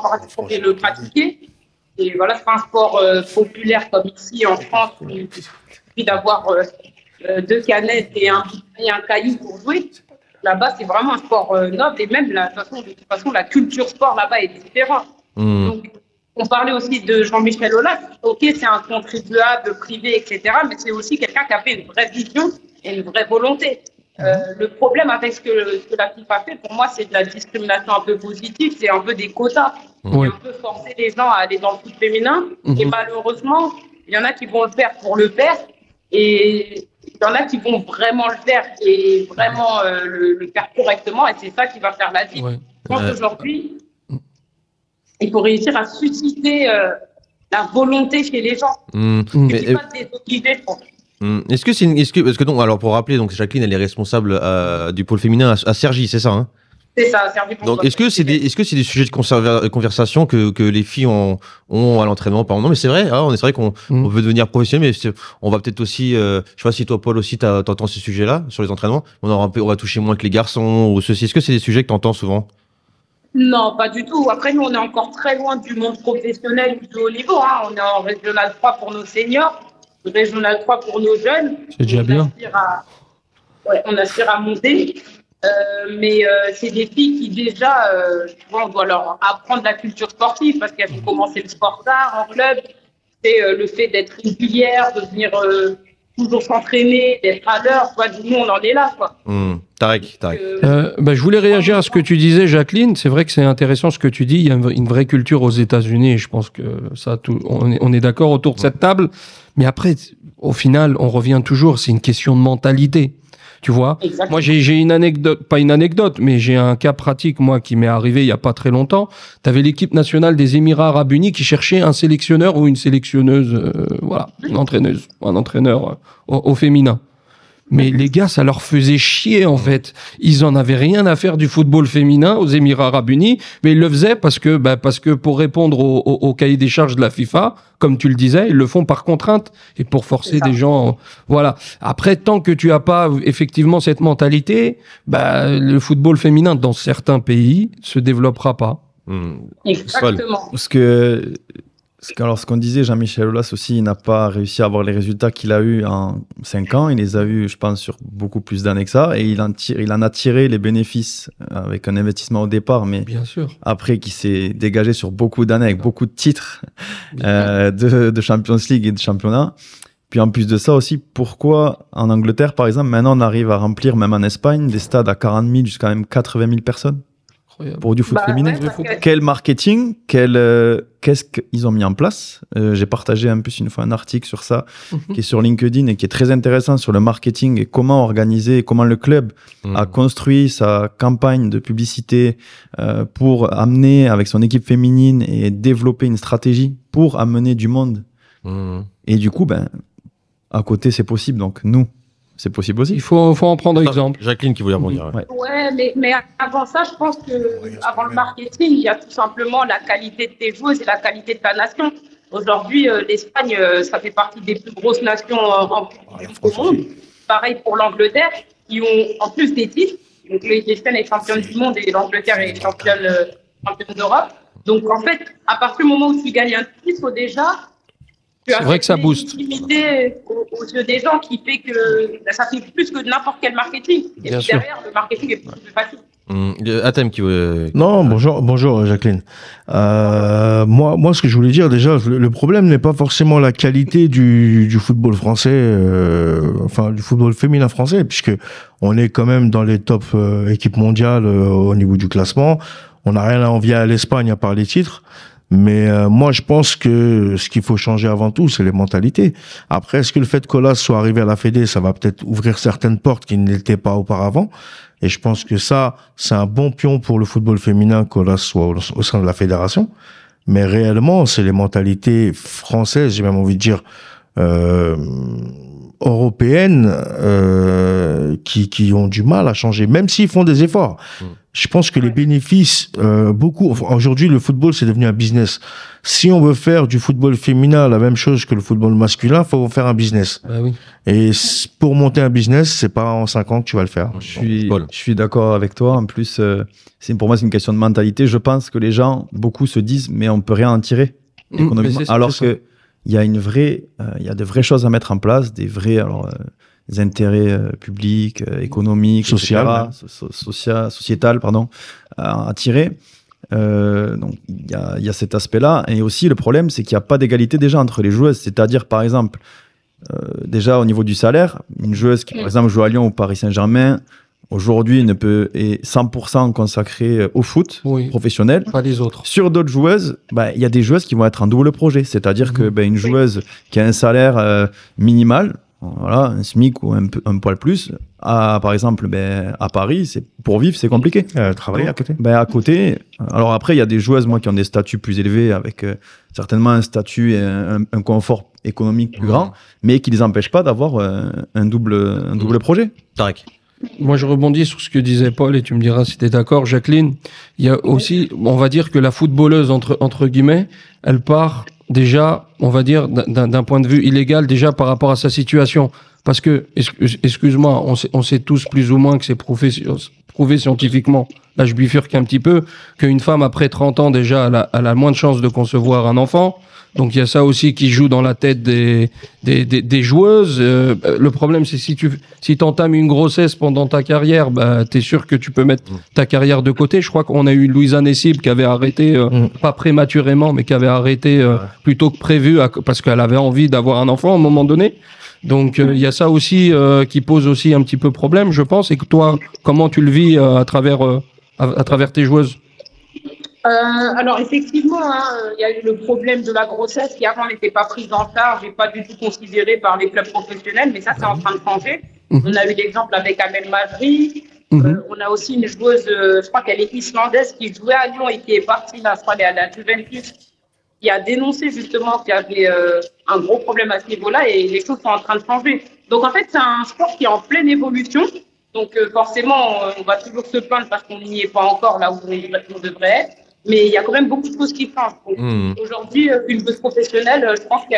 le pratiquer. Et voilà, c'est pas un sport populaire comme ici en France, où il suffit d'avoir deux canettes et un, un caillou pour jouer. Là-bas, c'est vraiment un sport noble. Et même, la, façon, de toute façon, la culture sport là-bas est différente. Mm. on parlait aussi de Jean-Michel Aulas. Ok, c'est un contribuable privé, etc. Mais c'est aussi quelqu'un qui avait une vraie vision et une vraie volonté. Euh, mm. le problème avec ce que, la FIFA fait, pour moi, c'est de la discrimination un peu positive, c'est un peu des quotas. Mm. On peut forcer les gens à aller dans le foot féminin. Mm-hmm. Et malheureusement, il y en a qui vont le faire pour le faire. Et il y en a qui vont vraiment le faire et vraiment euh, le, faire correctement. Et c'est ça qui va faire la vie. Je pense et pour réussir à susciter euh, la volonté chez les gens. Mmh. Mmh, mais, pas des mmh. Est-ce que c'est ce que, que donc, alors pour rappeler, donc Jacqueline, elle est responsable euh, du pôle féminin à, Sergi, c'est ça hein C'est ça, Donc, est-ce que c'est des, est-ce que c'est des sujets de euh, conversation que, que, les filles ont, ont à l'entraînement Non, mais c'est vrai. Hein, on est vrai qu'on veut devenir professionnel, mais on va peut-être aussi, je je sais pas si toi, Paul aussi, t'entends ces sujets-là sur les entraînements. On aura, on va toucher moins que les garçons ou ceci. Est-ce que c'est des sujets que tu entends souvent non, pas du tout. Après, nous, on est encore très loin du monde professionnel du haut niveau. Hein. On est en Régional 3 pour nos seniors, Régional 3 pour nos jeunes. C'est déjà bien. on aspire à monter. Euh, mais euh, c'est des filles qui déjà, euh, apprendre la culture sportive parce qu'elles ont commencé le sport tard en club. C'est euh, le fait d'être régulière, de venir toujours s'entraîner, être à l'heure, quoi. Nous, on en est là, quoi. Hmm. Tarek, Tarek. Euh, euh, bah, je voulais réagir à ce que tu disais, Jacqueline. C'est vrai que c'est intéressant ce que tu dis. Il y a une vraie culture aux États-Unis. Je pense que ça, tout, on est, on est d'accord autour de cette table. Mais après, au final, on revient toujours. C'est une question de mentalité. Tu vois Moi, j'ai une anecdote, pas une anecdote, mais j'ai un cas pratique, moi, qui m'est arrivé il y a pas très longtemps. Tu avais l'équipe nationale des Émirats Arabes Unis qui cherchait un sélectionneur ou une sélectionneuse, euh, voilà, une entraîneuse, un entraîneur euh, au féminin. Mais les gars, ça leur faisait chier en fait. Ils en avaient rien à faire du football féminin aux Émirats Arabes Unis, mais ils le faisaient parce que, bah, parce que pour répondre au, cahier des charges de la FIFA, comme tu le disais, ils le font par contrainte et pour forcer des gens. Voilà. Après, tant que tu as pas effectivement cette mentalité, bah, le football féminin dans certains pays se développera pas. Hmm. Exactement. Parce que alors, ce qu'on disait, Jean-Michel Aulas aussi, il n'a pas réussi à avoir les résultats qu'il a eu en 5 ans. Il les a eu, je pense, sur beaucoup plus d'années que ça. Et il en, il en a tiré les bénéfices euh, avec un investissement au départ, mais Bien sûr. après, qui s'est dégagé sur beaucoup d'années, avec beaucoup de titres euh, de, Champions League et de championnat. Puis en plus de ça aussi, pourquoi en Angleterre, par exemple, maintenant on arrive à remplir, même en Espagne, des stades à 40 000 jusqu'à même 80 000 personnes pour du foot bah féminin Quel marketing, quel, euh, qu'est-ce qu'ils ont mis en place. Euh, j'ai partagé un peu une fois un article sur ça mhm. qui est sur LinkedIn et qui est très intéressant sur le marketing et comment organiser comment le club mhm. a construit sa campagne de publicité euh, pour amener avec son équipe féminine et développer une stratégie pour amener du monde. Mhm. Et du coup, ben, à côté, c'est possible. Donc, nous, c'est possible aussi. Il faut, en prendre exemple. Jacqueline qui voulait rebondir. Ouais, ouais mais, mais, avant ça, je pense que avant le marketing, il y a tout simplement la qualité de tes joueuses et la qualité de ta nation. Aujourd'hui, euh, l'Espagne, euh, ça fait partie des plus grosses nations euh, en au ah, monde. Pareil pour l'Angleterre, qui ont en plus des titres. Donc l'Espagne est championne du monde et l'Angleterre est championne, championne d'Europe. Donc en fait, à partir du moment où tu gagnes un titre déjà, c'est vrai que ça booste. Aux, euh, aux yeux des gens qui fait que bah, ça fait plus que n'importe quel marketing. Et puis derrière, le marketing est plus facile. Mmh. Euh, Atem qui veut. Non, bonjour, bonjour euh, Jacqueline. moi, moi, ce que je voulais dire déjà, le, problème n'est pas forcément la qualité du, football français, enfin du football féminin français, puisque on est quand même dans les top équipes mondiales au niveau du classement. On n'a rien à envier à l'Espagne à part les titres. Mais euh, moi, je pense que ce qu'il faut changer avant tout, c'est les mentalités. Après, est-ce que le fait que Colas soit arrivé à la Fédé, ça va peut-être ouvrir certaines portes qui ne pas auparavant Et je pense que ça, c'est un bon pion pour le football féminin que soit au, sein de la fédération. Mais réellement, c'est les mentalités françaises, j'ai même envie de dire euh, européennes euh, qui, ont du mal à changer, même s'ils font des efforts. Mm. Je pense que les bénéfices, euh, beaucoup. Aujourd'hui, le football, c'est devenu un business. Si on veut faire du football féminin la même chose que le football masculin, faut faire un business. Bah Et pour monter un business, c'est pas en 5 ans que tu vas le faire. Je suis, je suis d'accord avec toi. En plus, c'est pour moi, c'est une question de mentalité. Je pense que les gens, beaucoup se disent, mais on peut rien en tirer. Mm. alors que il y a une vraie, euh, il y a de vraies choses à mettre en place, des vrais alors, euh, intérêts euh, publics, économiques, social, sociétal, pardon, à, tirer. donc il y, y, a cet aspect-là. Et aussi le problème, c'est qu'il n'y a pas d'égalité déjà entre les joueuses. C'est-à-dire, par exemple, déjà au niveau du salaire, une joueuse qui, par mm. exemple, joue à Lyon ou Paris Saint-Germain, aujourd'hui ne peut est 100% consacré euh, au foot professionnel. Pas les autres. Sur d'autres joueuses, bah, il y a des joueuses qui vont être en double projet, c'est-à-dire qu'une que mhm. bah, une joueuse qui a un salaire euh, minimal, voilà, un SMIC ou un, un poil plus, à, par exemple bah, à Paris, c'est pour vivre, c'est compliqué. travailler à côté. à côté. Alors après, il y a des joueuses, moi, qui ont des statuts plus élevés, avec euh, certainement un statut et un, confort économique plus grand, mais qui ne les empêchent pas d'avoir un, double, un double mhm. projet. Tarek moi, je rebondis sur ce que disait Paul et tu me diras si tu d'accord, Jacqueline. Il y a aussi, on va dire que la footballeuse, entre, guillemets, elle part déjà, on va dire, d'un point de vue illégal, déjà par rapport à sa situation. Parce que, excuse-moi, on, sait, tous plus ou moins que c'est prouvé, scientifiquement, là je bifurque un petit peu, qu'une femme après 30 ans déjà, a, elle a moins de chances de concevoir un enfant. Donc il y a ça aussi qui joue dans la tête des, des, joueuses. Euh, le problème, c'est si tu si entames une grossesse pendant ta carrière, bah, tu es sûr que tu peux mettre ta carrière de côté. Je crois qu'on a eu Louisa Nessib qui avait arrêté, euh, mm. pas prématurément, mais qui avait arrêté euh, plutôt que prévu parce qu'elle avait envie d'avoir un enfant à un moment donné. Donc il y a ça aussi qui pose aussi un petit peu problème, je pense. Et toi, comment tu le vis à travers à travers tes joueuses euh, alors effectivement, hein, euh, il y a eu le problème de la grossesse qui avant n'était pas prise en charge et pas du tout considérée par les clubs professionnels, mais ça c'est en train de changer. Mhm. On a eu l'exemple avec Amel Mavri. Mhm. Euh, on a aussi une joueuse, je crois qu'elle est islandaise, qui jouait à Lyon et qui est partie, là, je à la Juventus, qui a dénoncé justement qu'il y avait un gros problème à ce niveau-là et les choses sont en train de changer. Donc en fait, c'est un sport qui est en pleine évolution. Donc forcément, on va toujours se plaindre parce qu'on n'y est pas encore là où on devrait être mais il y a quand même beaucoup de choses qui changent. Hmm. Aujourd'hui, euh, une bosse professionnelle, euh, je pense que,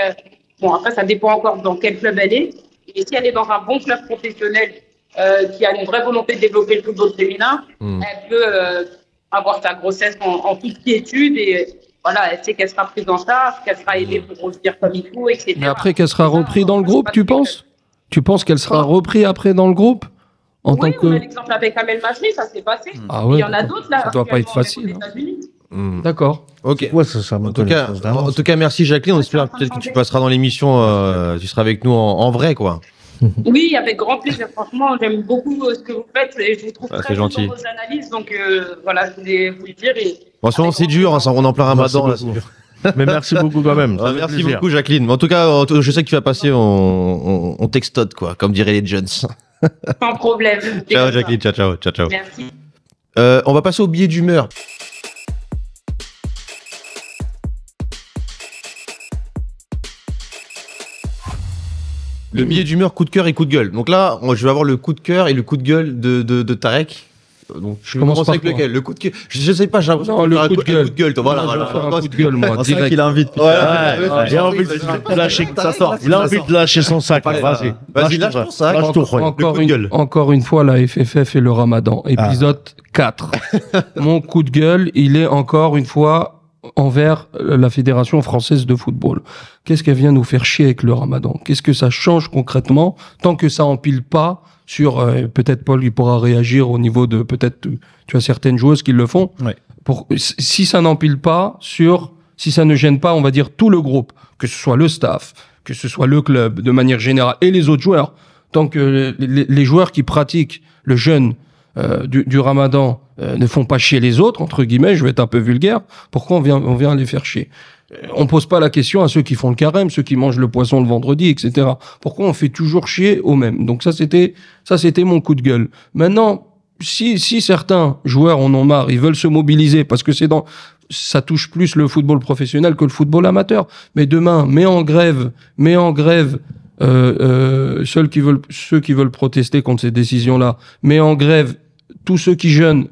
bon, après, ça dépend encore dans quel club elle est. Et si elle est dans un bon club professionnel euh, qui a une vraie volonté de développer le football féminin, hmm. elle peut avoir sa grossesse en, toute quiétude et voilà, elle sait qu'elle sera prise en charge, qu'elle sera aidée pour grossir comme il faut, etc. Mais après qu'elle sera reprise hein, dans le groupe, tu penses Tu penses qu'elle sera reprise après dans le groupe en oui, tant on que... a l'exemple avec Amel Majmi, ça s'est passé. Ah il y en a d'autres là. Ça doit pas être facile. Hmm. D'accord. Ok. Ouais, ça, ça en, tout cas, en, tout cas, merci Jacqueline. On espère peut-être que tu passeras dans l'émission, euh, tu seras avec nous en, vrai, quoi. oui, avec grand plaisir. Franchement, j'aime beaucoup euh, ce que vous faites et je vous trouve ah, très gentil. dans vos analyses. Donc euh, voilà, je voulais vous le dire. Et... Bon, c'est dur, hein, on en plein ramadan. Là, mais merci beaucoup quand même. merci beaucoup Jacqueline. en tout cas, je sais que tu vas passer on, on, textote, quoi, comme diraient les jeunes. Sans problème. Ciao Jacqueline, ciao, ciao, ciao, ciao. Merci. Euh, on va passer au billet d'humeur. Le billet d'humeur, coup de cœur et coup de gueule. Donc là, je vais avoir le coup de cœur et le coup de gueule de, de, de Tarek. Donc, je commence par avec lequel Le coup de gueule Je, sais pas, j'ai l'impression le, le coup de gueule. Coup de gueule voilà, voilà, faire Un coup de gueule, moi. C'est vrai qu'il invite. Ouais, ouais, ouais, j'ai envie de lâcher ça sort. Il a envie de lâcher son sac. Vas-y, vas-y, lâche ton sac. Encore une, encore une fois, la FFF et le Ramadan. Épisode 4. Mon coup de gueule, il est encore une fois envers la Fédération française de football. Qu'est-ce qu'elle vient nous faire chier avec le ramadan Qu'est-ce que ça change concrètement tant que ça empile pas sur euh, peut-être Paul il pourra réagir au niveau de peut-être tu as certaines joueuses qui le font. Pour, si ça n'empile pas sur si ça ne gêne pas, on va dire tout le groupe, que ce soit le staff, que ce soit le club de manière générale et les autres joueurs, tant que les joueurs qui pratiquent le jeûne euh, du, ramadan euh, ne font pas chier les autres, entre guillemets, je vais être un peu vulgaire, pourquoi on vient, on vient les faire chier euh, on pose pas la question à ceux qui font le carême, ceux qui mangent le poisson le vendredi, etc. Pourquoi on fait toujours chier aux mêmes Donc ça c'était ça c'était mon coup de gueule. Maintenant, si si certains joueurs en ont marre, ils veulent se mobiliser parce que c'est dans ça touche plus le football professionnel que le football amateur. Mais demain, mets en grève, mets en grève euh, euh seuls qui veulent, ceux qui veulent protester contre ces décisions-là, mais en grève, tous ceux qui jeûnent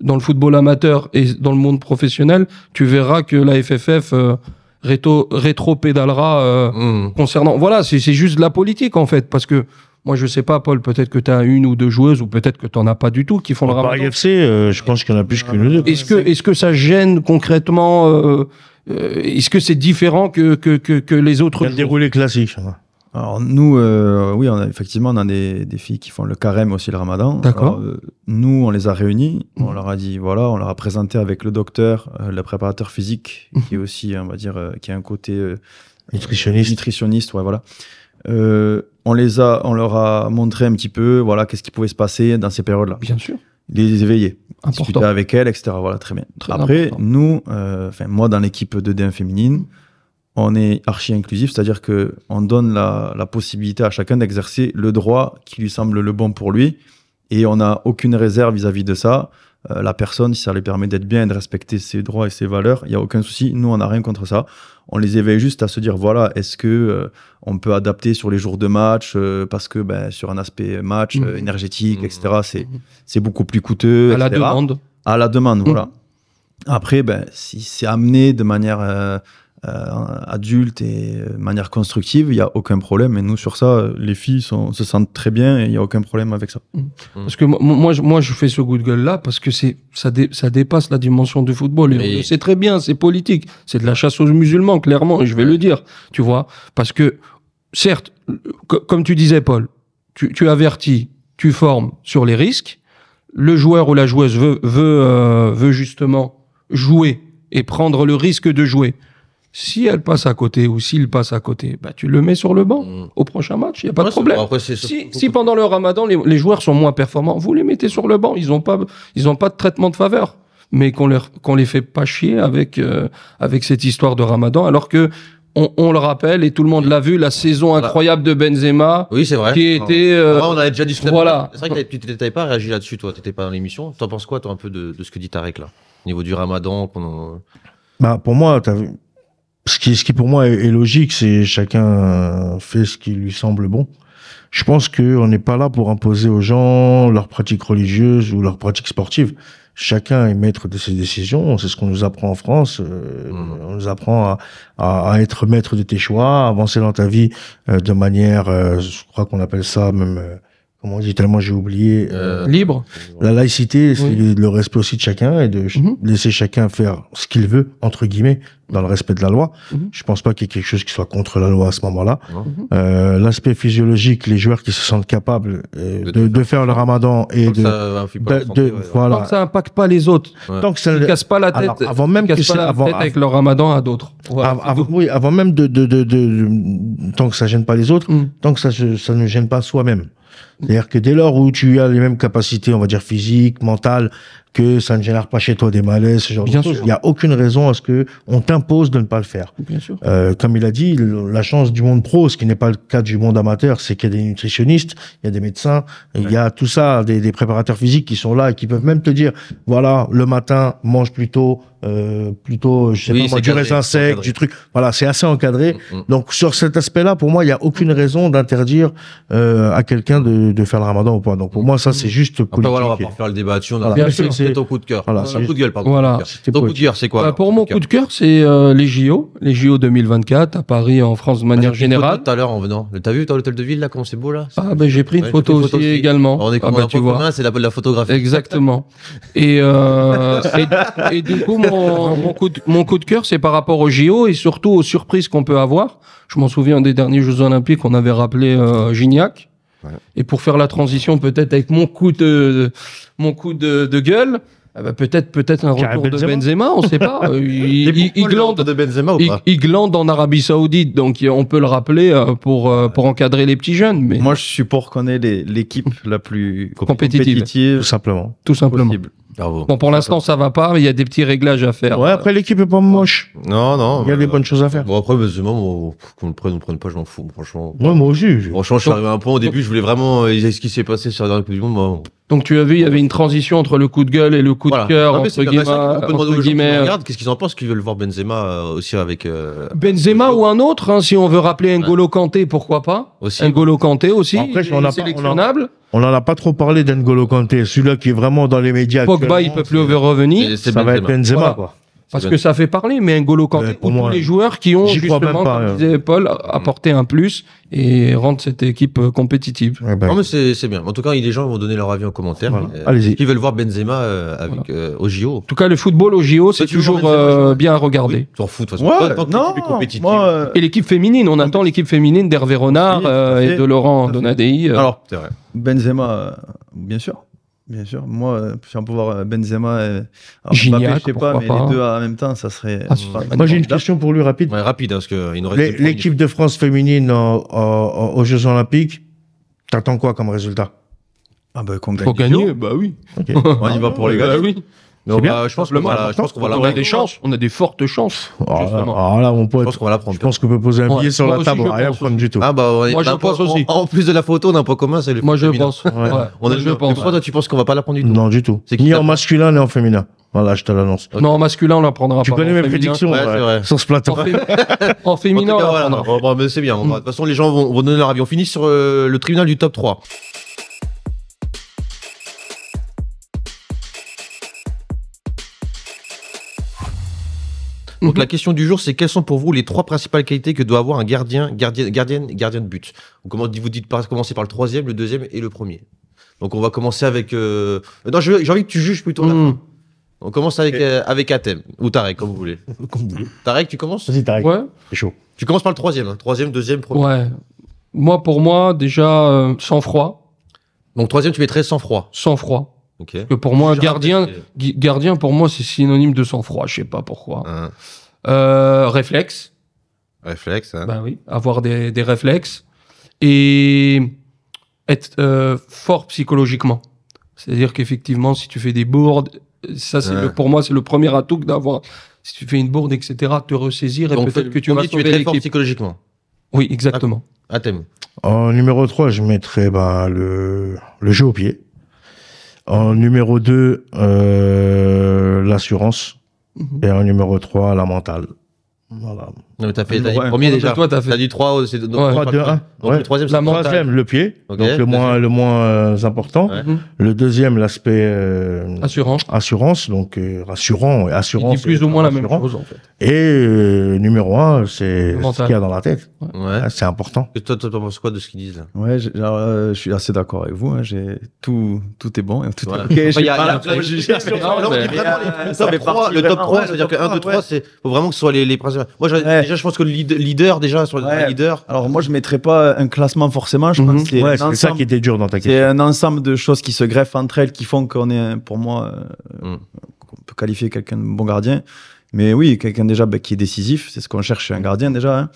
dans le football amateur et dans le monde professionnel, tu verras que la FFF euh, rétro-pédalera euh, hmm. concernant. Voilà, c'est juste de la politique en fait, parce que moi, je sais pas, Paul, peut-être que tu as une ou deux joueuses, ou peut-être que tu n'en as pas du tout, qui font le bah, rapport. Paris FC, euh, je pense qu'il y en a plus qu'une ou deux. Est-ce que, est que ça gêne concrètement Est-ce que c'est différent que, que, que, que les autres Il y a le déroulé classique. Alors nous, euh, oui, on effectivement, on a des, filles qui font le carême aussi le ramadan. D'accord. Euh, nous, on les a réunis, mmh. on leur a dit, voilà, on leur a présenté avec le docteur, euh, le préparateur physique, mmh. qui est aussi, on va dire, qui a un côté... nutritionniste. Nutritionniste, ouais, voilà. on, les a, on leur a montré un petit peu, voilà, qu'est-ce qui pouvait se passer dans ces périodes-là. Bien sûr. Les éveiller, discuter avec elles, etc. Voilà, très bien. Après, nous, enfin moi dans l'équipe de D1 féminine, on est archi inclusif, c'est-à-dire que on donne la, possibilité à chacun d'exercer le droit qui lui semble le bon pour lui, et on n'a aucune réserve vis-à-vis de ça. Euh, la personne, si ça lui permet d'être bien et de respecter ses droits et ses valeurs, il y a aucun souci. Nous, on n'a rien contre ça. On les éveille juste à se dire voilà, est-ce que euh, on peut adapter sur les jours de match euh, parce que ben, sur un aspect match mmh. énergétique, mmh. etc. Mmh. C'est beaucoup plus coûteux. À la demande. À la demande, voilà. Après, ben, si c'est amené de manière euh, adulte et de euh, manière constructive, il n'y a aucun problème. Et nous, sur ça, les filles sont, se sentent très bien et il n'y a aucun problème avec ça. Mm. Mm. Parce que moi, moi, je, fais ce goût de gueule-là parce que ça, dépasse la dimension du football. C'est très bien, c'est politique. C'est de la chasse aux musulmans, clairement, et je vais le dire. Tu vois Parce que, certes, comme tu disais, Paul, tu, avertis, tu formes sur les risques. Le joueur ou la joueuse veut, veut euh, justement jouer et prendre le risque de jouer. Si elle passe à côté ou s'il passe à côté, bah, tu le mets sur le banc mm. au prochain match, il n'y a pas de problème. si, pendant le ramadan, les, joueurs sont moins performants, vous les mettez sur le banc, ils n'ont pas, ils pas de traitement de faveur. Mais qu'on ne les fait pas chier avec, euh, avec cette histoire de ramadan, alors que on, le rappelle et tout le monde l'a vu, la saison incroyable de Benzema. Oui, c'est vrai. Qui ah. était. Ah, euh, on avait déjà discuté. C'est vrai que tu n'avais pas réagi là-dessus, toi. Tu n'étais pas dans l'émission. en penses quoi, toi, un peu de, ce que dit Tarek là, au niveau du Ramadan. Bah, pour moi, tu as vu ce qui, ce qui pour moi est, logique, c'est chacun fait ce qui lui semble bon. Je pense qu'on n'est pas là pour imposer aux gens leurs pratiques religieuses ou leurs pratiques sportives. Chacun est maître de ses décisions. C'est ce qu'on nous apprend en France. Euh, mmh. On nous apprend à, être maître de tes choix, à avancer dans ta vie euh, de manière, euh, je crois qu'on appelle ça même comment on dit tellement j'ai oublié euh, euh, libre la laïcité c'est le respect aussi de chacun et de mhm. laisser chacun faire ce qu'il veut entre guillemets dans le respect de la loi mhm. je pense pas qu'il y ait quelque chose qui soit contre la loi à ce moment-là mhm. euh, l'aspect physiologique les joueurs qui se sentent capables euh, de, faire le ramadan et de, ça, voilà tant que ça impacte pas les autres donc tant que ça ne casse pas la tête avant même que pas la tête avec le ramadan à d'autres oui avant même de, de, tant que ça gêne pas les autres mm. tant que ça ça ne gêne pas soi-même c'est-à-dire que dès lors où tu as les mêmes capacités, on va dire physiques, mentales, que ça ne génère pas chez toi des malaises, il n'y a aucune raison à ce que on t'impose de ne pas le faire. Bien sûr. Euh, comme il a dit, la chance du monde pro, ce qui n'est pas le cas du monde amateur, c'est qu'il y a des nutritionnistes, il y a des médecins, il y a tout ça, des, des, préparateurs physiques qui sont là et qui peuvent même te dire, voilà, le matin, mange plutôt, euh, plutôt, je sais pas moi, du raisin sec, du truc. Voilà, c'est assez encadré. Mm, mm. Donc sur cet aspect-là, pour moi, il n'y a aucune raison d'interdire euh, à quelqu'un de de, faire le ramadan ou pas. Donc pour moi, ça, c'est juste politique. Après, voilà, on va pas faire le débat dessus. On a c'est ton coup de cœur. Voilà, c'est coup de gueule, pardon. Voilà. Ton coup de cœur, c'est quoi bah, Pour mon coup de cœur, c'est euh, les JO, les JO 2024 à Paris, en France, de ah, manière ah, générale. Tout à l'heure en venant. T'as vu, toi, l'hôtel de ville, là, comment c'est beau, là Ah, ben j'ai pris une photo, aussi, également. On est ah, bah, tu vois. c'est la, la photographie. Exactement. et, euh, et, du coup, mon, coup de, mon coup de cœur, c'est par rapport aux JO et surtout aux surprises qu'on peut avoir. Je m'en souviens des derniers Jeux Olympiques, on avait rappelé euh, Gignac. Et pour faire la transition, peut-être avec mon coup de, mon coup de, gueule, ah bah peut-être peut-être un retour de Benzema, on ne sait pas. Euh, il, glande, de Benzema ou pas il, glande en Arabie Saoudite, donc on peut le rappeler euh, pour euh, pour encadrer les petits jeunes. Mais moi, je suis pour qu'on ait l'équipe la plus compétitive, tout simplement, tout simplement. Bon, pour l'instant, ça va pas, mais il y a des petits réglages à faire. Ouais, après, l'équipe est pas moche. Non, non. Il y a des bonnes choses à faire. Bon, après, c'est bon, qu'on le prenne ou prenne pas, je m'en fous, franchement. Ouais, moi aussi. Franchement, je suis arrivé à un point au début, je voulais vraiment. Euh, ce qui s'est passé sur la dernière Coupe du Monde, Donc, tu as vu, il y avait une transition entre le coup de gueule et le coup de cœur, entre guillemets. Euh. regarde, qu'est-ce qu'ils en pensent, qu'ils veulent voir Benzema euh, aussi avec. Benzema ou un autre, hein, si on veut rappeler Golo Kanté, pourquoi pas Aussi. Golo Kanté aussi. Après, on a pas, on n'en a pas trop parlé d'Engolo Kanté, celui-là qui est vraiment dans les médias. Pogba, il peut plus revenir. Ça va être Benzema. Quoi. Parce que ça fait parler, mais N'Golo Kanté, pour moi, tous les joueurs qui ont justement, comme hein. disait Paul, apporté un plus et rendre cette équipe euh, compétitive. Bah, non, mais c'est bien. En tout cas, les gens vont donner leur avis en commentaire. Euh, allez Qui veulent voir Benzema euh, avec, au JO. En tout cas, le football au JO, c'est toujours bien à regarder. Oui, T'en fous, de toute façon. non, et l'équipe féminine, on attend l'équipe féminine d'Hervé Renard et de Laurent Donadei. Alors, Benzema, bien sûr. Bien sûr. Moi, euh, pouvait voir euh, Benzema, et... Euh, Mbappé, sais pas, mais les deux en même temps, ça serait. Ah, moi, j'ai une question pour lui rapide. rapide, parce que nous reste. L'équipe de France féminine aux, Jeux Olympiques, t'attends quoi comme résultat Ah bah qu'on gagne. gagner, bah oui. On y va pour les bah gars. Bah, oui. Donc, bien. je pense qu'on va, on a des chances, on a des fortes chances. Alors ah, ah, là, mon pote, je pense qu'on va la prendre. Je pense qu'on peut poser un billet sur la table, rien prendre du tout. Ah bah, moi je pense aussi. En, plus de la photo, on a un point commun, c'est le. Moi je pense. On a je pense. Pourquoi toi tu penses qu'on va pas la prendre du tout Non du tout. Ni en masculin ni en féminin. Voilà, je te l'annonce. Non, en masculin, on la prendra pas. Tu connais mes prédictions euh, sur ce plateau. En féminin, on la prendra. Oh, bah, c'est bien. De toute façon, les gens vont donner leur avis. On finit sur euh, le tribunal du top 3. Donc mhm. la question du jour, c'est quelles sont pour vous les trois principales qualités que doit avoir un gardien, gardienne, gardien, de but Comment vous dites par, commencer par le troisième, le deuxième et le premier. Donc on va commencer avec. Euh, non, j'ai envie que tu juges plutôt. là. Mhm. On commence avec, euh, avec ou Tarek, comme vous voulez. comme Tarek, tu commences Vas-y, Tarek. Ouais. C'est chaud. Tu commences par le troisième. Hein. Troisième, deuxième, premier. Ouais. Moi, pour moi, déjà, euh, sans froid. Donc, troisième, tu mettrais sans froid. Sans froid que pour moi, gardien, gardien, pour moi, c'est synonyme de sang-froid. Je sais pas pourquoi. Hein. Euh, réflexe. Réflexe. Hein. Ben oui, avoir des, des, réflexes et être euh, fort psychologiquement. C'est-à-dire qu'effectivement, si tu fais des bourdes, ça, c'est pour moi, c'est le premier atout d'avoir. Si tu fais une bourde, etc., te ressaisir et peut-être que tu vas dit, sauver tu es très fort psychologiquement. Oui, exactement. Ah, thème En numéro 3, je mettrais bah, le, le jeu au pied. En numéro 2, euh, l'assurance. Mhm. Et en numéro 3, la mentale. Voilà. Non, mais t'as fait, le premier ah, déjà. Toi, t'as fait- dit 3, donc, Ouais. 3, 3, 2, 1. Donc le troisième, c'est le troisième, le pied, donc le moins, le moins euh, important. Ouais. Hum. Le deuxième, l'aspect euh, Assurant. assurance, donc euh, rassurant. et Il Assurance, dit plus ou moins la même chose, en fait. Et euh, numéro 1 c'est ce qu'il y a dans la tête. Ouais. Ah, c'est important. Et toi, t'en penses quoi de ce qu'ils disent là Ouais, j'ai- euh, je suis assez d'accord avec vous. hein, j'ai tout, tout est bon. et Tout Voilà. est... Ok, il y a- suis il y a pas Le top 3, c'est-à-dire que 1, 2, 3, c'est faut vraiment que ce soit les, les principaux. Moi, j'ai déjà, je pense que le leader, déjà, sur le leader. Alors, moi, je mettrais pas un classement forcément. Je mhm. c'est ça qui était dur dans ta question. C'est un ensemble de choses qui se greffent entre elles qui font qu'on est, pour moi, euh, mhm. on peut qualifier quelqu'un de bon gardien. Mais oui, quelqu'un déjà bah, qui est décisif, c'est ce qu'on cherche chez un gardien déjà. Hein.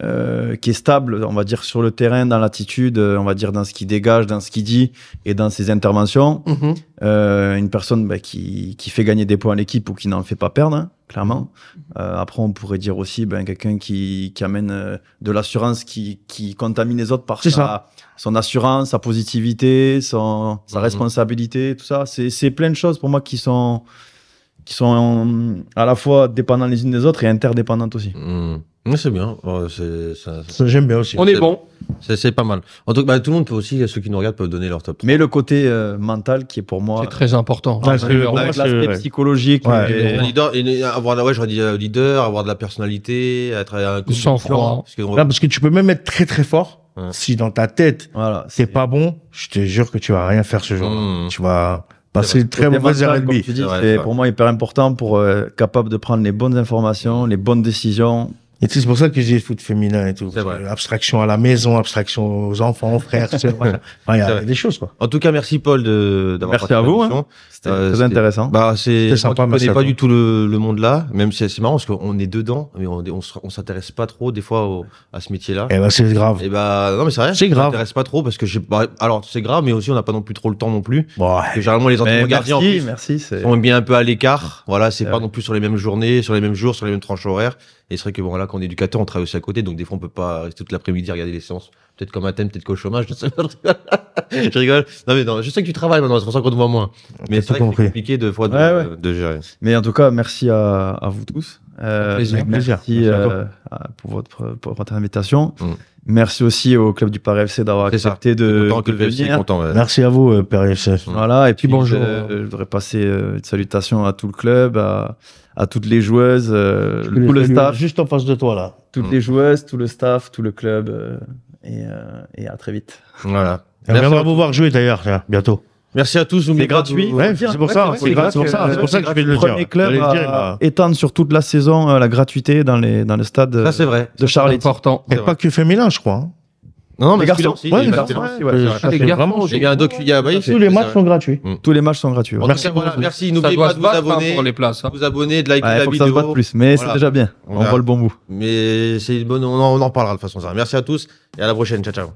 Euh, qui est stable, on va dire, sur le terrain, dans l'attitude, euh, on va dire, dans ce qu'il dégage, dans ce qu'il dit et dans ses interventions. Mhm. Euh, une personne bah, qui, qui, fait gagner des points à l'équipe ou qui n'en fait pas perdre, hein, clairement. Euh, après, on pourrait dire aussi ben, quelqu'un qui, qui, amène de l'assurance, qui, qui, contamine les autres par sa, son assurance, sa positivité, son, sa mhm. responsabilité, tout ça. C'est plein de choses pour moi qui sont qui sont euh, à la fois dépendantes les unes des autres et interdépendantes aussi. Mmh. C'est bien, oh, ça, j'aime bien aussi. On est, bon. C'est, pas mal. En tout cas, bah, tout le monde peut aussi, euh, ceux qui nous regardent peuvent donner leur top. Mais le côté euh, mental qui est pour moi. C'est très important. Ah, l'aspect psychologique. avoir, ouais, je leader, avoir de la personnalité, être un Sans froid. Parce que, parce que tu peux même être très très fort. Si dans ta tête, voilà, c'est pas bon, je te jure que tu vas rien faire ce jour-là. Mmh. Tu vas c'est très pour moi hyper important pour euh, être capable de prendre les bonnes informations, les bonnes décisions. Et c'est pour ça que j'ai foot féminin et tout. Vrai. Abstraction à la maison, abstraction aux enfants, aux frères, Enfin, il y a des choses, quoi. En tout cas, merci, Paul, d'avoir Merci à vous. Hein. C'était euh, très intéressant. Bah, c'est sympa. On pas du tout le, monde là, même si c'est marrant parce qu'on est dedans, mais on, on, s'intéresse pas trop des fois à ce métier-là. Et eh bah, ben, c'est grave. Et eh bah, ben, non, mais c'est vrai. C'est grave. s'intéresse pas trop parce que j'ai. pas. alors, c'est grave, mais aussi on n'a pas non plus trop le temps non plus. généralement, les enfants gardiens. Merci, On est bien un peu à l'écart. Voilà, c'est eh pas non plus sur les mêmes journées, sur les mêmes jours, sur les mêmes tranches horaires. Et c'est vrai que bon, là, quand on est éducateur, on travaille aussi à côté, donc des fois, on peut pas rester toute l'après-midi à regarder les séances peut-être comme un thème, peut-être qu'au chômage, je, sais, je rigole. Non, mais non, je sais que tu travailles maintenant, c'est pour ça qu'on te voit moins. Mais c'est compliqué de, fois de, de, gérer. Mais en tout cas, merci à, vous tous. Euh, Merci, euh, pour, votre, invitation. Mm. Merci aussi au club du Paris FC d'avoir accepté de, de, venir. Content, Merci à vous, euh, Paris FC. Mm. Voilà, et puis, euh, bonjour. Je, voudrais passer une salutation à tout le club, à, toutes les joueuses, tout le staff. Juste en face de toi, là. Toutes mm. les joueuses, tout le staff, tout le club. Euh, et, à très vite. Voilà. on viendra vous voir jouer d'ailleurs, bientôt. Merci à tous. C'est gratuit. Ouais, c'est pour, ça. C'est pour ça. C'est pour ça que je vais le premier club à dire, sur toute la saison euh, la gratuité dans les dans le stade. Ça c'est vrai. De Charlie. Important. Et pas que féminin, je crois. Hein. Non, non, les garçons aussi. Ouais, les garçons euh, Il y a un mm. Tous les matchs sont gratuits. Tous les matchs sont gratuits. Merci. Merci. N'oubliez pas de vous abonner pour les places. Hein. Vous abonner, de liker la vidéo. Ça se plus, mais c'est déjà bien. On voit le bon bout. Mais c'est On en parlera de toute façon. Merci à tous et à la prochaine. Ciao ciao.